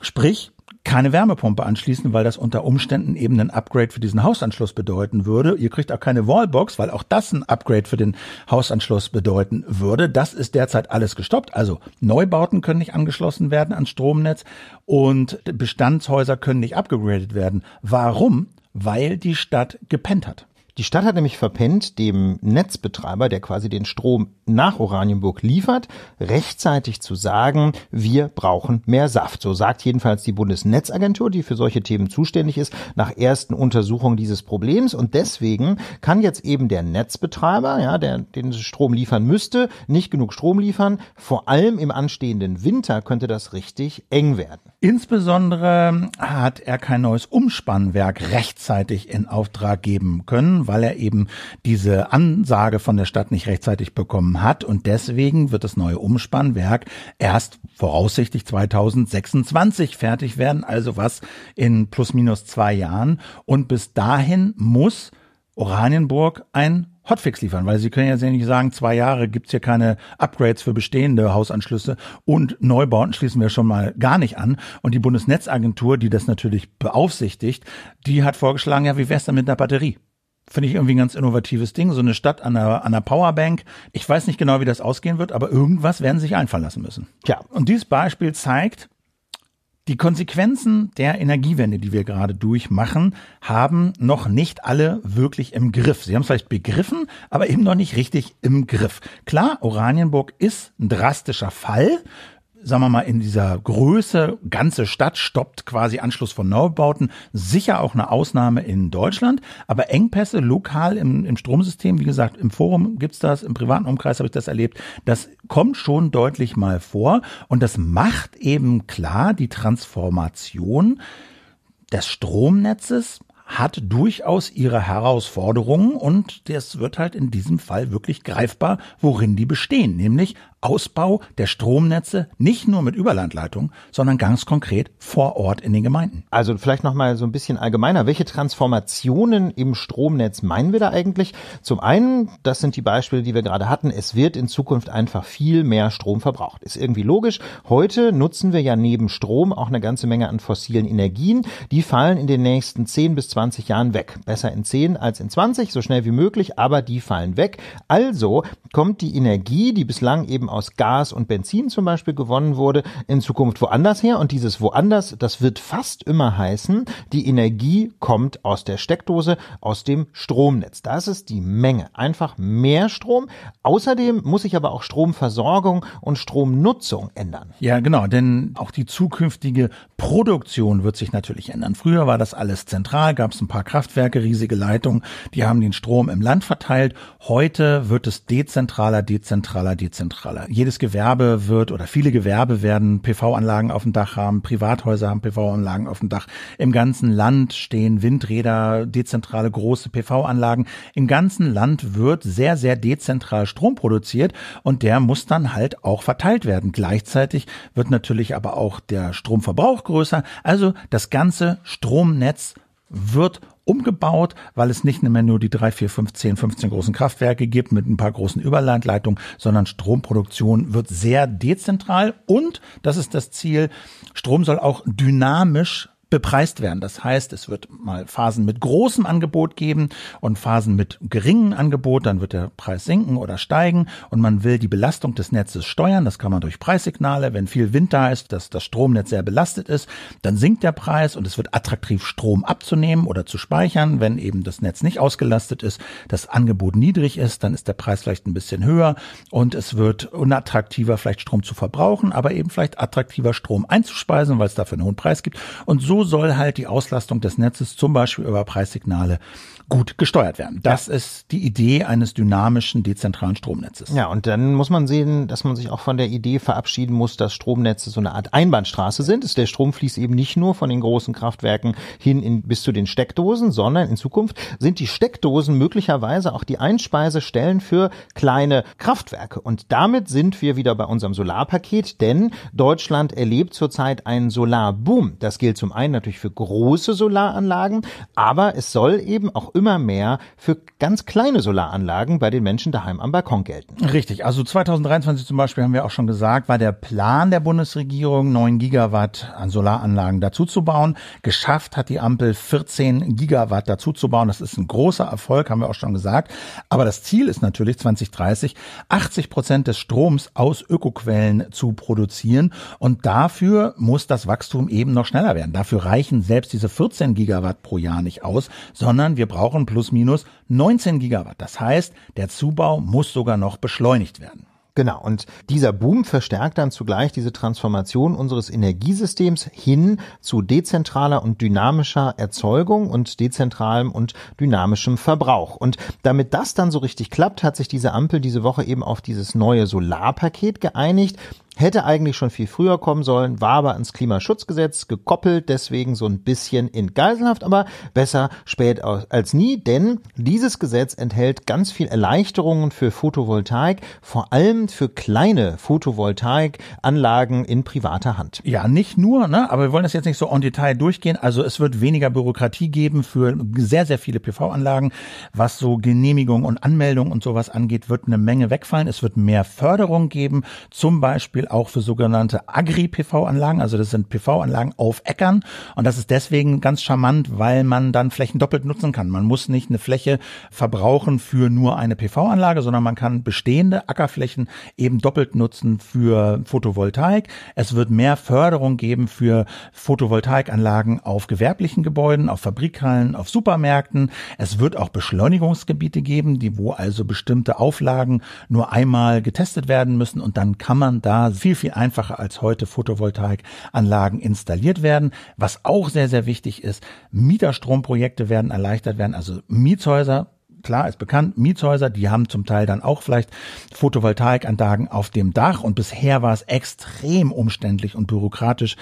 A: Sprich, keine Wärmepumpe anschließen, weil das unter Umständen eben ein Upgrade für diesen Hausanschluss bedeuten würde. Ihr kriegt auch keine Wallbox, weil auch das ein Upgrade für den Hausanschluss bedeuten würde. Das ist derzeit alles gestoppt. Also Neubauten können nicht angeschlossen werden ans Stromnetz und Bestandshäuser können nicht abgegradet werden. Warum? weil die
B: Stadt gepennt hat. Die Stadt hat nämlich verpennt, dem Netzbetreiber, der quasi den Strom nach Oranienburg liefert, rechtzeitig zu sagen, wir brauchen mehr Saft. So sagt jedenfalls die Bundesnetzagentur, die für solche Themen zuständig ist, nach ersten Untersuchungen dieses Problems. Und deswegen kann jetzt eben der Netzbetreiber, ja, der den Strom liefern müsste, nicht genug Strom liefern. Vor allem im anstehenden Winter könnte das richtig eng werden. Insbesondere hat er kein neues Umspannwerk rechtzeitig in
A: Auftrag geben können, weil er eben diese Ansage von der Stadt nicht rechtzeitig bekommen hat. Und deswegen wird das neue Umspannwerk erst voraussichtlich 2026 fertig werden, also was in plus minus zwei Jahren. Und bis dahin muss Oranienburg ein Hotfix liefern, weil sie können ja nicht sagen, zwei Jahre gibt's hier keine Upgrades für bestehende Hausanschlüsse und Neubauten schließen wir schon mal gar nicht an. Und die Bundesnetzagentur, die das natürlich beaufsichtigt, die hat vorgeschlagen, ja, wie wär's denn mit einer Batterie? Finde ich irgendwie ein ganz innovatives Ding. So eine Stadt an einer, an einer Powerbank. Ich weiß nicht genau, wie das ausgehen wird, aber irgendwas werden sich einfallen lassen müssen. Tja, und dieses Beispiel zeigt, die Konsequenzen der Energiewende, die wir gerade durchmachen, haben noch nicht alle wirklich im Griff. Sie haben es vielleicht begriffen, aber eben noch nicht richtig im Griff. Klar, Oranienburg ist ein drastischer Fall sagen wir mal, in dieser Größe, ganze Stadt stoppt quasi Anschluss von Neubauten. Sicher auch eine Ausnahme in Deutschland, aber Engpässe lokal im, im Stromsystem, wie gesagt, im Forum gibt's das, im privaten Umkreis habe ich das erlebt, das kommt schon deutlich mal vor und das macht eben klar die Transformation des Stromnetzes hat durchaus ihre Herausforderungen und das wird halt in diesem Fall wirklich greifbar, worin die bestehen, nämlich Ausbau der Stromnetze nicht nur mit Überlandleitungen, sondern ganz
B: konkret vor Ort in den Gemeinden. Also vielleicht noch mal so ein bisschen allgemeiner, welche Transformationen im Stromnetz meinen wir da eigentlich? Zum einen, das sind die Beispiele, die wir gerade hatten, es wird in Zukunft einfach viel mehr Strom verbraucht. Ist irgendwie logisch. Heute nutzen wir ja neben Strom auch eine ganze Menge an fossilen Energien, die fallen in den nächsten 10 bis 20 Jahren weg. Besser in 10 als in 20, so schnell wie möglich, aber die fallen weg. Also kommt die Energie, die bislang eben aus Gas und Benzin zum Beispiel gewonnen wurde, in Zukunft woanders her. Und dieses woanders, das wird fast immer heißen, die Energie kommt aus der Steckdose, aus dem Stromnetz. Das ist die Menge. Einfach mehr Strom. Außerdem muss sich aber auch Stromversorgung und Stromnutzung ändern. Ja, genau. Denn auch die zukünftige
A: Produktion wird sich natürlich ändern. Früher war das alles zentral, gab es ein paar Kraftwerke, riesige Leitungen, die haben den Strom im Land verteilt. Heute wird es dezentraler, dezentraler, dezentraler jedes Gewerbe wird oder viele Gewerbe werden PV-Anlagen auf dem Dach haben, Privathäuser haben PV-Anlagen auf dem Dach. Im ganzen Land stehen Windräder, dezentrale große PV-Anlagen. Im ganzen Land wird sehr, sehr dezentral Strom produziert und der muss dann halt auch verteilt werden. Gleichzeitig wird natürlich aber auch der Stromverbrauch größer. Also das ganze Stromnetz wird umgebaut, weil es nicht mehr nur die drei, vier, fünf, zehn, 15 großen Kraftwerke gibt mit ein paar großen Überlandleitungen, sondern Stromproduktion wird sehr dezentral und, das ist das Ziel, Strom soll auch dynamisch bepreist werden. Das heißt, es wird mal Phasen mit großem Angebot geben und Phasen mit geringem Angebot, dann wird der Preis sinken oder steigen und man will die Belastung des Netzes steuern. Das kann man durch Preissignale, wenn viel Wind da ist, dass das Stromnetz sehr belastet ist, dann sinkt der Preis und es wird attraktiv, Strom abzunehmen oder zu speichern, wenn eben das Netz nicht ausgelastet ist, das Angebot niedrig ist, dann ist der Preis vielleicht ein bisschen höher und es wird unattraktiver, vielleicht Strom zu verbrauchen, aber eben vielleicht attraktiver, Strom einzuspeisen, weil es dafür einen hohen Preis gibt. Und so so soll halt die Auslastung des Netzes zum Beispiel über Preissignale gut gesteuert werden. Das ja. ist die Idee eines dynamischen, dezentralen Stromnetzes.
B: Ja, und dann muss man sehen, dass man sich auch von der Idee verabschieden muss, dass Stromnetze so eine Art Einbahnstraße sind. Der Strom fließt eben nicht nur von den großen Kraftwerken hin in, bis zu den Steckdosen, sondern in Zukunft sind die Steckdosen möglicherweise auch die Einspeisestellen für kleine Kraftwerke. Und damit sind wir wieder bei unserem Solarpaket, denn Deutschland erlebt zurzeit einen Solarboom. Das gilt zum einen natürlich für große Solaranlagen, aber es soll eben auch immer mehr für ganz kleine Solaranlagen bei den Menschen daheim am Balkon gelten. Richtig, also 2023 zum Beispiel haben wir auch schon gesagt, war der Plan der Bundesregierung, 9 Gigawatt
A: an Solaranlagen dazuzubauen. Geschafft hat die Ampel 14 Gigawatt dazuzubauen. Das ist ein großer Erfolg, haben wir auch schon gesagt. Aber das Ziel ist natürlich 2030, 80 Prozent des Stroms aus Ökoquellen zu produzieren. Und dafür muss das Wachstum eben noch schneller werden. Dafür reichen selbst diese 14 Gigawatt pro Jahr nicht aus, sondern wir brauchen
B: verbrauchen plus minus 19 Gigawatt. Das heißt, der Zubau muss sogar noch beschleunigt werden. Genau, und dieser Boom verstärkt dann zugleich diese Transformation unseres Energiesystems hin zu dezentraler und dynamischer Erzeugung und dezentralem und dynamischem Verbrauch. Und damit das dann so richtig klappt, hat sich diese Ampel diese Woche eben auf dieses neue Solarpaket geeinigt. Hätte eigentlich schon viel früher kommen sollen, war aber ans Klimaschutzgesetz gekoppelt, deswegen so ein bisschen in Geiselhaft, aber besser spät als nie, denn dieses Gesetz enthält ganz viel Erleichterungen für Photovoltaik, vor allem für kleine Photovoltaikanlagen in privater Hand. Ja, nicht nur,
A: ne? aber wir wollen das jetzt nicht so en Detail durchgehen. Also es wird weniger Bürokratie geben für sehr, sehr viele PV-Anlagen. Was so Genehmigung und Anmeldung und sowas angeht, wird eine Menge wegfallen. Es wird mehr Förderung geben, zum Beispiel Beispiel auch für sogenannte Agri-PV-Anlagen. Also das sind PV-Anlagen auf Äckern. Und das ist deswegen ganz charmant, weil man dann Flächen doppelt nutzen kann. Man muss nicht eine Fläche verbrauchen für nur eine PV-Anlage, sondern man kann bestehende Ackerflächen eben doppelt nutzen für Photovoltaik. Es wird mehr Förderung geben für Photovoltaikanlagen auf gewerblichen Gebäuden, auf Fabrikhallen, auf Supermärkten. Es wird auch Beschleunigungsgebiete geben, die wo also bestimmte Auflagen nur einmal getestet werden müssen und dann kann man da kann viel, viel einfacher als heute Photovoltaikanlagen installiert werden. Was auch sehr, sehr wichtig ist, Mieterstromprojekte werden erleichtert werden, also Mietshäuser klar, ist bekannt, Mietshäuser, die haben zum Teil dann auch vielleicht Photovoltaikanlagen auf dem Dach und bisher war es extrem umständlich und bürokratisch,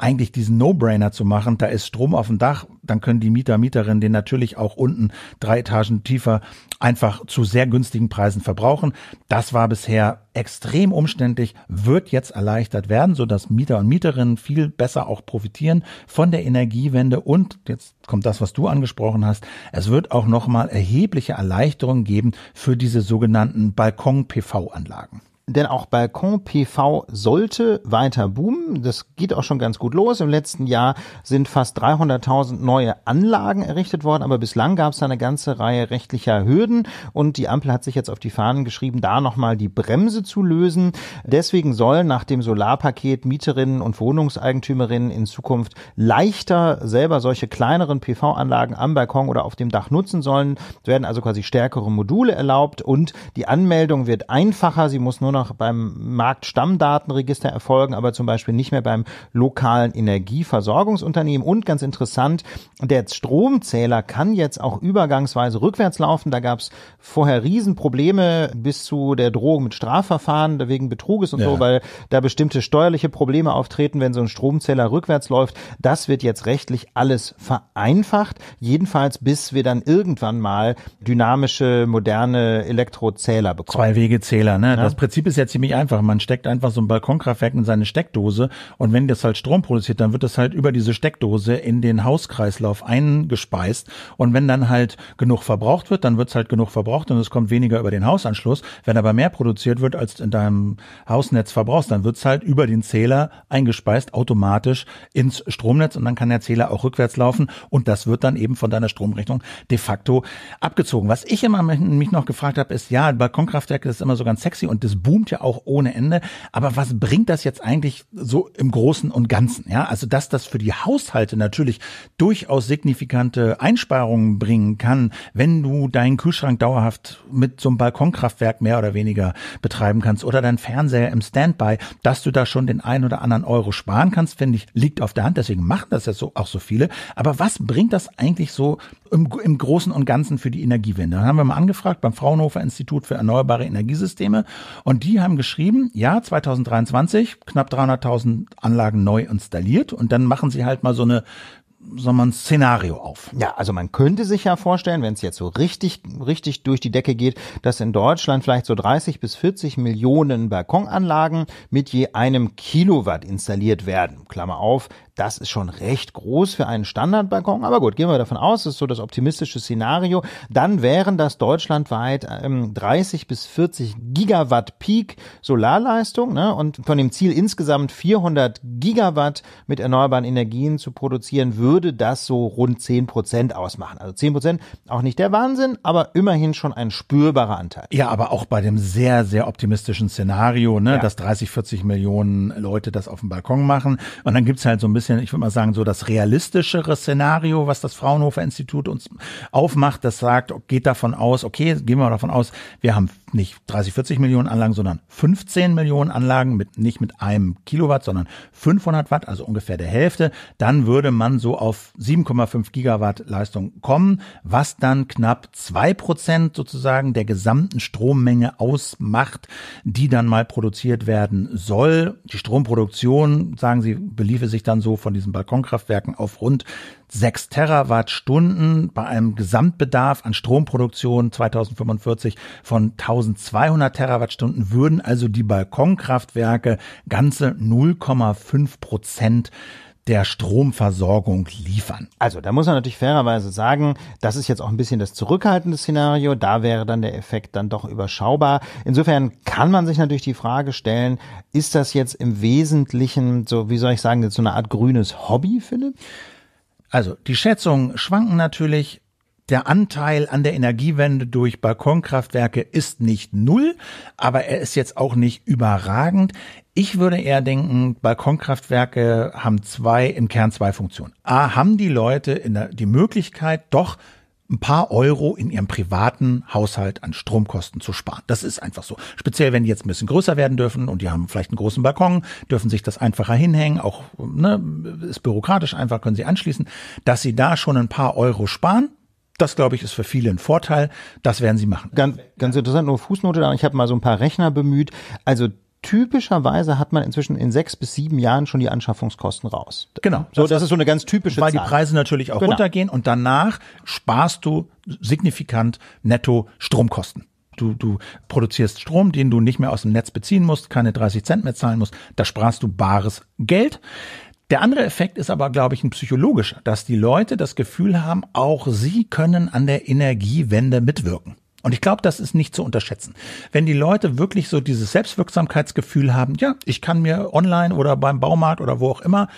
A: eigentlich diesen No-Brainer zu machen, da ist Strom auf dem Dach, dann können die Mieter, Mieterinnen den natürlich auch unten drei Etagen tiefer einfach zu sehr günstigen Preisen verbrauchen. Das war bisher extrem umständlich, wird jetzt erleichtert werden, sodass Mieter und Mieterinnen viel besser auch profitieren von der Energiewende und jetzt kommt das, was du angesprochen hast, es wird auch nochmal erhebliche Erleichterungen geben für diese sogenannten Balkon-PV-Anlagen
B: denn auch Balkon-PV sollte weiter boomen. Das geht auch schon ganz gut los. Im letzten Jahr sind fast 300.000 neue Anlagen errichtet worden, aber bislang gab es da eine ganze Reihe rechtlicher Hürden und die Ampel hat sich jetzt auf die Fahnen geschrieben, da nochmal die Bremse zu lösen. Deswegen sollen nach dem Solarpaket Mieterinnen und Wohnungseigentümerinnen in Zukunft leichter selber solche kleineren PV-Anlagen am Balkon oder auf dem Dach nutzen sollen. Es werden also quasi stärkere Module erlaubt und die Anmeldung wird einfacher. Sie muss nur noch noch beim Marktstammdatenregister erfolgen, aber zum Beispiel nicht mehr beim lokalen Energieversorgungsunternehmen. Und ganz interessant, der Stromzähler kann jetzt auch übergangsweise rückwärts laufen. Da gab es vorher Riesenprobleme bis zu der Drohung mit Strafverfahren wegen Betruges und ja. so, weil da bestimmte steuerliche Probleme auftreten, wenn so ein Stromzähler rückwärts läuft. Das wird jetzt rechtlich alles vereinfacht, jedenfalls bis wir dann irgendwann mal dynamische, moderne Elektrozähler bekommen. Zwei Wegezähler, ne? Ja? Das
A: Prinzip Prinzip ist ja ziemlich einfach. Man steckt einfach so ein Balkonkraftwerk in seine Steckdose und wenn das halt Strom produziert, dann wird das halt über diese Steckdose in den Hauskreislauf eingespeist. Und wenn dann halt genug verbraucht wird, dann wird es halt genug verbraucht und es kommt weniger über den Hausanschluss. Wenn aber mehr produziert wird, als in deinem Hausnetz verbrauchst, dann wird es halt über den Zähler eingespeist, automatisch ins Stromnetz und dann kann der Zähler auch rückwärts laufen und das wird dann eben von deiner Stromrechnung de facto abgezogen. Was ich immer mich noch gefragt habe, ist, ja, Balkonkraftwerke ist immer so ganz sexy und das boomt ja auch ohne Ende. Aber was bringt das jetzt eigentlich so im Großen und Ganzen? Ja, also dass das für die Haushalte natürlich durchaus signifikante Einsparungen bringen kann, wenn du deinen Kühlschrank dauerhaft mit so einem Balkonkraftwerk mehr oder weniger betreiben kannst oder deinen Fernseher im Standby, dass du da schon den einen oder anderen Euro sparen kannst, finde ich, liegt auf der Hand. Deswegen machen das ja so auch so viele. Aber was bringt das eigentlich so im, im Großen und Ganzen für die Energiewende. Dann haben wir mal angefragt beim Fraunhofer Institut für erneuerbare Energiesysteme und die haben geschrieben, ja, 2023 knapp 300.000 Anlagen neu installiert und
B: dann machen sie halt mal so eine soll man ein Szenario auf. Ja, also man könnte sich ja vorstellen, wenn es jetzt so richtig, richtig durch die Decke geht, dass in Deutschland vielleicht so 30 bis 40 Millionen Balkonanlagen mit je einem Kilowatt installiert werden. Klammer auf, das ist schon recht groß für einen Standardbalkon, aber gut, gehen wir davon aus, das ist so das optimistische Szenario. Dann wären das deutschlandweit 30 ähm, bis 40 Gigawatt Peak Solarleistung ne? und von dem Ziel insgesamt 400 Gigawatt mit erneuerbaren Energien zu produzieren, würde das so rund 10 Prozent ausmachen. Also 10 Prozent, auch nicht der Wahnsinn, aber immerhin schon ein spürbarer Anteil.
A: Ja, aber auch bei dem sehr, sehr optimistischen Szenario, ne? Ja. dass 30, 40 Millionen Leute das auf dem Balkon machen und dann gibt's halt so ein bisschen bisschen, ich würde mal sagen, so das realistischere Szenario, was das Fraunhofer Institut uns aufmacht. Das sagt, geht davon aus, okay, gehen wir davon aus, wir haben nicht 30, 40 Millionen Anlagen, sondern 15 Millionen Anlagen mit nicht mit einem Kilowatt, sondern 500 Watt, also ungefähr der Hälfte, dann würde man so auf 7,5 Gigawatt Leistung kommen, was dann knapp zwei Prozent sozusagen der gesamten Strommenge ausmacht, die dann mal produziert werden soll. Die Stromproduktion, sagen Sie, beliefe sich dann so von diesen Balkonkraftwerken auf rund 6 Terawattstunden bei einem Gesamtbedarf an Stromproduktion 2045 von 1200 Terawattstunden würden also die Balkonkraftwerke ganze 0,5 Prozent der Stromversorgung liefern.
B: Also da muss man natürlich fairerweise sagen, das ist jetzt auch ein bisschen das zurückhaltende Szenario. Da wäre dann der Effekt dann doch überschaubar. Insofern kann man sich natürlich die Frage stellen, ist das jetzt im Wesentlichen so, wie soll ich sagen, jetzt so eine Art grünes Hobby, Philipp? Also die Schätzungen schwanken natürlich. Der
A: Anteil an der Energiewende durch Balkonkraftwerke ist nicht null, aber er ist jetzt auch nicht überragend. Ich würde eher denken, Balkonkraftwerke haben zwei, im Kern zwei Funktionen. A, haben die Leute der, die Möglichkeit, doch ein paar Euro in ihrem privaten Haushalt an Stromkosten zu sparen. Das ist einfach so. Speziell, wenn die jetzt ein bisschen größer werden dürfen und die haben vielleicht einen großen Balkon, dürfen sich das einfacher hinhängen, auch ne, ist bürokratisch einfach, können sie anschließen, dass sie da schon ein paar Euro sparen, das, glaube ich, ist für
B: viele ein Vorteil. Das werden sie machen. Ganz, ganz interessant, nur Fußnote da. Ich habe mal so ein paar Rechner bemüht. Also typischerweise hat man inzwischen in sechs bis sieben Jahren schon die Anschaffungskosten raus. Genau. So,
A: das, das ist so eine ganz typische weil Zahl. Weil die Preise natürlich
B: auch genau. runtergehen und danach sparst du
A: signifikant netto Stromkosten. Du, du produzierst Strom, den du nicht mehr aus dem Netz beziehen musst, keine 30 Cent mehr zahlen musst, da sparst du bares Geld. Der andere Effekt ist aber, glaube ich, ein psychologischer, dass die Leute das Gefühl haben, auch sie können an der Energiewende mitwirken. Und ich glaube, das ist nicht zu unterschätzen. Wenn die Leute wirklich so dieses Selbstwirksamkeitsgefühl haben, ja, ich kann mir online oder beim Baumarkt oder wo auch immer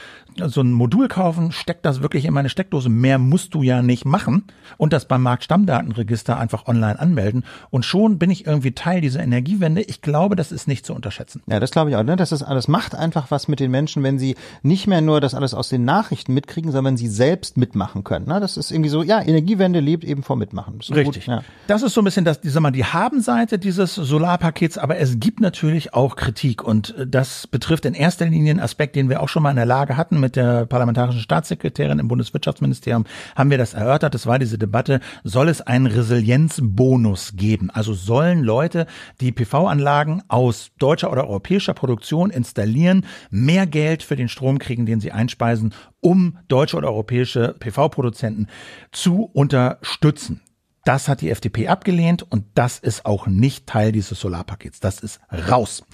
A: so ein Modul kaufen, steckt das wirklich in meine Steckdose. Mehr musst du ja nicht machen und das beim Marktstammdatenregister einfach online anmelden. Und schon bin ich irgendwie Teil dieser Energiewende. Ich glaube, das ist
B: nicht zu unterschätzen. Ja, das glaube ich auch. Ne? Das, ist, alles macht einfach was mit den Menschen, wenn sie nicht mehr nur das alles aus den Nachrichten mitkriegen, sondern wenn sie selbst mitmachen können. Ne? Das ist irgendwie so, ja, Energiewende lebt eben vom Mitmachen. Das Richtig. Gut, ja. Das ist so ein bisschen das, die, sag mal, die Habenseite dieses Solarpakets, aber es gibt
A: natürlich auch Kritik und äh, das betrifft in erster Linie einen Aspekt, den wir auch schon mal in der Lage hatten mit der parlamentarischen Staatssekretärin im Bundeswirtschaftsministerium haben wir das erörtert. Das war diese Debatte, soll es einen Resilienzbonus geben? Also sollen Leute, die PV-Anlagen aus deutscher oder europäischer Produktion installieren, mehr Geld für den Strom kriegen, den sie einspeisen, um deutsche oder europäische PV-Produzenten zu unterstützen. Das hat die FDP abgelehnt und das ist auch nicht Teil dieses Solarpakets. Das ist raus.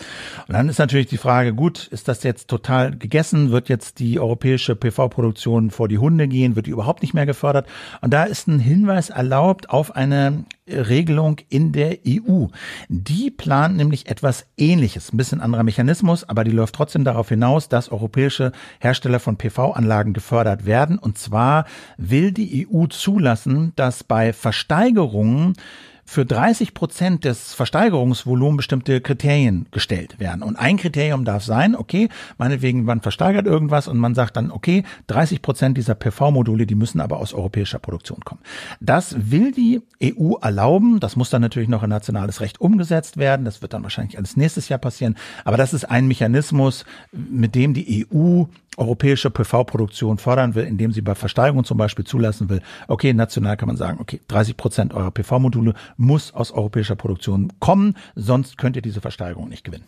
A: Und dann ist natürlich die Frage, gut, ist das jetzt total gegessen? Wird jetzt die europäische PV-Produktion vor die Hunde gehen? Wird die überhaupt nicht mehr gefördert? Und da ist ein Hinweis erlaubt auf eine Regelung in der EU. Die plant nämlich etwas Ähnliches, ein bisschen anderer Mechanismus, aber die läuft trotzdem darauf hinaus, dass europäische Hersteller von PV-Anlagen gefördert werden. Und zwar will die EU zulassen, dass bei Versteigerungen für 30 Prozent des Versteigerungsvolumens bestimmte Kriterien gestellt werden. Und ein Kriterium darf sein, okay, meinetwegen, man versteigert irgendwas und man sagt dann, okay, 30 Prozent dieser PV-Module, die müssen aber aus europäischer Produktion kommen. Das will die EU erlauben. Das muss dann natürlich noch in nationales Recht umgesetzt werden. Das wird dann wahrscheinlich alles nächstes Jahr passieren. Aber das ist ein Mechanismus, mit dem die EU europäische PV-Produktion fördern will, indem sie bei Versteigerung zum Beispiel zulassen will, okay, national kann man sagen, okay, 30
B: Prozent eurer PV-Module
A: muss aus europäischer Produktion kommen, sonst könnt ihr diese Versteigerung nicht
B: gewinnen.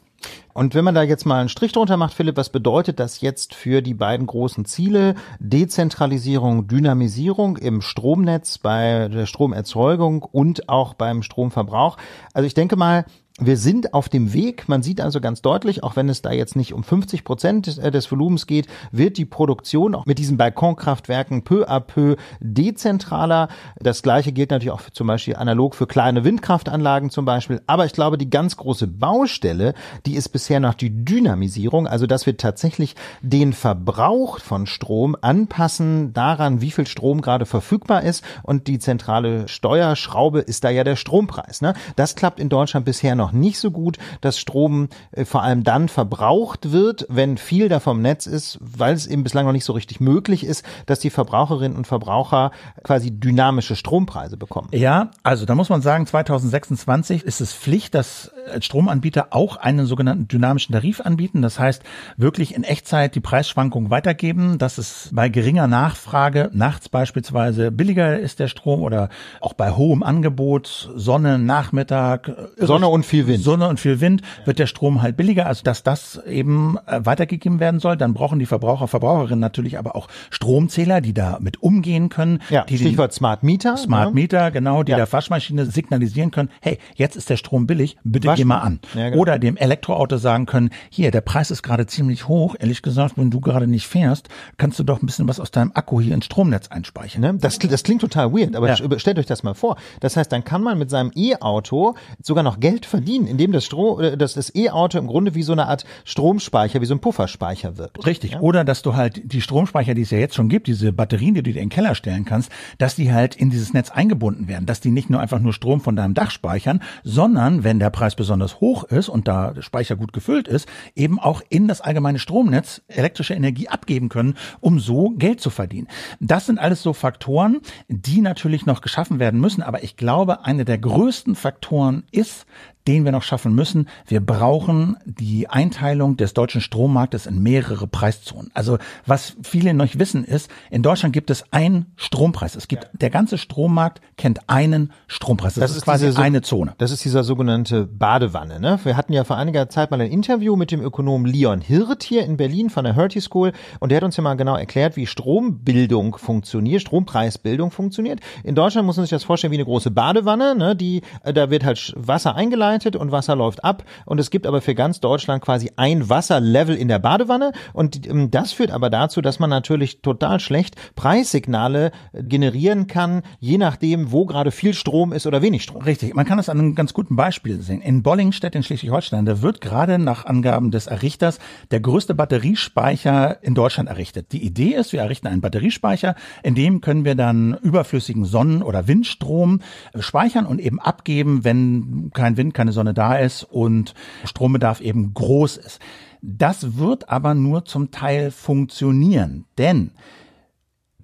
B: Und wenn man da jetzt mal einen Strich drunter macht, Philipp, was bedeutet das jetzt für die beiden großen Ziele? Dezentralisierung, Dynamisierung im Stromnetz, bei der Stromerzeugung und auch beim Stromverbrauch. Also ich denke mal, wir sind auf dem Weg. Man sieht also ganz deutlich, auch wenn es da jetzt nicht um 50 Prozent äh, des, Volumens geht, wird die Produktion auch mit diesen Balkonkraftwerken peu à peu dezentraler. Das gleiche gilt natürlich auch für, zum Beispiel analog für kleine Windkraftanlagen zum Beispiel. Aber ich glaube, die ganz große Baustelle, die ist bisher noch die Dynamisierung, also dass wir tatsächlich den Verbrauch von Strom anpassen daran, wie viel Strom gerade verfügbar ist. Und die zentrale Steuerschraube ist da ja der Strompreis. Ne? Das klappt in Deutschland bisher noch noch nicht so gut, dass Strom äh, vor allem dann verbraucht wird, wenn viel davon im Netz ist, weil es eben bislang noch nicht so richtig möglich ist, dass die Verbraucherinnen und Verbraucher quasi dynamische Strompreise bekommen.
A: Ja, also da muss man sagen, 2026 ist es Pflicht, dass äh, Stromanbieter auch einen sogenannten dynamischen Tarif anbieten. Das heißt, wirklich in Echtzeit die Preisschwankungen weitergeben, dass es bei geringer Nachfrage nachts beispielsweise billiger ist der Strom oder auch bei hohem Angebot, Sonne, Nachmittag. Äh, Sonne und viel viel Wind. Sonne und viel Wind wird der Strom halt billiger, also dass das eben äh, weitergegeben werden soll. Dann brauchen die Verbraucher, Verbraucherinnen natürlich aber auch Stromzähler, die damit umgehen können. Ja, die Stichwort
B: Smart Meter. Smart ne?
A: Meter, genau, die ja. der Waschmaschine signalisieren können, hey, jetzt ist der Strom billig, bitte Wasch geh mal an. Ja, genau. Oder dem Elektroauto sagen können, hier, der Preis ist gerade ziemlich hoch, ehrlich gesagt, wenn du gerade nicht fährst, kannst du
B: doch ein bisschen was aus deinem Akku hier ins Stromnetz einspeichern. Ne? Das, das klingt total weird, aber ja. stellt euch das mal vor. Das heißt, dann kann man mit seinem E-Auto sogar noch Geld verdienen Batterien, in dem das, äh, das, das E-Auto im Grunde wie so eine Art Stromspeicher, wie so ein Pufferspeicher wirkt. Richtig.
A: Ja? Oder dass du halt die Stromspeicher, die es ja jetzt schon gibt, diese Batterien, die du dir in den Keller stellen kannst, dass die halt in dieses Netz eingebunden werden, dass die nicht nur einfach nur Strom von deinem Dach speichern, sondern wenn der Preis besonders hoch ist und da der Speicher gut gefüllt ist, eben auch in das allgemeine Stromnetz elektrische Energie abgeben können, um so Geld zu verdienen. Das sind alles so Faktoren, die natürlich noch geschaffen werden müssen. Aber ich glaube, eine der größten Faktoren ist, den wir noch schaffen müssen. Wir brauchen die Einteilung des deutschen Strommarktes in mehrere Preiszonen. Also was viele noch wissen ist, in Deutschland gibt es einen Strompreis. Es gibt der ganze Strommarkt kennt einen Strompreis. Das, das ist, ist quasi diese, eine Zone.
B: Das ist dieser sogenannte Badewanne. Ne? Wir hatten ja vor einiger Zeit mal ein Interview mit dem Ökonom Leon Hirt hier in Berlin von der Hertie School und der hat uns ja mal genau erklärt, wie Strombildung funktioniert, Strompreisbildung funktioniert. In Deutschland muss man sich das vorstellen wie eine große Badewanne. Ne? Die, äh, da wird halt Wasser eingeleitet abgeleitet und Wasser läuft ab. Und es gibt aber für ganz Deutschland quasi ein Wasserlevel in der Badewanne. Und ähm, das führt aber dazu, dass man natürlich total schlecht Preissignale äh, generieren kann, je nachdem, wo gerade viel Strom ist oder wenig Strom. Richtig. Man kann das an einem ganz guten Beispiel sehen. In Bollingstedt in Schleswig-Holstein, da wird
A: gerade nach Angaben des Errichters der größte Batteriespeicher in Deutschland errichtet. Die Idee ist, wir errichten einen Batteriespeicher, in dem können wir dann überflüssigen Sonnen- oder Windstrom speichern und eben abgeben, wenn kein Wind, keine keine Sonne da ist und Strombedarf eben groß ist. Das wird aber nur zum Teil funktionieren, denn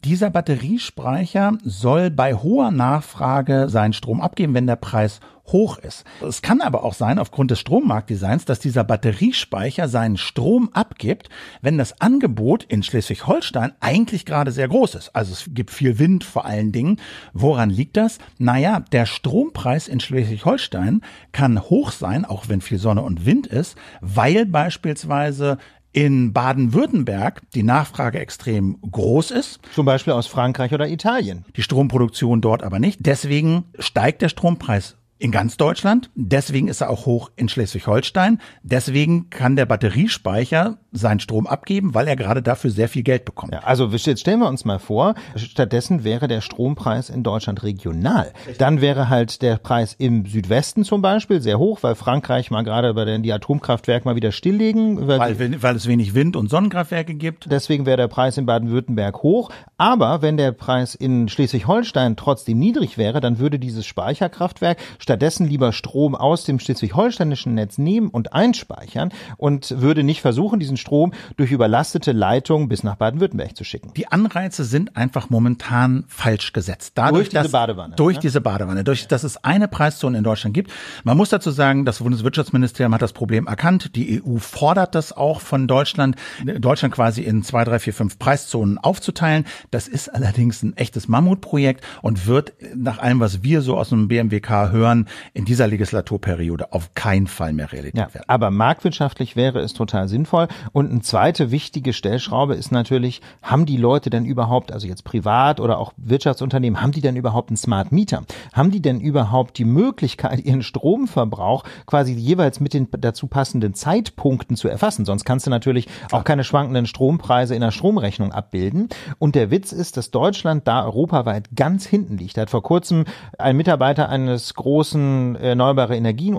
A: dieser Batteriespeicher soll bei hoher Nachfrage seinen Strom abgeben, wenn der Preis hoch ist. Es kann aber auch sein, aufgrund des Strommarktdesigns, dass dieser Batteriespeicher seinen Strom abgibt, wenn das Angebot in Schleswig-Holstein eigentlich gerade sehr groß ist. Also es gibt viel Wind vor allen Dingen. Woran liegt das? Naja, der Strompreis in Schleswig-Holstein kann hoch sein, auch wenn viel Sonne und Wind ist, weil beispielsweise in Baden-Württemberg die Nachfrage extrem groß ist. Zum Beispiel aus Frankreich oder Italien. Die Stromproduktion dort aber nicht. Deswegen steigt der Strompreis in ganz Deutschland. Deswegen ist er auch hoch in Schleswig-Holstein.
B: Deswegen kann der Batteriespeicher seinen Strom abgeben, weil er gerade dafür sehr viel Geld bekommt. Ja, also jetzt stellen wir uns mal vor, stattdessen wäre der Strompreis in Deutschland regional. Dann wäre halt der Preis im Südwesten zum Beispiel sehr hoch, weil Frankreich mal gerade über den, die Atomkraftwerke mal wieder stilllegen. Weil, weil, weil es wenig Wind- und Sonnenkraftwerke gibt. Deswegen wäre der Preis in Baden-Württemberg hoch. Aber wenn der Preis in Schleswig-Holstein trotzdem niedrig wäre, dann würde dieses Speicherkraftwerk stattdessen lieber Strom aus dem schleswig-holsteinischen Netz nehmen und einspeichern und würde nicht versuchen, diesen Strom durch überlastete Leitungen bis nach Baden-Württemberg zu schicken. Die Anreize sind einfach momentan falsch gesetzt. Dadurch, durch diese dass, Badewanne. Durch ne? diese Badewanne.
A: Durch, dass es eine Preiszone in Deutschland gibt. Man muss dazu sagen, das Bundeswirtschaftsministerium hat das Problem erkannt. Die EU fordert das auch von Deutschland, Deutschland quasi in zwei, drei, vier, fünf Preiszonen aufzuteilen. Das ist allerdings ein echtes Mammutprojekt und wird nach allem, was wir so
B: aus dem BMWK hören, kann in dieser Legislaturperiode auf keinen Fall mehr Realität ja, werden. Aber marktwirtschaftlich wäre es total sinnvoll. Und eine zweite wichtige Stellschraube ist natürlich, haben die Leute denn überhaupt, also jetzt privat oder auch Wirtschaftsunternehmen, haben die denn überhaupt einen Smart Meter? Haben die denn überhaupt die Möglichkeit, <laughs> ihren Stromverbrauch quasi jeweils mit den dazu passenden Zeitpunkten zu erfassen? Sonst kannst du natürlich auch keine schwankenden Strompreise in der Stromrechnung abbilden. Und der Witz ist, dass Deutschland da europaweit ganz hinten liegt. Da hat vor kurzem ein Mitarbeiter eines großen großen äh, erneuerbare Energien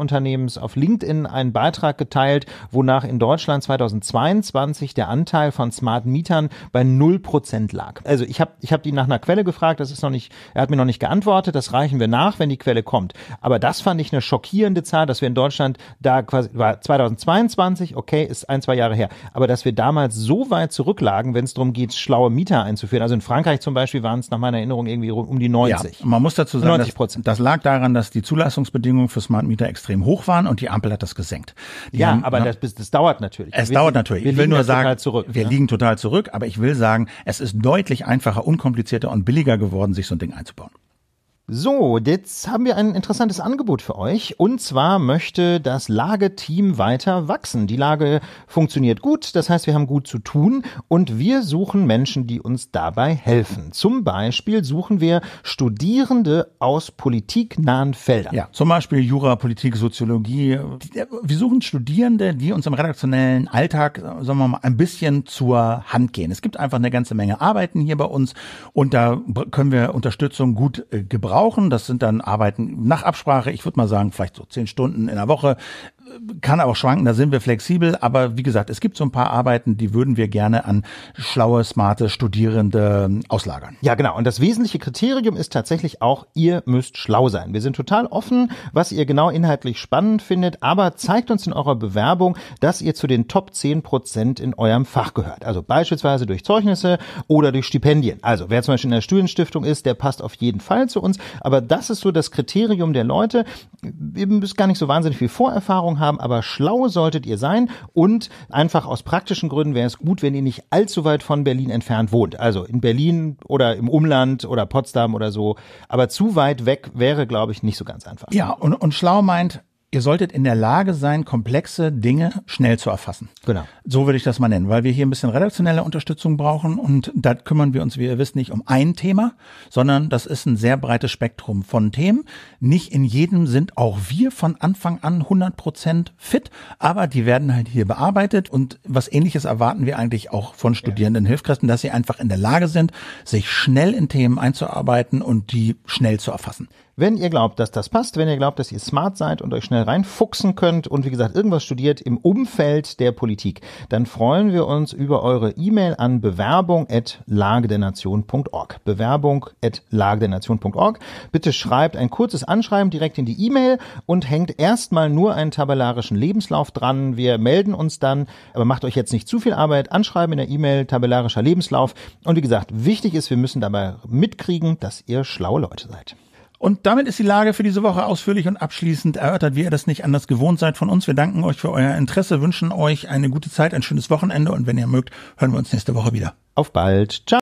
B: auf LinkedIn einen Beitrag geteilt, wonach in Deutschland 2022 der Anteil von Smart Mietern bei 0% lag. Also ich habe ich hab ihn nach einer Quelle gefragt, das ist noch nicht, er hat mir noch nicht geantwortet, das reichen wir nach, wenn die Quelle kommt. Aber das fand ich eine schockierende Zahl, dass wir in Deutschland da quasi, war 2022, okay, ist ein, zwei Jahre her, aber dass wir damals so weit zurücklagen, wenn es darum geht, schlaue Mieter einzuführen. Also in Frankreich zum Beispiel waren es nach meiner Erinnerung irgendwie um die 90. Ja, man
A: muss dazu sagen, 90 Das, das lag daran, dass die Zulassung Zulassungsbedingungen für Smart Meter extrem hoch waren und die Ampel hat das gesenkt.
B: Die ja, haben, aber ne? das, das dauert natürlich. Es wir dauert natürlich. Wir ich will nur sagen, zurück, wir ne?
A: liegen total zurück, aber ich will sagen, es
B: ist deutlich einfacher, unkomplizierter und billiger geworden, sich so ein Ding einzubauen. So, jetzt haben wir ein interessantes Angebot für euch. Und zwar möchte das Lageteam weiter wachsen. Die Lage funktioniert gut, das heißt, wir haben gut zu tun und wir suchen Menschen, die uns dabei helfen. Zum Beispiel suchen wir Studierende aus politiknahen Feldern. Ja, zum Beispiel Jura, Politik, Soziologie. Äh, wir suchen Studierende,
A: die uns im redaktionellen Alltag, äh, sagen wir mal, ein bisschen zur Hand gehen. Es gibt einfach eine ganze Menge Arbeiten hier bei uns und da können wir Unterstützung gut äh, gebrauchen brauchen. Das sind dann Arbeiten nach Absprache, ich würde mal sagen, vielleicht so zehn Stunden in der Woche kann auch schwanken, da sind wir flexibel, aber wie gesagt, es gibt so ein paar Arbeiten, die würden wir gerne an schlaue, smarte
B: Studierende ähm, auslagern. Ja, genau. Und das wesentliche Kriterium ist tatsächlich auch, ihr müsst schlau sein. Wir sind total offen, was ihr genau inhaltlich spannend findet, aber zeigt uns in eurer Bewerbung, dass ihr zu den Top 10 Prozent in eurem Fach gehört. Also beispielsweise durch Zeugnisse oder durch Stipendien. Also wer zum Beispiel in der Studienstiftung ist, der passt auf jeden Fall zu uns. Aber das ist so das Kriterium der Leute. Ihr müsst gar nicht so wahnsinnig viel Vorerfahrung Ahnung haben, aber schlau solltet ihr sein und einfach aus praktischen Gründen wäre es gut, wenn ihr nicht allzu weit von Berlin entfernt wohnt. Also in Berlin oder im Umland oder Potsdam oder so. Aber zu weit weg wäre, glaube ich, nicht so ganz einfach.
A: Ja, und, und schlau meint ihr solltet in der Lage sein, komplexe Dinge schnell zu erfassen. Genau. So würde ich das mal nennen, weil wir hier ein bisschen redaktionelle Unterstützung brauchen und da kümmern wir uns, wie ihr wisst, nicht um ein Thema, sondern das ist ein sehr breites Spektrum von Themen. Nicht in jedem sind auch wir von Anfang an 100 Prozent fit, aber die werden halt hier bearbeitet und was ähnliches erwarten wir eigentlich auch von Studierenden, Hilfskräften, dass sie einfach in der
B: Lage sind, sich schnell in Themen einzuarbeiten und die schnell zu erfassen. Wenn ihr glaubt, dass das passt, wenn ihr glaubt, dass ihr smart seid und euch schnell reinfuchsen könnt und wie gesagt irgendwas studiert im Umfeld der Politik, dann freuen wir uns über eure E-Mail an bewerbung@lagedernation.org. bewerbung@lagedernation.org. Bitte schreibt ein kurzes Anschreiben direkt in die E-Mail und hängt erstmal nur einen tabellarischen Lebenslauf dran. Wir melden uns dann, aber macht euch jetzt nicht zu viel Arbeit. Anschreiben in der E-Mail tabellarischer Lebenslauf und wie gesagt, wichtig ist, wir müssen dabei mitkriegen, dass ihr schlaue Leute seid. Und damit ist die
A: Lage für diese Woche ausführlich und abschließend erörtert, wie ihr das nicht anders gewohnt seid von uns. Wir danken euch für euer Interesse, wünschen euch eine gute Zeit, ein schönes Wochenende und wenn ihr mögt, hören wir uns nächste Woche wieder.
B: Auf bald. Ciao.